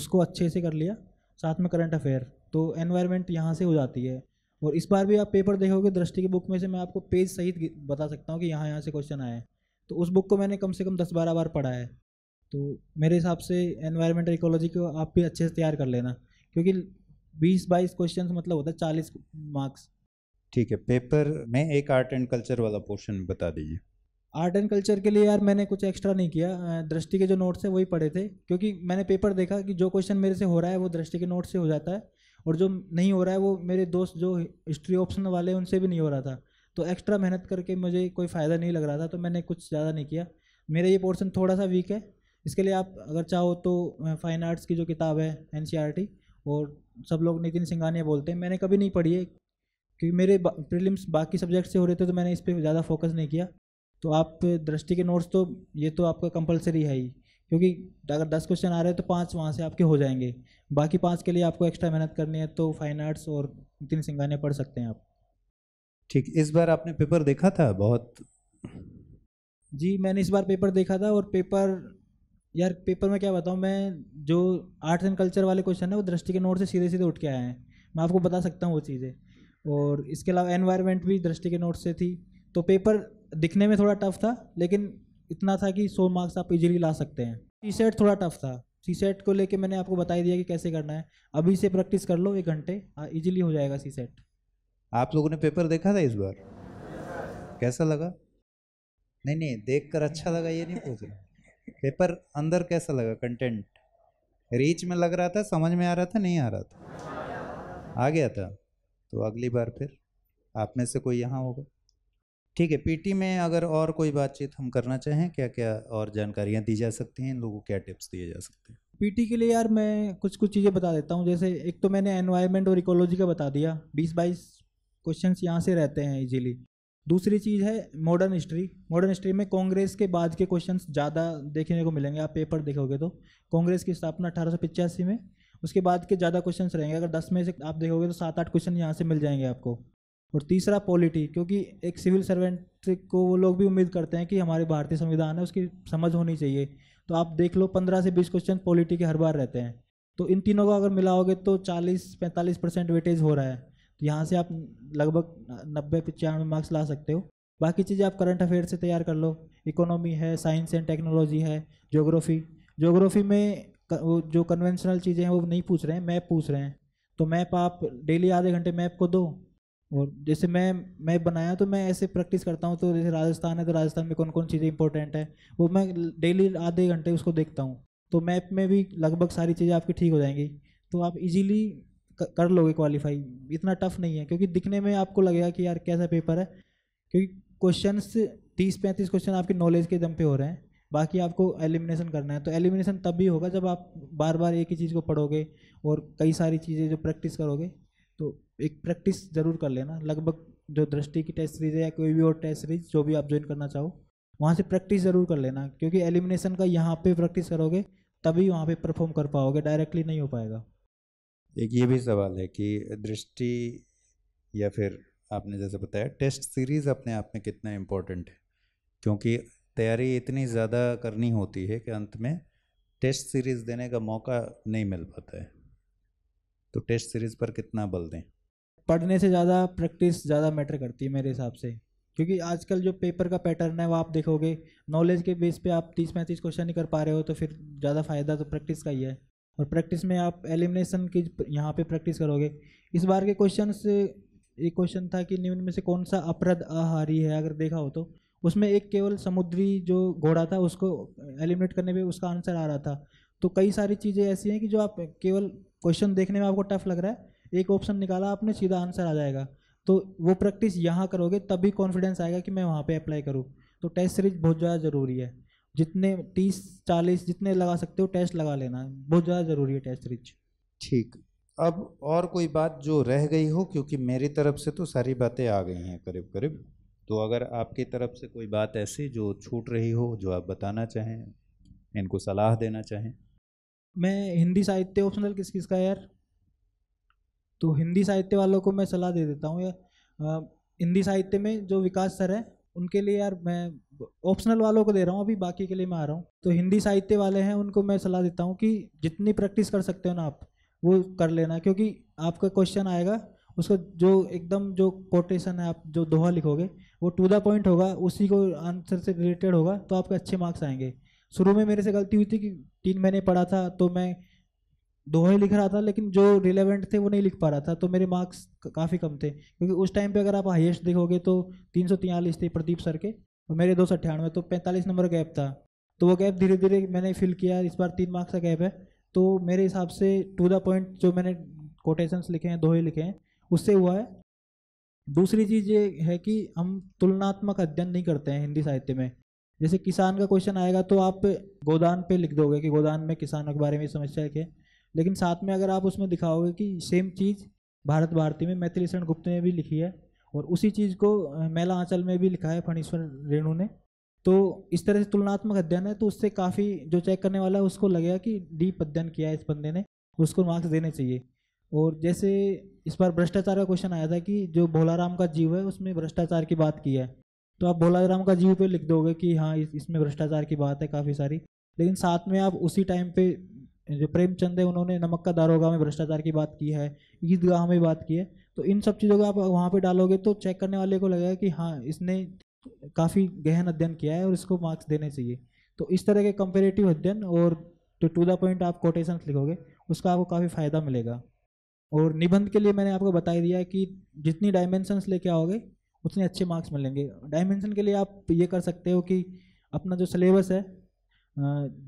उसको अच्छे से कर लिया साथ में करंट अफेयर तो एनवायरनमेंट यहाँ से हो जाती है और इस बार भी आप पेपर देखोगे दृष्टि की बुक में से मैं आपको पेज सहित बता सकता हूँ कि यहाँ यहाँ से क्वेश्चन आए तो उस बुक को मैंने कम से कम दस बारह बार पढ़ा है तो मेरे हिसाब से एनवायरमेंट इकोलॉजी को आप भी अच्छे से तैयार कर लेना क्योंकि बीस बाईस क्वेश्चन मतलब होता है चालीस मार्क्स ठीक है पेपर में एक आर्ट एंड कल्चर वाला पोर्शन बता दीजिए आर्ट एंड कल्चर के लिए यार मैंने कुछ एक्स्ट्रा नहीं किया दृष्टि के जो नोट्स हैं वही पढ़े थे क्योंकि मैंने पेपर देखा कि जो क्वेश्चन मेरे से हो रहा है वो दृष्टि के नोट से हो जाता है और जो नहीं हो रहा है वो मेरे दोस्त जो हिस्ट्री ऑप्शन वाले उनसे भी नहीं हो रहा था तो एक्स्ट्रा मेहनत करके मुझे कोई फ़ायदा नहीं लग रहा था तो मैंने कुछ ज़्यादा नहीं किया मेरा ये पोर्सन थोड़ा सा वीक है इसके लिए आप अगर चाहो तो फ़ाइन आर्ट्स की जो किताब है एन e और सब लोग नितिन सिंघानिया बोलते हैं मैंने कभी नहीं पढ़ी है क्योंकि मेरे प्रीलिम्स बाकी सब्जेक्ट से हो रहे थे तो मैंने इस पर ज़्यादा फोकस नहीं किया तो आप दृष्टि के नोट्स तो ये तो आपका कंपलसरी है ही क्योंकि अगर दस क्वेश्चन आ रहे हैं तो पाँच वहाँ से आपके हो जाएंगे बाकी पाँच के लिए आपको एक्स्ट्रा मेहनत करनी है तो फाइन आर्ट्स और नितिन सिंघानिया पढ़ सकते हैं आप ठीक इस बार आपने पेपर देखा था बहुत जी मैंने इस बार पेपर देखा था और पेपर यार पेपर में क्या बताऊँ मैं जो आर्ट्स एंड कल्चर वाले क्वेश्चन है वो दृष्टि के नोट से सीधे सीधे उठ के आए हैं मैं आपको बता सकता हूँ वो चीज़ें और इसके अलावा एनवायरनमेंट भी दृष्टि के नोट से थी तो पेपर दिखने में थोड़ा टफ था लेकिन इतना था कि सौ मार्क्स आप इजीली ला सकते हैं टी सेट थोड़ा टफ था सी सेट को लेके मैंने आपको बता दिया कि कैसे करना है अभी से प्रैक्टिस कर लो एक घंटे इजीली हाँ, हो जाएगा सी सेट आप लोगों ने पेपर देखा था इस बार कैसा लगा नहीं नहीं देख कर अच्छा लगा ये नहीं पूछ रहा पेपर अंदर कैसा लगा कंटेंट रीच में लग रहा था समझ में आ रहा था नहीं आ रहा था आ गया था तो अगली बार फिर आप में से कोई यहाँ होगा ठीक है पीटी में अगर और कोई बातचीत हम करना चाहें क्या क्या और जानकारियाँ दी जा सकती हैं इन लोगों को क्या टिप्स दिए जा सकते हैं पीटी के लिए यार मैं कुछ कुछ चीज़ें बता देता हूँ जैसे एक तो मैंने एनवायरमेंट और इकोलॉजी का बता दिया बीस बाईस क्वेश्चन यहाँ से रहते हैं इजीली दूसरी चीज़ है मॉडर्न हिस्ट्री मॉडर्न हिस्ट्री में कांग्रेस के बाद के क्वेश्चन ज़्यादा देखने को मिलेंगे आप पेपर देखोगे तो कांग्रेस की स्थापना अठारह में उसके बाद के ज़्यादा क्वेश्चन रहेंगे अगर दस में से आप देखोगे तो सात आठ क्वेश्चन यहाँ से मिल जाएंगे आपको और तीसरा पॉलिटी क्योंकि एक सिविल सर्वेंट को वो लोग भी उम्मीद करते हैं कि हमारे भारतीय संविधान है उसकी समझ होनी चाहिए तो आप देख लो पंद्रह से बीस क्वेश्चन पॉलिटी के हर बार रहते हैं तो इन तीनों को अगर मिलाओगे तो चालीस पैंतालीस परसेंट वेटेज हो रहा है तो यहाँ से आप लगभग नब्बे पचानवे मार्क्स ला सकते हो बाकी चीज़ें आप करंट अफेयर से तैयार कर लो इकोनॉमी है साइंस एंड टेक्नोलॉजी है जोग्राफी जोग्राफी में जो कन्वेंशनल चीज़ें हैं वो नहीं पूछ रहे हैं मैप पूछ रहे हैं तो मैप आप डेली आधे घंटे मैप को दो और जैसे मैं मैं बनाया तो मैं ऐसे प्रैक्टिस करता हूँ तो जैसे राजस्थान है तो राजस्थान में कौन कौन चीज़ें इंपॉर्टेंट है वो मैं डेली आधे घंटे उसको देखता हूँ तो मैप में भी लगभग सारी चीज़ें आपकी ठीक हो जाएंगी तो आप इजीली कर लोगे क्वालिफाई इतना टफ नहीं है क्योंकि दिखने में आपको लगेगा कि यार कैसा पेपर है क्योंकि क्वेश्चन तीस पैंतीस क्वेश्चन आपकी नॉलेज के दम पे हो रहे हैं बाकी आपको एलिमिनेशन करना है तो एलिमिनेशन तब भी होगा जब आप बार बार एक ही चीज़ को पढ़ोगे और कई सारी चीज़ें जो प्रैक्टिस करोगे तो एक प्रैक्टिस ज़रूर कर लेना लगभग जो दृष्टि की टेस्ट सीरीज है या कोई भी और टेस्ट सीरीज जो भी आप ज्वाइन करना चाहो वहाँ से प्रैक्टिस ज़रूर कर लेना क्योंकि एलिमिनेशन का यहाँ पे प्रैक्टिस करोगे तभी वहाँ पे परफॉर्म कर पाओगे डायरेक्टली नहीं हो पाएगा एक ये भी सवाल है कि दृष्टि या फिर आपने जैसे बताया टेस्ट सीरीज़ अपने आप में कितना इम्पोर्टेंट है क्योंकि तैयारी इतनी ज़्यादा करनी होती है कि अंत में टेस्ट सीरीज़ देने का मौका नहीं मिल पाता है तो टेस्ट सीरीज पर कितना बल दें पढ़ने से ज़्यादा प्रैक्टिस ज़्यादा मैटर करती है मेरे हिसाब से क्योंकि आजकल जो पेपर का पैटर्न है वो आप देखोगे नॉलेज के बेस पे आप तीस पैंतीस क्वेश्चन ही कर पा रहे हो तो फिर ज़्यादा फ़ायदा तो प्रैक्टिस का ही है और प्रैक्टिस में आप एलिमिनेशन की यहाँ पे प्रैक्टिस करोगे इस बार के क्वेश्चन से एक क्वेश्चन था कि निम्न में से कौन सा अपराध आहारी है अगर देखा हो तो उसमें एक केवल समुद्री जो घोड़ा था उसको एलिमिनेट करने पर उसका आंसर आ रहा था तो कई सारी चीज़ें ऐसी हैं कि जो आप केवल क्वेश्चन देखने में आपको टफ लग रहा है एक ऑप्शन निकाला आपने सीधा आंसर आ जाएगा तो वो प्रैक्टिस यहाँ करोगे तभी कॉन्फिडेंस आएगा कि मैं वहाँ पे अप्लाई करूँ तो टेस्ट सीरीज बहुत ज़्यादा ज़रूरी है जितने तीस चालीस जितने लगा सकते हो टेस्ट लगा लेना बहुत ज़्यादा ज़रूरी है टेस्ट सीरीज ठीक अब और कोई बात जो रह गई हो क्योंकि मेरी तरफ से तो सारी बातें आ गई हैं करीब करीब तो अगर आपकी तरफ से कोई बात ऐसी जो छूट रही हो जो आप बताना चाहें इनको सलाह देना चाहें मैं हिंदी साहित्य ऑप्शनल किस किस का यार तो हिंदी साहित्य वालों को मैं सलाह दे देता हूँ यार हिंदी साहित्य में जो विकास सर है उनके लिए यार मैं ऑप्शनल वालों को दे रहा हूँ अभी बाकी के लिए मैं आ रहा हूँ तो हिंदी साहित्य वाले हैं उनको मैं सलाह देता हूँ कि जितनी प्रैक्टिस कर सकते हो ना आप वो कर लेना क्योंकि आपका क्वेश्चन आएगा उसका जो एकदम जो कोटेशन है आप जो दोहा लिखोगे वो टू द पॉइंट होगा उसी को आंसर से रिलेटेड होगा तो आपके अच्छे मार्क्स आएंगे शुरू में मेरे से गलती हुई थी कि तीन महीने पढ़ा था तो मैं दोहे लिख रहा था लेकिन जो रिलेवेंट थे वो नहीं लिख पा रहा था तो मेरे मार्क्स काफ़ी कम थे क्योंकि उस टाइम पे अगर आप हाईएस्ट देखोगे तो तीन सौ तियालीस थे प्रदीप सर के और मेरे दो सौ अट्ठानवे तो पैंतालीस नंबर गैप था तो वो गैप धीरे धीरे मैंने फिल किया इस बार तीन मार्क्स का गैप है तो मेरे हिसाब से टू द पॉइंट जो मैंने कोटेशंस लिखे हैं दोहे लिखे हैं उससे हुआ है दूसरी चीज़ ये है कि हम तुलनात्मक अध्ययन नहीं करते हैं हिंदी साहित्य में जैसे किसान का क्वेश्चन आएगा तो आप गोदान पे लिख दोगे कि गोदान में किसानों के बारे में समस्या है लेकिन साथ में अगर आप उसमें दिखाओगे कि सेम चीज़ भारत भारती में मैथिली शरण गुप्त ने भी लिखी है और उसी चीज़ को मेला आंचल में भी लिखा है फणीश्वर रेणु ने तो इस तरह से तुलनात्मक अध्ययन है तो उससे काफ़ी जो चेक करने वाला है उसको लगेगा कि डीप अध्ययन किया है इस बंदे ने उसको मार्क्स देने चाहिए और जैसे इस बार भ्रष्टाचार का क्वेश्चन आया था कि जो भोलाराम का जीव है उसमें भ्रष्टाचार की बात की है तो आप भोलाराम का जीव पे लिख दोगे कि हाँ इस, इसमें भ्रष्टाचार की बात है काफ़ी सारी लेकिन साथ में आप उसी टाइम पे जो प्रेमचंद है उन्होंने नमक का दारोगा में भ्रष्टाचार की बात की है ईदगाह में बात की है तो इन सब चीज़ों का आप वहाँ पर डालोगे तो चेक करने वाले को लगेगा कि हाँ इसने काफ़ी गहन अध्ययन किया है और इसको मार्क्स देने चाहिए तो इस तरह के कंपेरेटिव अध्ययन और जो टू द पॉइंट आप कोटेशन लिखोगे उसका आपको काफ़ी फ़ायदा मिलेगा और निबंध के लिए मैंने आपको बता दिया कि जितनी डायमेंशंस लेके आओगे उतने अच्छे मार्क्स मिलेंगे डायमेंशन के लिए आप ये कर सकते हो कि अपना जो सिलेबस है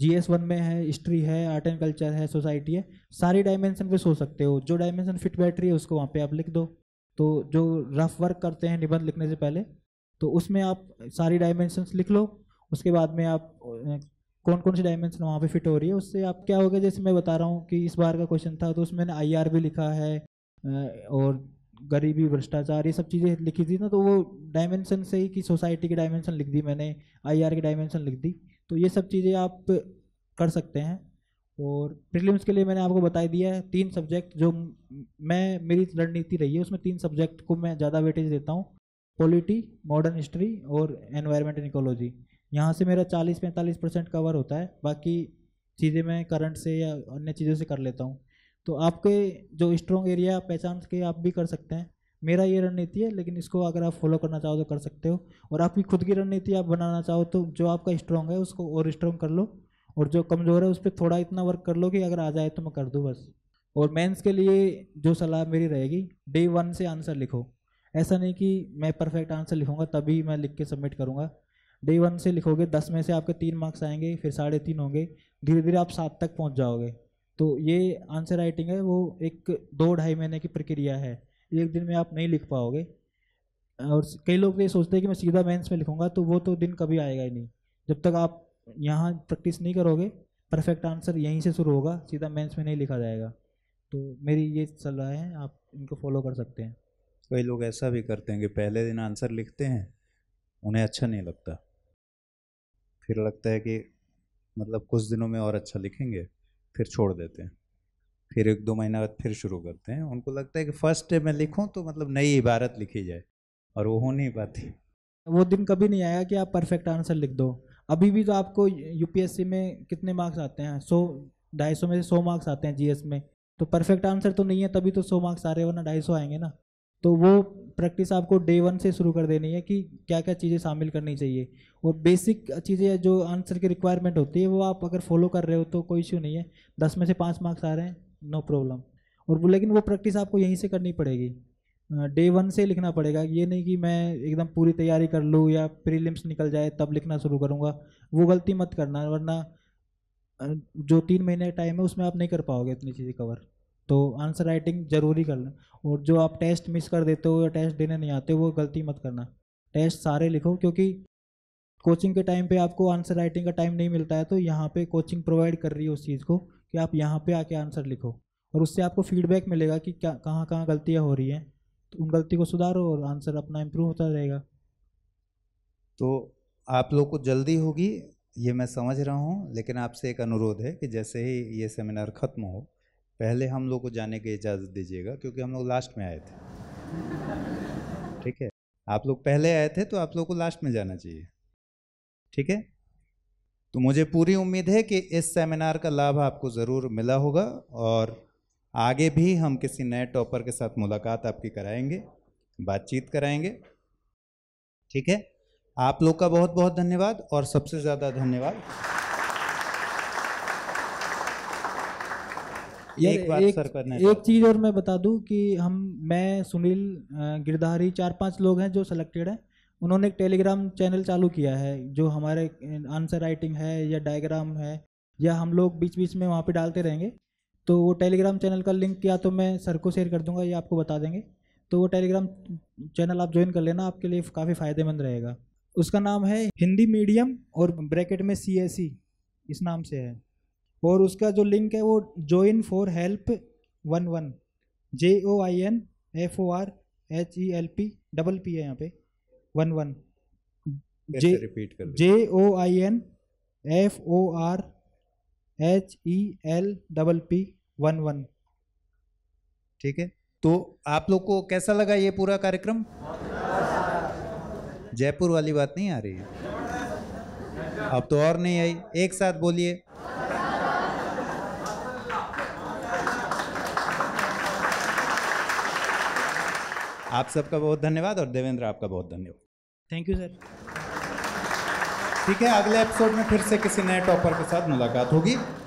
जी एस वन में है हिस्ट्री है आर्ट एंड कल्चर है सोसाइटी है सारी डायमेंशन पे सो सकते हो जो डायमेंशन फिट बैठ रही है उसको वहाँ पे आप लिख दो तो जो रफ वर्क करते हैं निबंध लिखने से पहले तो उसमें आप सारी डायमेंशन लिख लो उसके बाद में आप कौन कौन सी डायमेंशन वहाँ पे फिट हो रही है उससे आप क्या होगा जैसे मैं बता रहा हूँ कि इस बार का क्वेश्चन था तो उसमें आई आर भी लिखा है और गरीबी भ्रष्टाचार ये सब चीज़ें लिखी थी ना तो वो डायमेंशन से ही कि सोसाइटी की डायमेंशन लिख दी मैंने आर की डायमेंशन लिख दी तो ये सब चीज़ें आप कर सकते हैं और प्रीलिम्स के लिए मैंने आपको बता दिया है तीन सब्जेक्ट जो मैं मेरी रणनीति रही है उसमें तीन सब्जेक्ट को मैं ज़्यादा वेटेज देता हूँ पॉलिटी मॉडर्न हिस्ट्री और एनवायरमेंट एंड इकोलॉजी यहाँ से मेरा 40 पैंतालीस परसेंट कवर होता है बाकी चीज़ें मैं करंट से या अन्य चीज़ों से कर लेता हूँ तो आपके जो स्ट्रॉन्ग एरिया पहचान के आप भी कर सकते हैं मेरा ये रणनीति है लेकिन इसको अगर आप फॉलो करना चाहो तो कर सकते हो और आपकी खुद की रणनीति आप बनाना चाहो तो जो आपका स्ट्रॉन्ग है उसको और स्ट्रॉन्ग कर लो और जो कमज़ोर है उस पर थोड़ा इतना वर्क कर लो कि अगर आ जाए तो मैं कर दूँ बस और मेंस के लिए जो सलाह मेरी रहेगी डे वन से आंसर लिखो ऐसा नहीं कि मैं परफेक्ट आंसर लिखूँगा तभी मैं लिख के सबमिट करूँगा डे वन से लिखोगे दस में से आपके तीन मार्क्स आएंगे फिर साढ़े तीन होंगे धीरे धीरे आप सात तक पहुँच जाओगे तो ये आंसर राइटिंग है वो एक दो ढाई महीने की प्रक्रिया है एक दिन में आप नहीं लिख पाओगे और कई लोग तो ये सोचते हैं कि मैं सीधा मेंस में लिखूंगा तो वो तो दिन कभी आएगा ही नहीं जब तक आप यहाँ प्रैक्टिस नहीं करोगे परफेक्ट आंसर यहीं से शुरू होगा सीधा मेंस में नहीं लिखा जाएगा तो मेरी ये सलाह है आप इनको फॉलो कर सकते हैं कई लोग ऐसा भी करते हैं कि पहले दिन आंसर लिखते हैं उन्हें अच्छा नहीं लगता फिर लगता है कि मतलब कुछ दिनों में और अच्छा लिखेंगे फिर छोड़ देते हैं फिर एक दो महीना बाद फिर शुरू करते हैं उनको लगता है कि फर्स्ट डे मैं लिखूं तो मतलब नई इबारत लिखी जाए और वो हो नहीं पाती वो दिन कभी नहीं आया कि आप परफेक्ट आंसर लिख दो अभी भी तो आपको यूपीएससी में कितने मार्क्स आते हैं सौ ढाई सौ में से सौ मार्क्स आते हैं जीएस में तो परफेक्ट आंसर तो नहीं है तभी तो सौ मार्क्स आ रहे हो ना ढाई सौ आएंगे ना तो वो प्रैक्टिस आपको डे वन से शुरू कर देनी है कि क्या क्या चीज़ें शामिल करनी चाहिए और बेसिक चीज़ें जो आंसर की रिक्वायरमेंट होती है वो आप अगर फॉलो कर रहे हो तो कोई इश्यू नहीं है दस में से पाँच मार्क्स आ रहे हैं नो प्रॉब्लम और वो लेकिन वो प्रैक्टिस आपको यहीं से करनी पड़ेगी डे वन से लिखना पड़ेगा ये नहीं कि मैं एकदम पूरी तैयारी कर लूँ या प्रीलिम्स निकल जाए तब लिखना शुरू करूँगा वो गलती मत करना वरना जो तीन महीने का टाइम है उसमें आप नहीं कर पाओगे इतनी चीज़ें कवर तो आंसर राइटिंग ज़रूरी कर लें और जो आप टेस्ट मिस कर देते हो या टेस्ट देने नहीं आते वो गलती मत करना टेस्ट सारे लिखो क्योंकि कोचिंग के टाइम पे आपको आंसर राइटिंग का टाइम नहीं मिलता है तो यहाँ पे कोचिंग प्रोवाइड कर रही है उस चीज़ को कि आप यहाँ पे आके आंसर लिखो और उससे आपको फीडबैक मिलेगा कि क्या कहाँ कहाँ गलतियाँ हो रही हैं तो उन गलती को सुधारो और आंसर अपना इम्प्रूव होता रहेगा तो आप लोग को जल्दी होगी ये मैं समझ रहा हूँ लेकिन आपसे एक अनुरोध है कि जैसे ही ये सेमिनार ख़त्म हो पहले हम लोग को जाने की इजाज़त दीजिएगा क्योंकि हम लोग लास्ट में आए थे ठीक है आप लोग पहले आए थे तो आप लोग को लास्ट में जाना चाहिए ठीक है तो मुझे पूरी उम्मीद है कि इस सेमिनार का लाभ आपको ज़रूर मिला होगा और आगे भी हम किसी नए टॉपर के साथ मुलाकात आपकी कराएंगे बातचीत कराएंगे ठीक है आप लोग का बहुत बहुत धन्यवाद और सबसे ज़्यादा धन्यवाद एक बार एक, सर करने एक चीज और मैं बता दूं कि हम मैं सुनील गिरधारी चार पांच लोग हैं जो सिलेक्टेड हैं उन्होंने एक टेलीग्राम चैनल चालू किया है जो हमारे आंसर राइटिंग है या डायग्राम है या हम लोग बीच बीच में वहाँ पे डालते रहेंगे तो वो टेलीग्राम चैनल का लिंक या तो मैं सर को शेयर कर दूंगा या आपको बता देंगे तो वो टेलीग्राम चैनल आप ज्वाइन कर लेना आपके लिए काफ़ी फ़ायदेमंद रहेगा उसका नाम है हिंदी मीडियम और ब्रैकेट में सी एस e, इस नाम से है और उसका जो लिंक है वो join for help one one J O I N F O R H E L P double P है यहाँ पे वन वन जे रिपीट कर J O I N F O R H E L double P one one ठीक है तो आप लोग को कैसा लगा ये पूरा कार्यक्रम जयपुर वाली बात नहीं आ रही है अब तो और नहीं आई एक साथ बोलिए आप सबका बहुत धन्यवाद और देवेंद्र आपका बहुत धन्यवाद थैंक यू सर ठीक है अगले एपिसोड में फिर से किसी नए टॉपर के साथ मुलाकात होगी